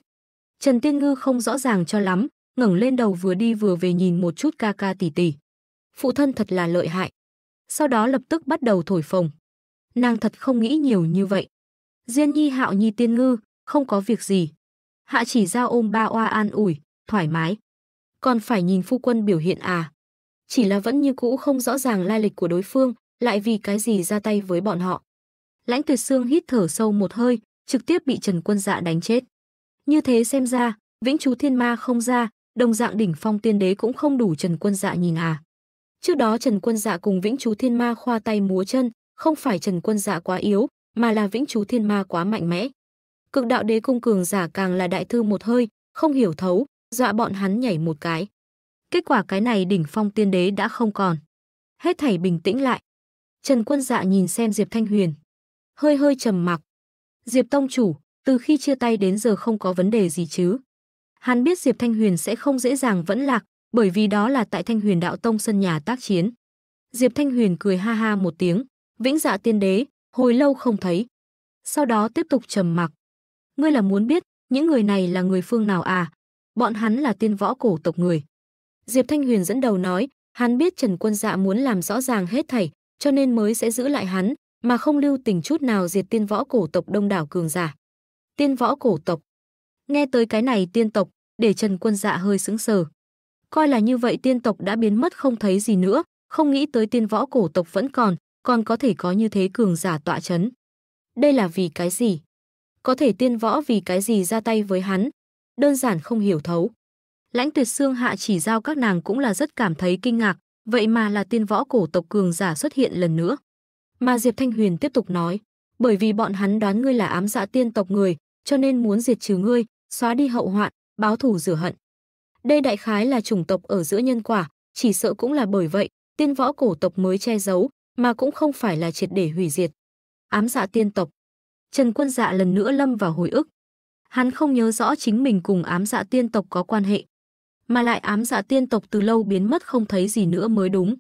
Trần Tiên Ngư không rõ ràng cho lắm, ngẩng lên đầu vừa đi vừa về nhìn một chút ca ca tỷ tỷ. Phụ thân thật là lợi hại. Sau đó lập tức bắt đầu thổi phồng. Nàng thật không nghĩ nhiều như vậy. Diên nhi hạo nhi tiên ngư, không có việc gì. Hạ chỉ giao ôm ba oa an ủi, thoải mái. Còn phải nhìn phu quân biểu hiện à. Chỉ là vẫn như cũ không rõ ràng lai lịch của đối phương, lại vì cái gì ra tay với bọn họ. Lãnh tuyệt xương hít thở sâu một hơi, trực tiếp bị Trần Quân Dạ đánh chết. Như thế xem ra, Vĩnh Chú Thiên Ma không ra, đồng dạng đỉnh phong tiên đế cũng không đủ Trần Quân Dạ nhìn à. Trước đó Trần Quân Dạ cùng Vĩnh Chú Thiên Ma khoa tay múa chân, không phải Trần Quân Dạ quá yếu, mà là Vĩnh Chú Thiên Ma quá mạnh mẽ. Cực đạo đế cung cường giả càng là đại thư một hơi, không hiểu thấu, dọa bọn hắn nhảy một cái. Kết quả cái này đỉnh phong tiên đế đã không còn. Hết thảy bình tĩnh lại. Trần Quân Dạ nhìn xem Diệp Thanh Huyền, hơi hơi trầm mặc. Diệp tông chủ, từ khi chia tay đến giờ không có vấn đề gì chứ? Hắn biết Diệp Thanh Huyền sẽ không dễ dàng vẫn lạc, bởi vì đó là tại Thanh Huyền Đạo Tông sân nhà tác chiến. Diệp Thanh Huyền cười ha ha một tiếng, "Vĩnh Dạ Tiên Đế, hồi lâu không thấy." Sau đó tiếp tục trầm mặc. "Ngươi là muốn biết những người này là người phương nào à? Bọn hắn là tiên võ cổ tộc người." Diệp Thanh Huyền dẫn đầu nói, hắn biết Trần Quân Dạ muốn làm rõ ràng hết thảy, cho nên mới sẽ giữ lại hắn, mà không lưu tình chút nào diệt tiên võ cổ tộc đông đảo cường giả. Tiên võ cổ tộc Nghe tới cái này tiên tộc, để Trần Quân Dạ hơi sững sờ. Coi là như vậy tiên tộc đã biến mất không thấy gì nữa, không nghĩ tới tiên võ cổ tộc vẫn còn, còn có thể có như thế cường giả tọa chấn. Đây là vì cái gì? Có thể tiên võ vì cái gì ra tay với hắn? Đơn giản không hiểu thấu. Lãnh tuyệt xương hạ chỉ giao các nàng cũng là rất cảm thấy kinh ngạc, vậy mà là tiên võ cổ tộc cường giả xuất hiện lần nữa. Mà Diệp Thanh Huyền tiếp tục nói, bởi vì bọn hắn đoán ngươi là ám dạ tiên tộc người, cho nên muốn diệt trừ ngươi, xóa đi hậu hoạn, báo thù rửa hận. Đây đại khái là chủng tộc ở giữa nhân quả, chỉ sợ cũng là bởi vậy, tiên võ cổ tộc mới che giấu, mà cũng không phải là triệt để hủy diệt. Ám dạ tiên tộc. Trần Quân Dạ lần nữa lâm vào hồi ức. Hắn không nhớ rõ chính mình cùng ám dạ tiên tộc có quan hệ, mà lại ám dạ tiên tộc từ lâu biến mất không thấy gì nữa mới đúng.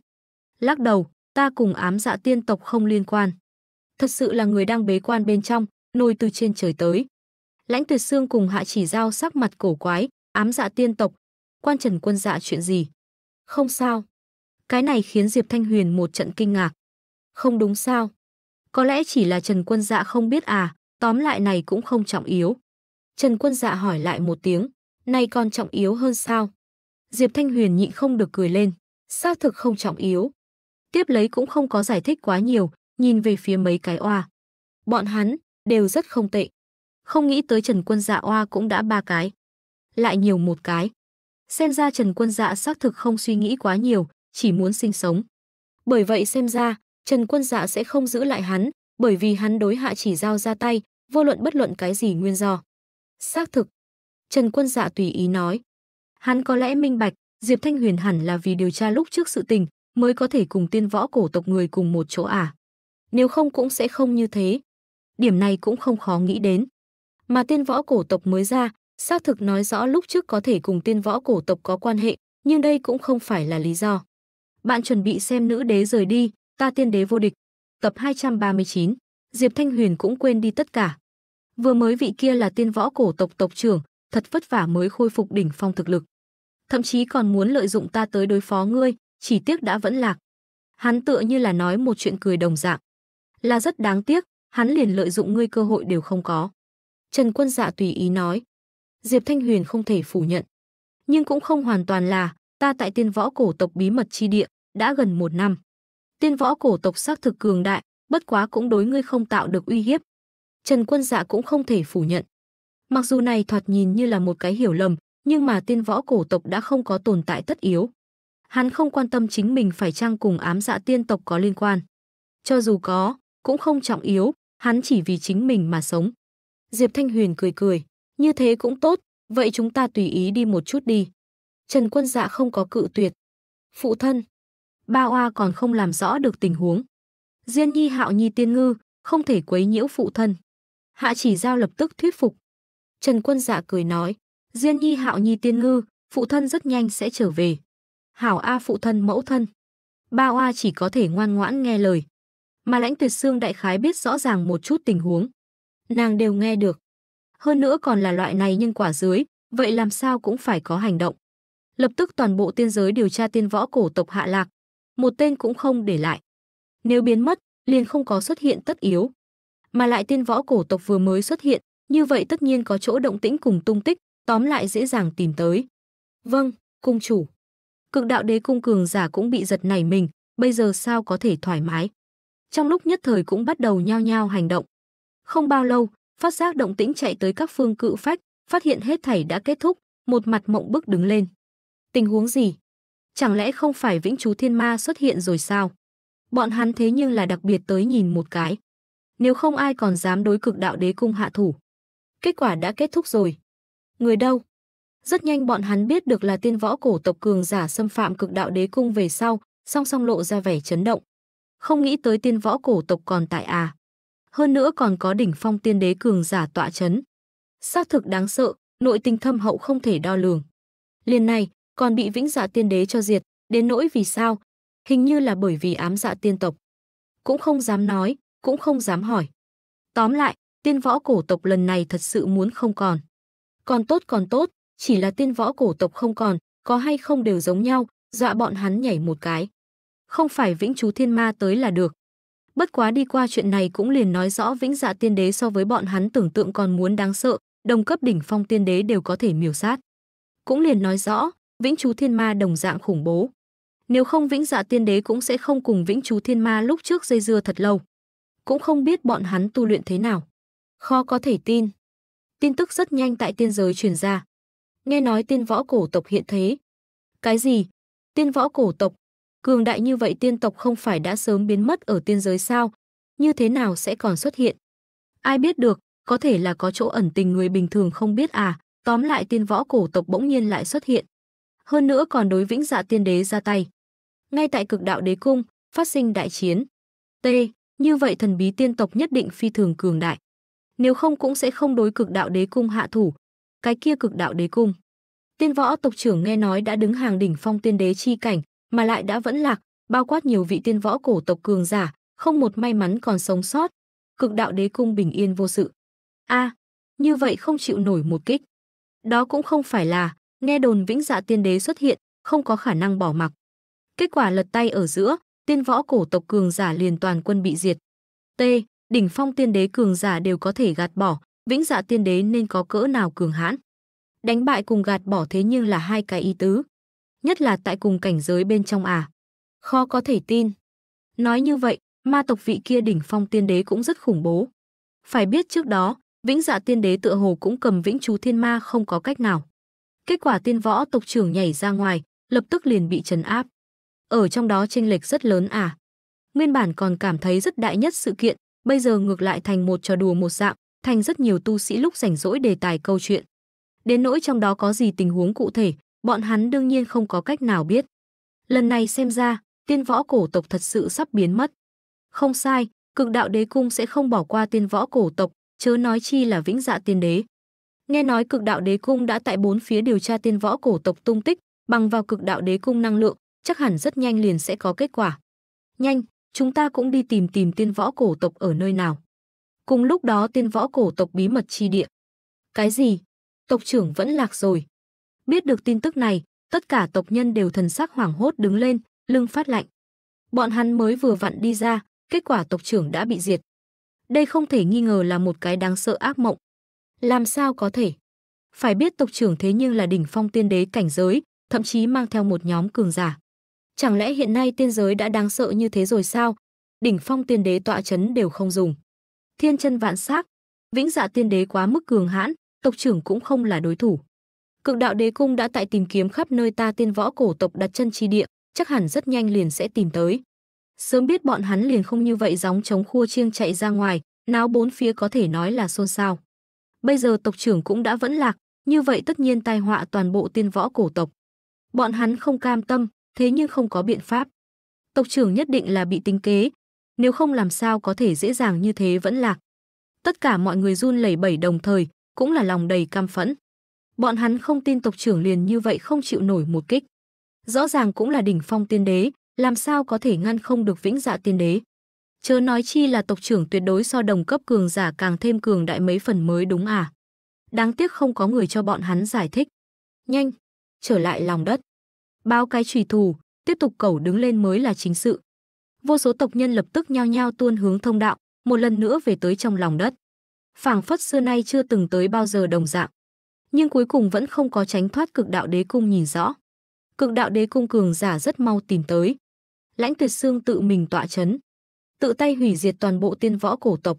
Lắc đầu, ta cùng ám dạ tiên tộc không liên quan. Thật sự là người đang bế quan bên trong, nôi từ trên trời tới. Lãnh Tuyệt Xương cùng Hạ Chỉ Giao sắc mặt cổ quái, ám dạ tiên tộc, quan Trần Quân dạ chuyện gì? Không sao. Cái này khiến Diệp Thanh Huyền một trận kinh ngạc. Không đúng sao? Có lẽ chỉ là Trần Quân dạ không biết à, tóm lại này cũng không trọng yếu. Trần Quân dạ hỏi lại một tiếng, này còn trọng yếu hơn sao? Diệp Thanh Huyền nhịn không được cười lên, xác thực không trọng yếu. Tiếp lấy cũng không có giải thích quá nhiều, nhìn về phía mấy cái oa. Bọn hắn đều rất không tệ. Không nghĩ tới Trần Quân Dạ oa cũng đã ba cái. Lại nhiều một cái. Xem ra Trần Quân Dạ xác thực không suy nghĩ quá nhiều, chỉ muốn sinh sống. Bởi vậy xem ra, Trần Quân Dạ sẽ không giữ lại hắn, bởi vì hắn đối hạ chỉ giao ra tay, vô luận bất luận cái gì nguyên do. Xác thực. Trần Quân Dạ tùy ý nói. Hắn có lẽ minh bạch, Diệp Thanh Huyền hẳn là vì điều tra lúc trước sự tình, mới có thể cùng tiên võ cổ tộc người cùng một chỗ à. Nếu không cũng sẽ không như thế. Điểm này cũng không khó nghĩ đến mà tiên võ cổ tộc mới ra, xác thực nói rõ lúc trước có thể cùng tiên võ cổ tộc có quan hệ, nhưng đây cũng không phải là lý do. Bạn chuẩn bị xem nữ đế rời đi, ta tiên đế vô địch. Tập 239, Diệp Thanh Huyền cũng quên đi tất cả. Vừa mới vị kia là tiên võ cổ tộc tộc trưởng, thật vất vả mới khôi phục đỉnh phong thực lực. Thậm chí còn muốn lợi dụng ta tới đối phó ngươi, chỉ tiếc đã vẫn lạc. Hắn tựa như là nói một chuyện cười đồng dạng. Là rất đáng tiếc, hắn liền lợi dụng ngươi cơ hội đều không có. Trần Quân Dạ tùy ý nói. Diệp Thanh Huyền không thể phủ nhận. Nhưng cũng không hoàn toàn là, ta tại tiên võ cổ tộc bí mật chi địa, đã gần một năm. Tiên võ cổ tộc xác thực cường đại, bất quá cũng đối ngươi không tạo được uy hiếp. Trần Quân Dạ cũng không thể phủ nhận. Mặc dù này thoạt nhìn như là một cái hiểu lầm, nhưng mà tiên võ cổ tộc đã không có tồn tại tất yếu. Hắn không quan tâm chính mình phải trang cùng ám dạ tiên tộc có liên quan. Cho dù có, cũng không trọng yếu, hắn chỉ vì chính mình mà sống. Diệp Thanh Huyền cười cười, như thế cũng tốt, vậy chúng ta tùy ý đi một chút đi. Trần Quân Dạ không có cự tuyệt. Phụ thân, Ba Oa còn không làm rõ được tình huống. Diên Nhi Hạo Nhi tiên ngư, không thể quấy nhiễu phụ thân. Hạ Chỉ Giao lập tức thuyết phục. Trần Quân Dạ cười nói, Diên Nhi Hạo Nhi tiên ngư, phụ thân rất nhanh sẽ trở về. Hảo A phụ thân mẫu thân. Ba Oa chỉ có thể ngoan ngoãn nghe lời. Mà Lãnh Tuyệt Xương đại khái biết rõ ràng một chút tình huống nàng đều nghe được. Hơn nữa còn là loại này nhân quả dưới, vậy làm sao cũng phải có hành động. Lập tức toàn bộ tiên giới điều tra tiên võ cổ tộc hạ lạc, một tên cũng không để lại. Nếu biến mất, liền không có xuất hiện tất yếu. Mà lại tiên võ cổ tộc vừa mới xuất hiện, như vậy tất nhiên có chỗ động tĩnh cùng tung tích, tóm lại dễ dàng tìm tới. Vâng, cung chủ. Cực đạo đế cung cường giả cũng bị giật nảy mình, bây giờ sao có thể thoải mái. Trong lúc nhất thời cũng bắt đầu nhao nhao hành động. Không bao lâu, phát giác động tĩnh chạy tới các phương cự phách, phát hiện hết thảy đã kết thúc, một mặt mộng bức đứng lên. Tình huống gì? Chẳng lẽ không phải vĩnh chú thiên ma xuất hiện rồi sao? Bọn hắn thế nhưng là đặc biệt tới nhìn một cái. Nếu không ai còn dám đối cực đạo đế cung hạ thủ. Kết quả đã kết thúc rồi. Người đâu? Rất nhanh bọn hắn biết được là tiên võ cổ tộc cường giả xâm phạm cực đạo đế cung về sau, song song lộ ra vẻ chấn động. Không nghĩ tới tiên võ cổ tộc còn tại à hơn nữa còn có đỉnh phong tiên đế cường giả tọa chấn. Xác thực đáng sợ, nội tình thâm hậu không thể đo lường. Liên này, còn bị vĩnh dạ tiên đế cho diệt, đến nỗi vì sao? Hình như là bởi vì ám dạ tiên tộc. Cũng không dám nói, cũng không dám hỏi. Tóm lại, tiên võ cổ tộc lần này thật sự muốn không còn. Còn tốt còn tốt, chỉ là tiên võ cổ tộc không còn, có hay không đều giống nhau, dọa bọn hắn nhảy một cái. Không phải vĩnh chú thiên ma tới là được, Bất quá đi qua chuyện này cũng liền nói rõ Vĩnh Dạ Tiên Đế so với bọn hắn tưởng tượng còn muốn đáng sợ, đồng cấp đỉnh phong tiên đế đều có thể miểu sát. Cũng liền nói rõ, Vĩnh Chú Thiên Ma đồng dạng khủng bố. Nếu không Vĩnh Dạ Tiên Đế cũng sẽ không cùng Vĩnh Chú Thiên Ma lúc trước dây dưa thật lâu. Cũng không biết bọn hắn tu luyện thế nào. Khó có thể tin. Tin tức rất nhanh tại tiên giới truyền ra. Nghe nói tiên võ cổ tộc hiện thế. Cái gì? Tiên võ cổ tộc? Cường đại như vậy tiên tộc không phải đã sớm biến mất ở tiên giới sao? Như thế nào sẽ còn xuất hiện? Ai biết được, có thể là có chỗ ẩn tình người bình thường không biết à, tóm lại tiên võ cổ tộc bỗng nhiên lại xuất hiện. Hơn nữa còn đối vĩnh dạ tiên đế ra tay. Ngay tại cực đạo đế cung, phát sinh đại chiến. T. Như vậy thần bí tiên tộc nhất định phi thường cường đại. Nếu không cũng sẽ không đối cực đạo đế cung hạ thủ. Cái kia cực đạo đế cung. Tiên võ tộc trưởng nghe nói đã đứng hàng đỉnh phong tiên đế chi cảnh, mà lại đã vẫn lạc, bao quát nhiều vị tiên võ cổ tộc cường giả, không một may mắn còn sống sót. Cực đạo đế cung bình yên vô sự. A, như vậy không chịu nổi một kích. Đó cũng không phải là, nghe đồn vĩnh dạ tiên đế xuất hiện, không có khả năng bỏ mặc. Kết quả lật tay ở giữa, tiên võ cổ tộc cường giả liền toàn quân bị diệt. T, đỉnh phong tiên đế cường giả đều có thể gạt bỏ, vĩnh dạ tiên đế nên có cỡ nào cường hãn. Đánh bại cùng gạt bỏ thế nhưng là hai cái ý tứ nhất là tại cùng cảnh giới bên trong à. Khó có thể tin. Nói như vậy, ma tộc vị kia đỉnh phong tiên đế cũng rất khủng bố. Phải biết trước đó, vĩnh dạ tiên đế tựa hồ cũng cầm vĩnh chú thiên ma không có cách nào. Kết quả tiên võ tộc trưởng nhảy ra ngoài, lập tức liền bị trấn áp. Ở trong đó chênh lệch rất lớn à. Nguyên bản còn cảm thấy rất đại nhất sự kiện, bây giờ ngược lại thành một trò đùa một dạng, thành rất nhiều tu sĩ lúc rảnh rỗi đề tài câu chuyện. Đến nỗi trong đó có gì tình huống cụ thể, bọn hắn đương nhiên không có cách nào biết. Lần này xem ra, tiên võ cổ tộc thật sự sắp biến mất. Không sai, cực đạo đế cung sẽ không bỏ qua tiên võ cổ tộc, chớ nói chi là vĩnh dạ tiên đế. Nghe nói cực đạo đế cung đã tại bốn phía điều tra tiên võ cổ tộc tung tích, bằng vào cực đạo đế cung năng lượng, chắc hẳn rất nhanh liền sẽ có kết quả. Nhanh, chúng ta cũng đi tìm tìm tiên võ cổ tộc ở nơi nào. Cùng lúc đó tiên võ cổ tộc bí mật chi địa. Cái gì? Tộc trưởng vẫn lạc rồi. Biết được tin tức này, tất cả tộc nhân đều thần sắc hoảng hốt đứng lên, lưng phát lạnh. Bọn hắn mới vừa vặn đi ra, kết quả tộc trưởng đã bị diệt. Đây không thể nghi ngờ là một cái đáng sợ ác mộng. Làm sao có thể? Phải biết tộc trưởng thế nhưng là đỉnh phong tiên đế cảnh giới, thậm chí mang theo một nhóm cường giả. Chẳng lẽ hiện nay tiên giới đã đáng sợ như thế rồi sao? Đỉnh phong tiên đế tọa chấn đều không dùng. Thiên chân vạn sắc, vĩnh dạ tiên đế quá mức cường hãn, tộc trưởng cũng không là đối thủ. Cực đạo đế cung đã tại tìm kiếm khắp nơi ta tiên võ cổ tộc đặt chân chi địa, chắc hẳn rất nhanh liền sẽ tìm tới. Sớm biết bọn hắn liền không như vậy gióng chống khua chiêng chạy ra ngoài, náo bốn phía có thể nói là xôn xao. Bây giờ tộc trưởng cũng đã vẫn lạc, như vậy tất nhiên tai họa toàn bộ tiên võ cổ tộc. Bọn hắn không cam tâm, thế nhưng không có biện pháp. Tộc trưởng nhất định là bị tính kế, nếu không làm sao có thể dễ dàng như thế vẫn lạc. Tất cả mọi người run lẩy bẩy đồng thời, cũng là lòng đầy cam phẫn. Bọn hắn không tin tộc trưởng liền như vậy không chịu nổi một kích. Rõ ràng cũng là đỉnh phong tiên đế, làm sao có thể ngăn không được vĩnh dạ tiên đế. Chớ nói chi là tộc trưởng tuyệt đối so đồng cấp cường giả càng thêm cường đại mấy phần mới đúng à. Đáng tiếc không có người cho bọn hắn giải thích. Nhanh, trở lại lòng đất. báo cái trùy thù, tiếp tục cẩu đứng lên mới là chính sự. Vô số tộc nhân lập tức nhao nhao tuôn hướng thông đạo, một lần nữa về tới trong lòng đất. Phảng phất xưa nay chưa từng tới bao giờ đồng dạng nhưng cuối cùng vẫn không có tránh thoát cực đạo đế cung nhìn rõ. Cực đạo đế cung cường giả rất mau tìm tới. Lãnh Tuyệt Xương tự mình tọa chấn, tự tay hủy diệt toàn bộ tiên võ cổ tộc.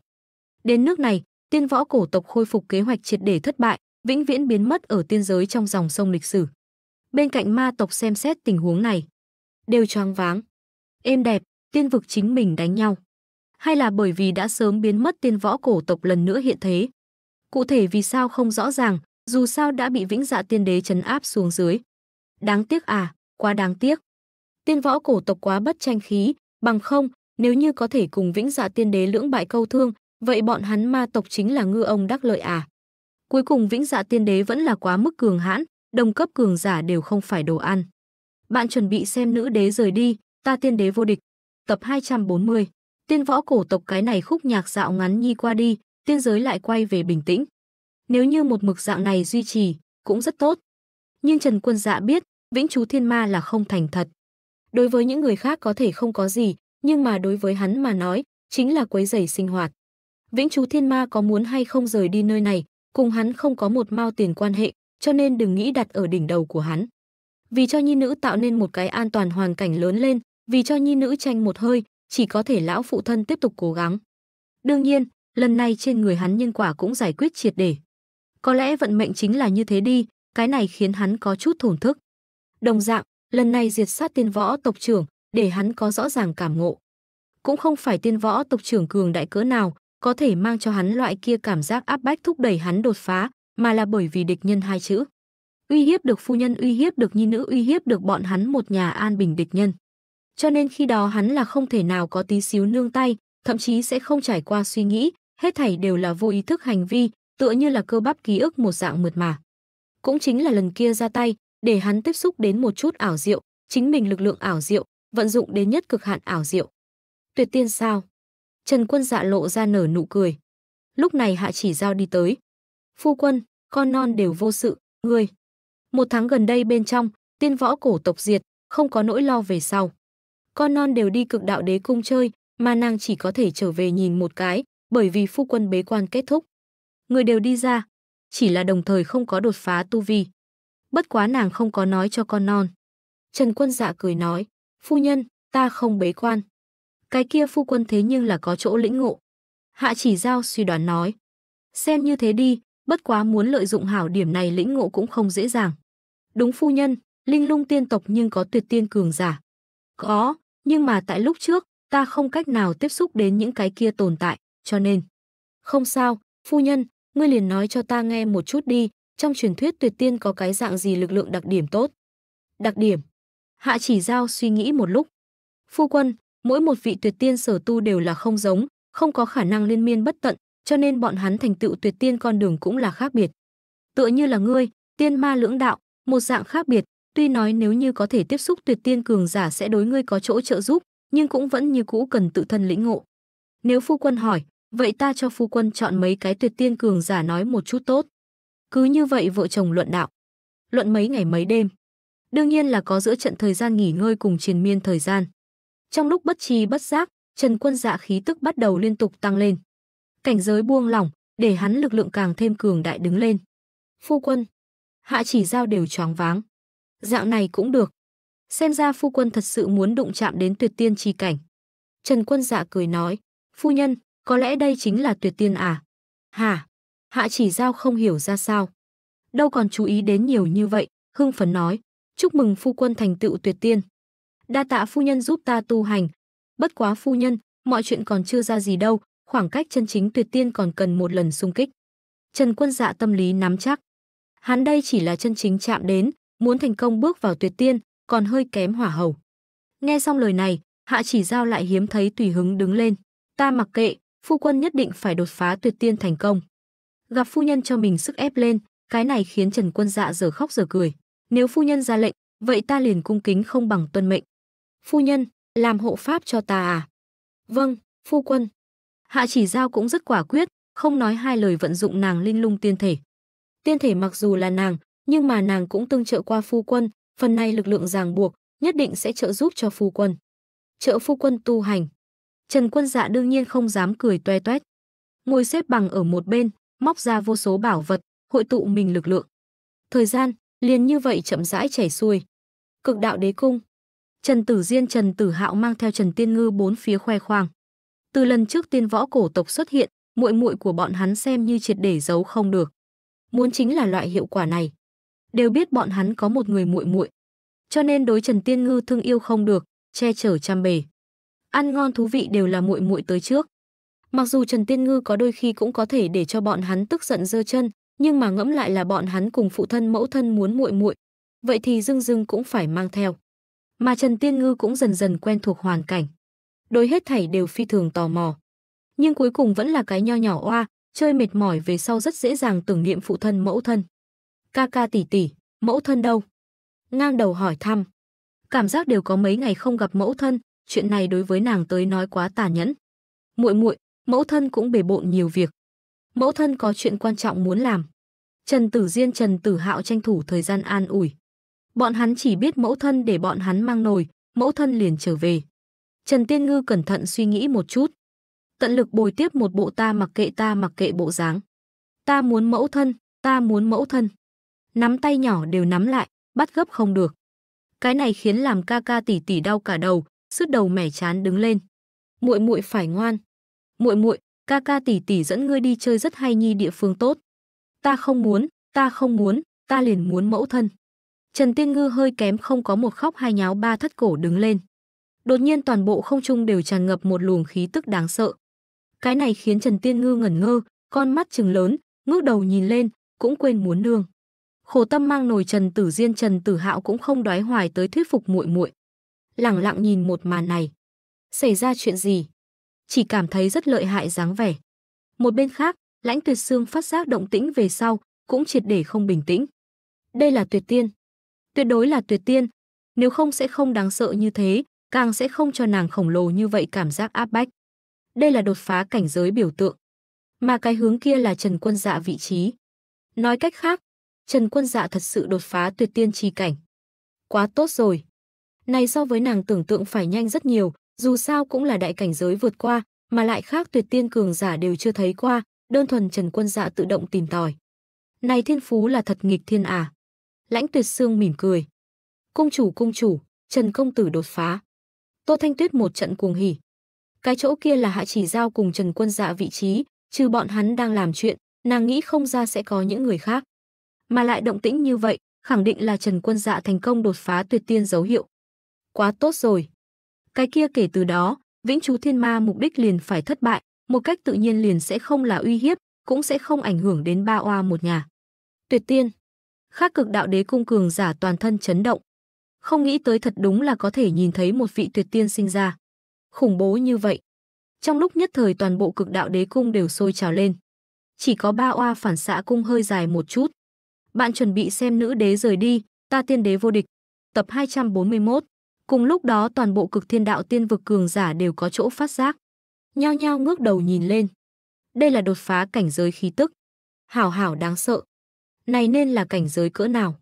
Đến nước này, tiên võ cổ tộc khôi phục kế hoạch triệt để thất bại, vĩnh viễn biến mất ở tiên giới trong dòng sông lịch sử. Bên cạnh ma tộc xem xét tình huống này, đều choáng váng. Êm đẹp, tiên vực chính mình đánh nhau. Hay là bởi vì đã sớm biến mất tiên võ cổ tộc lần nữa hiện thế. Cụ thể vì sao không rõ ràng, dù sao đã bị vĩnh dạ tiên đế chấn áp xuống dưới. Đáng tiếc à, quá đáng tiếc. Tiên võ cổ tộc quá bất tranh khí, bằng không, nếu như có thể cùng vĩnh dạ tiên đế lưỡng bại câu thương, vậy bọn hắn ma tộc chính là ngư ông đắc lợi à. Cuối cùng vĩnh dạ tiên đế vẫn là quá mức cường hãn, đồng cấp cường giả đều không phải đồ ăn. Bạn chuẩn bị xem nữ đế rời đi, ta tiên đế vô địch. Tập 240. Tiên võ cổ tộc cái này khúc nhạc dạo ngắn nhi qua đi, tiên giới lại quay về bình tĩnh. Nếu như một mực dạng này duy trì, cũng rất tốt. Nhưng Trần Quân Dạ biết, Vĩnh Chú Thiên Ma là không thành thật. Đối với những người khác có thể không có gì, nhưng mà đối với hắn mà nói, chính là quấy rầy sinh hoạt. Vĩnh Chú Thiên Ma có muốn hay không rời đi nơi này, cùng hắn không có một mao tiền quan hệ, cho nên đừng nghĩ đặt ở đỉnh đầu của hắn. Vì cho nhi nữ tạo nên một cái an toàn hoàn cảnh lớn lên, vì cho nhi nữ tranh một hơi, chỉ có thể lão phụ thân tiếp tục cố gắng. Đương nhiên, lần này trên người hắn nhân quả cũng giải quyết triệt để. Có lẽ vận mệnh chính là như thế đi, cái này khiến hắn có chút thổn thức. Đồng dạng, lần này diệt sát tiên võ tộc trưởng, để hắn có rõ ràng cảm ngộ. Cũng không phải tiên võ tộc trưởng cường đại cỡ nào, có thể mang cho hắn loại kia cảm giác áp bách thúc đẩy hắn đột phá, mà là bởi vì địch nhân hai chữ. Uy hiếp được phu nhân, uy hiếp được nhi nữ, uy hiếp được bọn hắn một nhà an bình địch nhân. Cho nên khi đó hắn là không thể nào có tí xíu nương tay, thậm chí sẽ không trải qua suy nghĩ, hết thảy đều là vô ý thức hành vi, tựa như là cơ bắp ký ức một dạng mượt mà. Cũng chính là lần kia ra tay, để hắn tiếp xúc đến một chút ảo diệu, chính mình lực lượng ảo diệu, vận dụng đến nhất cực hạn ảo diệu. Tuyệt tiên sao? Trần Quân dạ lộ ra nở nụ cười. Lúc này Hạ Chỉ Giao đi tới. Phu quân, con non đều vô sự, ngươi. Một tháng gần đây bên trong, tiên võ cổ tộc diệt, không có nỗi lo về sau. Con non đều đi cực đạo đế cung chơi, mà nàng chỉ có thể trở về nhìn một cái, bởi vì phu quân bế quan kết thúc người đều đi ra, chỉ là đồng thời không có đột phá tu vi. Bất quá nàng không có nói cho con non. Trần quân dạ cười nói, phu nhân, ta không bế quan. Cái kia phu quân thế nhưng là có chỗ lĩnh ngộ. Hạ chỉ giao suy đoán nói, xem như thế đi, bất quá muốn lợi dụng hảo điểm này lĩnh ngộ cũng không dễ dàng. Đúng phu nhân, linh lung tiên tộc nhưng có tuyệt tiên cường giả. Có, nhưng mà tại lúc trước, ta không cách nào tiếp xúc đến những cái kia tồn tại, cho nên. Không sao, phu nhân, ngươi liền nói cho ta nghe một chút đi, trong truyền thuyết tuyệt tiên có cái dạng gì lực lượng đặc điểm tốt? Đặc điểm? Hạ chỉ giao suy nghĩ một lúc. Phu quân, mỗi một vị tuyệt tiên sở tu đều là không giống, không có khả năng liên miên bất tận, cho nên bọn hắn thành tựu tuyệt tiên con đường cũng là khác biệt. Tựa như là ngươi, tiên ma lưỡng đạo, một dạng khác biệt, tuy nói nếu như có thể tiếp xúc tuyệt tiên cường giả sẽ đối ngươi có chỗ trợ giúp, nhưng cũng vẫn như cũ cần tự thân lĩnh ngộ. Nếu phu quân hỏi, vậy ta cho phu quân chọn mấy cái tuyệt tiên cường giả nói một chút tốt. Cứ như vậy vợ chồng luận đạo. Luận mấy ngày mấy đêm. Đương nhiên là có giữa trận thời gian nghỉ ngơi cùng triền miên thời gian. Trong lúc bất trì bất giác, Trần Quân Dạ khí tức bắt đầu liên tục tăng lên. Cảnh giới buông lỏng, để hắn lực lượng càng thêm cường đại đứng lên. Phu quân, hạ chỉ giao đều choáng váng. Dạng này cũng được. Xem ra phu quân thật sự muốn đụng chạm đến tuyệt tiên chi cảnh. Trần Quân Dạ cười nói, phu nhân, có lẽ đây chính là tuyệt tiên à? Hả? Hạ chỉ giao không hiểu ra sao. Đâu còn chú ý đến nhiều như vậy, hưng phấn nói. Chúc mừng phu quân thành tựu tuyệt tiên. Đa tạ phu nhân giúp ta tu hành. Bất quá phu nhân, mọi chuyện còn chưa ra gì đâu, khoảng cách chân chính tuyệt tiên còn cần một lần xung kích. Trần quân dạ tâm lý nắm chắc. Hắn đây chỉ là chân chính chạm đến, muốn thành công bước vào tuyệt tiên, còn hơi kém hỏa hầu. Nghe xong lời này, Hạ chỉ giao lại hiếm thấy tùy hứng đứng lên. Ta mặc kệ, phu quân nhất định phải đột phá tuyệt tiên thành công. Gặp phu nhân cho mình sức ép lên, cái này khiến Trần Quân Dạ giờ khóc giờ cười. Nếu phu nhân ra lệnh, vậy ta liền cung kính không bằng tuân mệnh. Phu nhân, làm hộ pháp cho ta à? Vâng, phu quân. Hạ chỉ giao cũng rất quả quyết, không nói hai lời vận dụng nàng linh lung tiên thể. Tiên thể mặc dù là nàng, nhưng mà nàng cũng tương trợ qua phu quân, phần này lực lượng ràng buộc, nhất định sẽ trợ giúp cho phu quân. Trợ phu quân tu hành. Trần Quân Dạ đương nhiên không dám cười toe toét. Ngồi xếp bằng ở một bên, móc ra vô số bảo vật, hội tụ mình lực lượng. Thời gian liền như vậy chậm rãi chảy xuôi. Cực đạo đế cung. Trần Tử Diên, Trần Tử Hạo mang theo Trần Tiên Ngư bốn phía khoe khoang. Từ lần trước tiên võ cổ tộc xuất hiện, muội muội của bọn hắn xem như triệt để giấu không được. Muốn chính là loại hiệu quả này. Đều biết bọn hắn có một người muội muội, cho nên đối Trần Tiên Ngư thương yêu không được, che chở chăm bề ăn ngon thú vị đều là muội muội tới trước. Mặc dù Trần Tiên Ngư có đôi khi cũng có thể để cho bọn hắn tức giận dơ chân, nhưng mà ngẫm lại là bọn hắn cùng phụ thân mẫu thân muốn muội muội, vậy thì Dương Dương cũng phải mang theo. Mà Trần Tiên Ngư cũng dần dần quen thuộc hoàn cảnh. Đối hết thảy đều phi thường tò mò. Nhưng cuối cùng vẫn là cái nho nhỏ oa, chơi mệt mỏi về sau rất dễ dàng tưởng niệm phụ thân mẫu thân. Ca ca tỷ tỷ, mẫu thân đâu? Ngang đầu hỏi thăm. Cảm giác đều có mấy ngày không gặp mẫu thân, chuyện này đối với nàng tới nói quá tàn nhẫn. Muội muội, mẫu thân cũng bề bộn nhiều việc. Mẫu thân có chuyện quan trọng muốn làm. Trần Tử Diên, Trần Tử Hạo tranh thủ thời gian an ủi. Bọn hắn chỉ biết mẫu thân để bọn hắn mang nồi, mẫu thân liền trở về. Trần Tiên Ngư cẩn thận suy nghĩ một chút. Tận lực bồi tiếp một bộ ta mặc kệ ta mặc kệ bộ dáng. Ta muốn mẫu thân, ta muốn mẫu thân. Nắm tay nhỏ đều nắm lại, bắt gấp không được. Cái này khiến làm ca ca tỷ tỷ đau cả đầu, sứt đầu mẻ chán đứng lên. Muội muội phải ngoan. Muội muội, ca ca tỷ tỷ dẫn ngươi đi chơi rất hay nhi địa phương tốt. Ta không muốn, ta không muốn, ta liền muốn mẫu thân. Trần Tiên Ngư hơi kém không có một khóc hai nháo ba thất cổ đứng lên. Đột nhiên toàn bộ không trung đều tràn ngập một luồng khí tức đáng sợ. Cái này khiến Trần Tiên Ngư ngẩn ngơ, con mắt trừng lớn, ngước đầu nhìn lên, cũng quên muốn nương. Khổ tâm mang nồi Trần Tử Diên Trần Tử Hạo cũng không đoái hoài tới thuyết phục muội muội lẳng lặng nhìn một màn này. Xảy ra chuyện gì? Chỉ cảm thấy rất lợi hại dáng vẻ. Một bên khác, lãnh tuyệt xương phát giác động tĩnh về sau, cũng triệt để không bình tĩnh. Đây là tuyệt tiên. Tuyệt đối là tuyệt tiên. Nếu không sẽ không đáng sợ như thế, càng sẽ không cho nàng khổng lồ như vậy cảm giác áp bách. Đây là đột phá cảnh giới biểu tượng. Mà cái hướng kia là Trần Quân Dạ vị trí. Nói cách khác, Trần Quân Dạ thật sự đột phá tuyệt tiên chi cảnh. Quá tốt rồi. Này so với nàng tưởng tượng phải nhanh rất nhiều, dù sao cũng là đại cảnh giới vượt qua, mà lại khác tuyệt tiên cường giả đều chưa thấy qua, đơn thuần Trần Quân Dạ tự động tìm tòi. Này thiên phú là thật nghịch thiên à. Lãnh tuyệt sương mỉm cười. Cung chủ cung chủ, Trần Công Tử đột phá. Tô Thanh Tuyết một trận cuồng hỉ. Cái chỗ kia là hạ chỉ giao cùng Trần Quân Dạ vị trí, trừ bọn hắn đang làm chuyện, nàng nghĩ không ra sẽ có những người khác. Mà lại động tĩnh như vậy, khẳng định là Trần Quân Dạ thành công đột phá tuyệt tiên dấu hiệu quá tốt rồi. Cái kia kể từ đó, Vĩnh Chú Thiên Ma mục đích liền phải thất bại, một cách tự nhiên liền sẽ không là uy hiếp, cũng sẽ không ảnh hưởng đến ba oa một nhà. Tuyệt tiên. Khác cực đạo đế cung cường giả toàn thân chấn động. Không nghĩ tới thật đúng là có thể nhìn thấy một vị tuyệt tiên sinh ra. Khủng bố như vậy. Trong lúc nhất thời toàn bộ cực đạo đế cung đều sôi trào lên. Chỉ có ba oa phản xạ cung hơi dài một chút. Bạn chuẩn bị xem nữ đế rời đi, ta tiên đế vô địch. Tập 241 Cùng lúc đó toàn bộ cực thiên đạo tiên vực cường giả đều có chỗ phát giác. Nhao nhao ngước đầu nhìn lên. Đây là đột phá cảnh giới khí tức. Hảo hảo đáng sợ. Này nên là cảnh giới cỡ nào?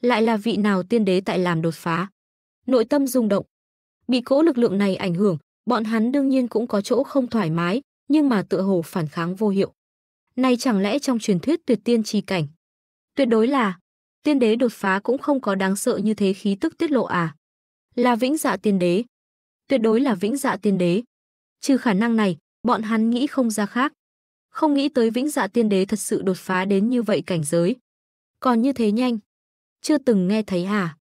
Lại là vị nào tiên đế tại làm đột phá? Nội tâm rung động. Bị cỗ lực lượng này ảnh hưởng, bọn hắn đương nhiên cũng có chỗ không thoải mái, nhưng mà tựa hồ phản kháng vô hiệu. Này chẳng lẽ trong truyền thuyết tuyệt tiên chi cảnh? Tuyệt đối là, tiên đế đột phá cũng không có đáng sợ như thế khí tức tiết lộ à? là Vĩnh Dạ Tiên Đế. Tuyệt đối là Vĩnh Dạ Tiên Đế. Trừ khả năng này, bọn hắn nghĩ không ra khác. Không nghĩ tới Vĩnh Dạ Tiên Đế thật sự đột phá đến như vậy cảnh giới. Còn như thế nhanh. Chưa từng nghe thấy hả?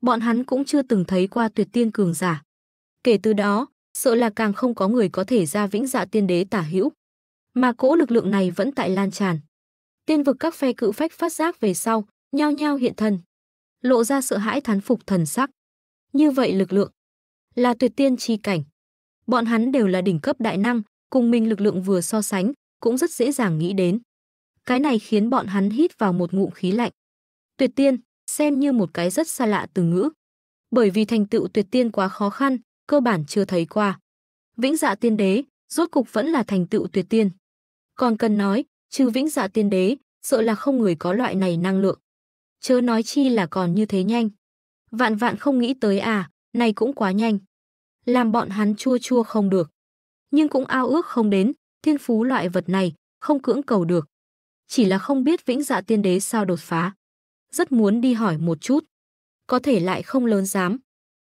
Bọn hắn cũng chưa từng thấy qua tuyệt tiên cường giả. Kể từ đó, sợ là càng không có người có thể ra Vĩnh Dạ Tiên Đế tả hữu. Mà cỗ lực lượng này vẫn tại lan tràn. Tiên vực các phe cự phách phát giác về sau, nhao nhao hiện thân lộ ra sợ hãi thán phục thần sắc. Như vậy lực lượng là tuyệt tiên chi cảnh. Bọn hắn đều là đỉnh cấp đại năng, cùng mình lực lượng vừa so sánh, cũng rất dễ dàng nghĩ đến. Cái này khiến bọn hắn hít vào một ngụm khí lạnh. Tuyệt tiên, xem như một cái rất xa lạ từ ngữ. Bởi vì thành tựu tuyệt tiên quá khó khăn, cơ bản chưa thấy qua. Vĩnh dạ tiên đế, rốt cục vẫn là thành tựu tuyệt tiên. Còn cần nói, trừ vĩnh dạ tiên đế, sợ là không người có loại này năng lượng. Chớ nói chi là còn như thế nhanh. Vạn vạn không nghĩ tới à, này cũng quá nhanh. Làm bọn hắn chua chua không được. Nhưng cũng ao ước không đến, thiên phú loại vật này, không cưỡng cầu được. Chỉ là không biết vĩnh dạ tiên đế sao đột phá. Rất muốn đi hỏi một chút. Có thể lại không lớn dám.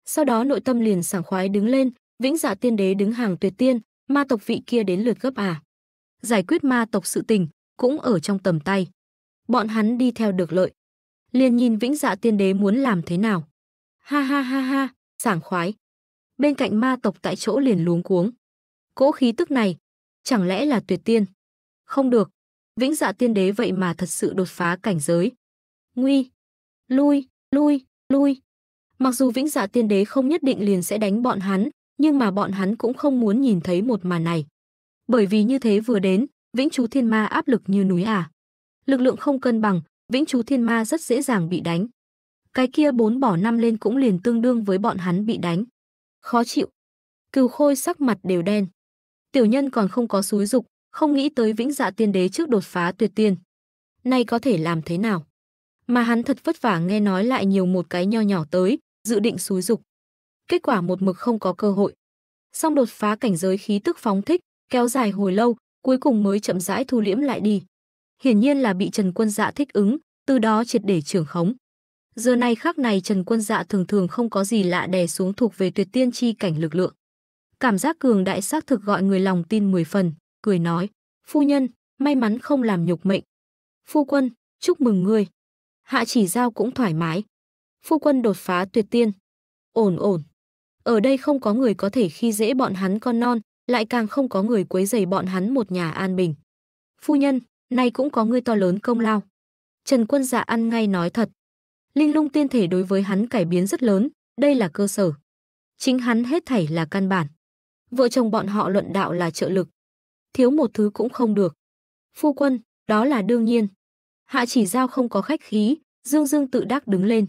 Sau đó nội tâm liền sảng khoái đứng lên, vĩnh dạ tiên đế đứng hàng tuyệt tiên, ma tộc vị kia đến lượt gấp à. Giải quyết ma tộc sự tình, cũng ở trong tầm tay. Bọn hắn đi theo được lợi liền nhìn Vĩnh Dạ Tiên Đế muốn làm thế nào. Ha ha ha ha, sảng khoái. Bên cạnh ma tộc tại chỗ liền luống cuống. Cỗ khí tức này, chẳng lẽ là tuyệt tiên? Không được, Vĩnh Dạ Tiên Đế vậy mà thật sự đột phá cảnh giới. Nguy, lui, lui, lui. Mặc dù Vĩnh Dạ Tiên Đế không nhất định liền sẽ đánh bọn hắn, nhưng mà bọn hắn cũng không muốn nhìn thấy một màn này. Bởi vì như thế vừa đến, Vĩnh Chú Thiên Ma áp lực như núi à. Lực lượng không cân bằng, Vĩnh chú thiên ma rất dễ dàng bị đánh. Cái kia bốn bỏ năm lên cũng liền tương đương với bọn hắn bị đánh. Khó chịu. Cừu khôi sắc mặt đều đen. Tiểu nhân còn không có xúi dục, không nghĩ tới vĩnh dạ tiên đế trước đột phá tuyệt tiên. Nay có thể làm thế nào? Mà hắn thật vất vả nghe nói lại nhiều một cái nho nhỏ tới, dự định xúi dục. Kết quả một mực không có cơ hội. Song đột phá cảnh giới khí tức phóng thích, kéo dài hồi lâu, cuối cùng mới chậm rãi thu liễm lại đi hiển nhiên là bị Trần Quân Dạ thích ứng, từ đó triệt để trưởng khống. Giờ này khắc này Trần Quân Dạ thường thường không có gì lạ đè xuống thuộc về tuyệt tiên chi cảnh lực lượng. Cảm giác cường đại xác thực gọi người lòng tin mười phần, cười nói, phu nhân, may mắn không làm nhục mệnh. Phu quân, chúc mừng ngươi. Hạ chỉ giao cũng thoải mái. Phu quân đột phá tuyệt tiên. Ổn ổn. Ở đây không có người có thể khi dễ bọn hắn con non, lại càng không có người quấy rầy bọn hắn một nhà an bình. Phu nhân, nay cũng có ngươi to lớn công lao. Trần Quân Dạ ăn ngay nói thật. Linh lung tiên thể đối với hắn cải biến rất lớn, đây là cơ sở. Chính hắn hết thảy là căn bản. Vợ chồng bọn họ luận đạo là trợ lực. Thiếu một thứ cũng không được. Phu quân, đó là đương nhiên. Hạ chỉ giao không có khách khí, Dương Dương tự đắc đứng lên.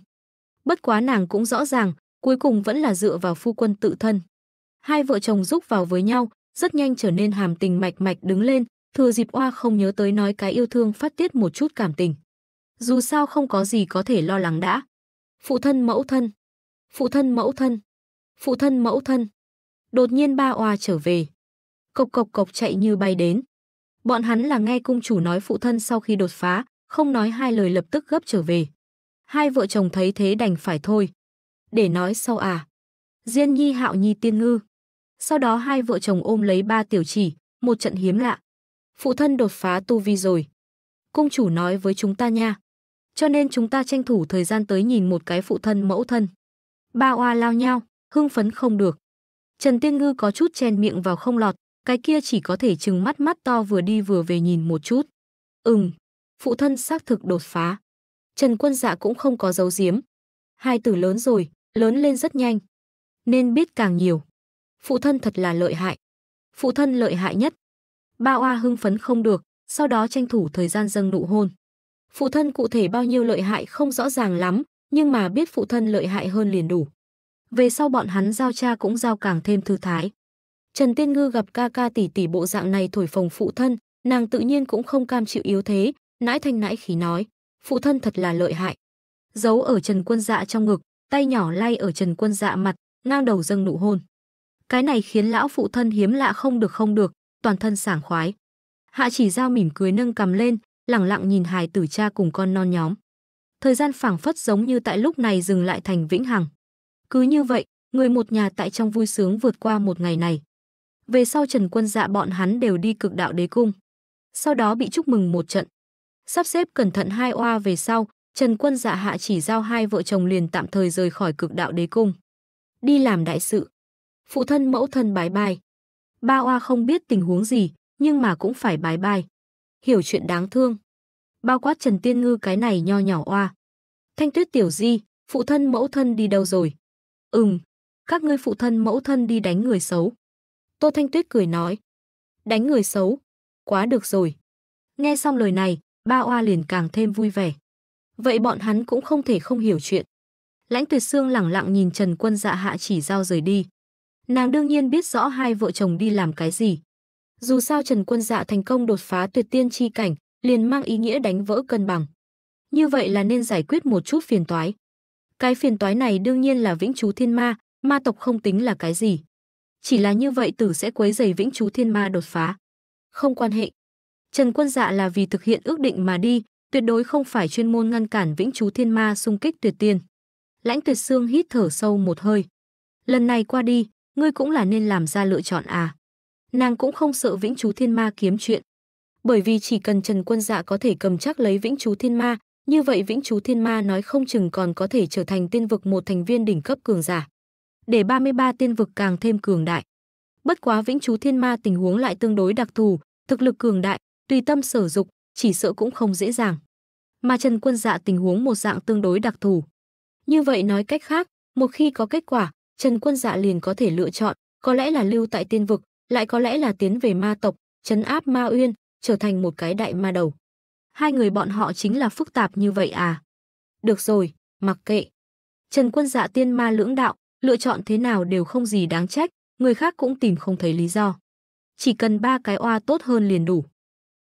Bất quá nàng cũng rõ ràng, cuối cùng vẫn là dựa vào phu quân tự thân. Hai vợ chồng giúp vào với nhau, rất nhanh trở nên hàm tình mạch mạch đứng lên, Thừa dịp oa không nhớ tới nói cái yêu thương phát tiết một chút cảm tình. Dù sao không có gì có thể lo lắng đã. Phụ thân mẫu thân. Phụ thân mẫu thân. Phụ thân mẫu thân. Đột nhiên ba oa trở về. Cộc cộc cộc chạy như bay đến. Bọn hắn là nghe cung chủ nói phụ thân sau khi đột phá, không nói hai lời lập tức gấp trở về. Hai vợ chồng thấy thế đành phải thôi. Để nói sau à. Diên nhi hạo nhi tiên ngư. Sau đó hai vợ chồng ôm lấy ba tiểu chỉ, một trận hiếm lạ phụ thân đột phá tu vi rồi. Cung chủ nói với chúng ta nha. Cho nên chúng ta tranh thủ thời gian tới nhìn một cái phụ thân mẫu thân. Ba oa lao nhau, hưng phấn không được. Trần Tiên Ngư có chút chen miệng vào không lọt, cái kia chỉ có thể chừng mắt mắt to vừa đi vừa về nhìn một chút. Ừm, phụ thân xác thực đột phá. Trần Quân Dạ cũng không có giấu giếm. Hai tử lớn rồi, lớn lên rất nhanh. Nên biết càng nhiều. Phụ thân thật là lợi hại. Phụ thân lợi hại nhất, Ba Oa hưng phấn không được, sau đó tranh thủ thời gian dâng nụ hôn. Phụ thân cụ thể bao nhiêu lợi hại không rõ ràng lắm, nhưng mà biết phụ thân lợi hại hơn liền đủ. Về sau bọn hắn giao cha cũng giao càng thêm thư thái. Trần Tiên Ngư gặp ca ca tỷ tỷ bộ dạng này thổi phồng phụ thân, nàng tự nhiên cũng không cam chịu yếu thế, nãi thanh nãi khí nói, phụ thân thật là lợi hại. Giấu ở Trần Quân Dạ trong ngực, tay nhỏ lay ở Trần Quân Dạ mặt, ngang đầu dâng nụ hôn. Cái này khiến lão phụ thân hiếm lạ không được không được, toàn thân sảng khoái. Hạ chỉ giao mỉm cười nâng cầm lên, lặng lặng nhìn hài tử cha cùng con non nhóm. Thời gian phảng phất giống như tại lúc này dừng lại thành vĩnh hằng. Cứ như vậy, người một nhà tại trong vui sướng vượt qua một ngày này. Về sau Trần Quân Dạ bọn hắn đều đi cực đạo đế cung. Sau đó bị chúc mừng một trận. Sắp xếp cẩn thận hai oa về sau, Trần Quân Dạ hạ chỉ giao hai vợ chồng liền tạm thời rời khỏi cực đạo đế cung. Đi làm đại sự. Phụ thân mẫu thân bái bai. Ba Oa không biết tình huống gì, nhưng mà cũng phải bái bai. Hiểu chuyện đáng thương. Bao quát Trần Tiên Ngư cái này nho nhỏ Oa. Thanh Tuyết Tiểu Di, phụ thân mẫu thân đi đâu rồi? Ừm, các ngươi phụ thân mẫu thân đi đánh người xấu. Tô Thanh Tuyết cười nói. Đánh người xấu? Quá được rồi. Nghe xong lời này, ba oa liền càng thêm vui vẻ. Vậy bọn hắn cũng không thể không hiểu chuyện. Lãnh Tuyệt Sương lẳng lặng nhìn Trần Quân Dạ hạ chỉ giao rời đi. Nàng đương nhiên biết rõ hai vợ chồng đi làm cái gì. Dù sao Trần Quân Dạ thành công đột phá tuyệt tiên chi cảnh, liền mang ý nghĩa đánh vỡ cân bằng. Như vậy là nên giải quyết một chút phiền toái. Cái phiền toái này đương nhiên là Vĩnh Chú Thiên Ma, ma tộc không tính là cái gì. Chỉ là như vậy tử sẽ quấy rầy Vĩnh Chú Thiên Ma đột phá. Không quan hệ. Trần Quân Dạ là vì thực hiện ước định mà đi, tuyệt đối không phải chuyên môn ngăn cản Vĩnh Chú Thiên Ma xung kích tuyệt tiên. Lãnh Tuyệt Xương hít thở sâu một hơi. Lần này qua đi, ngươi cũng là nên làm ra lựa chọn à. Nàng cũng không sợ Vĩnh Chú Thiên Ma kiếm chuyện. Bởi vì chỉ cần Trần Quân Dạ có thể cầm chắc lấy Vĩnh Chú Thiên Ma, như vậy Vĩnh Chú Thiên Ma nói không chừng còn có thể trở thành tiên vực một thành viên đỉnh cấp cường giả. Để 33 tiên vực càng thêm cường đại. Bất quá Vĩnh Chú Thiên Ma tình huống lại tương đối đặc thù, thực lực cường đại, tùy tâm sở dục, chỉ sợ cũng không dễ dàng. Mà Trần Quân Dạ tình huống một dạng tương đối đặc thù. Như vậy nói cách khác, một khi có kết quả, Trần Quân Dạ liền có thể lựa chọn, có lẽ là lưu tại tiên vực, lại có lẽ là tiến về ma tộc, chấn áp ma uyên, trở thành một cái đại ma đầu. Hai người bọn họ chính là phức tạp như vậy à? Được rồi, mặc kệ. Trần Quân Dạ tiên ma lưỡng đạo, lựa chọn thế nào đều không gì đáng trách, người khác cũng tìm không thấy lý do. Chỉ cần ba cái oa tốt hơn liền đủ.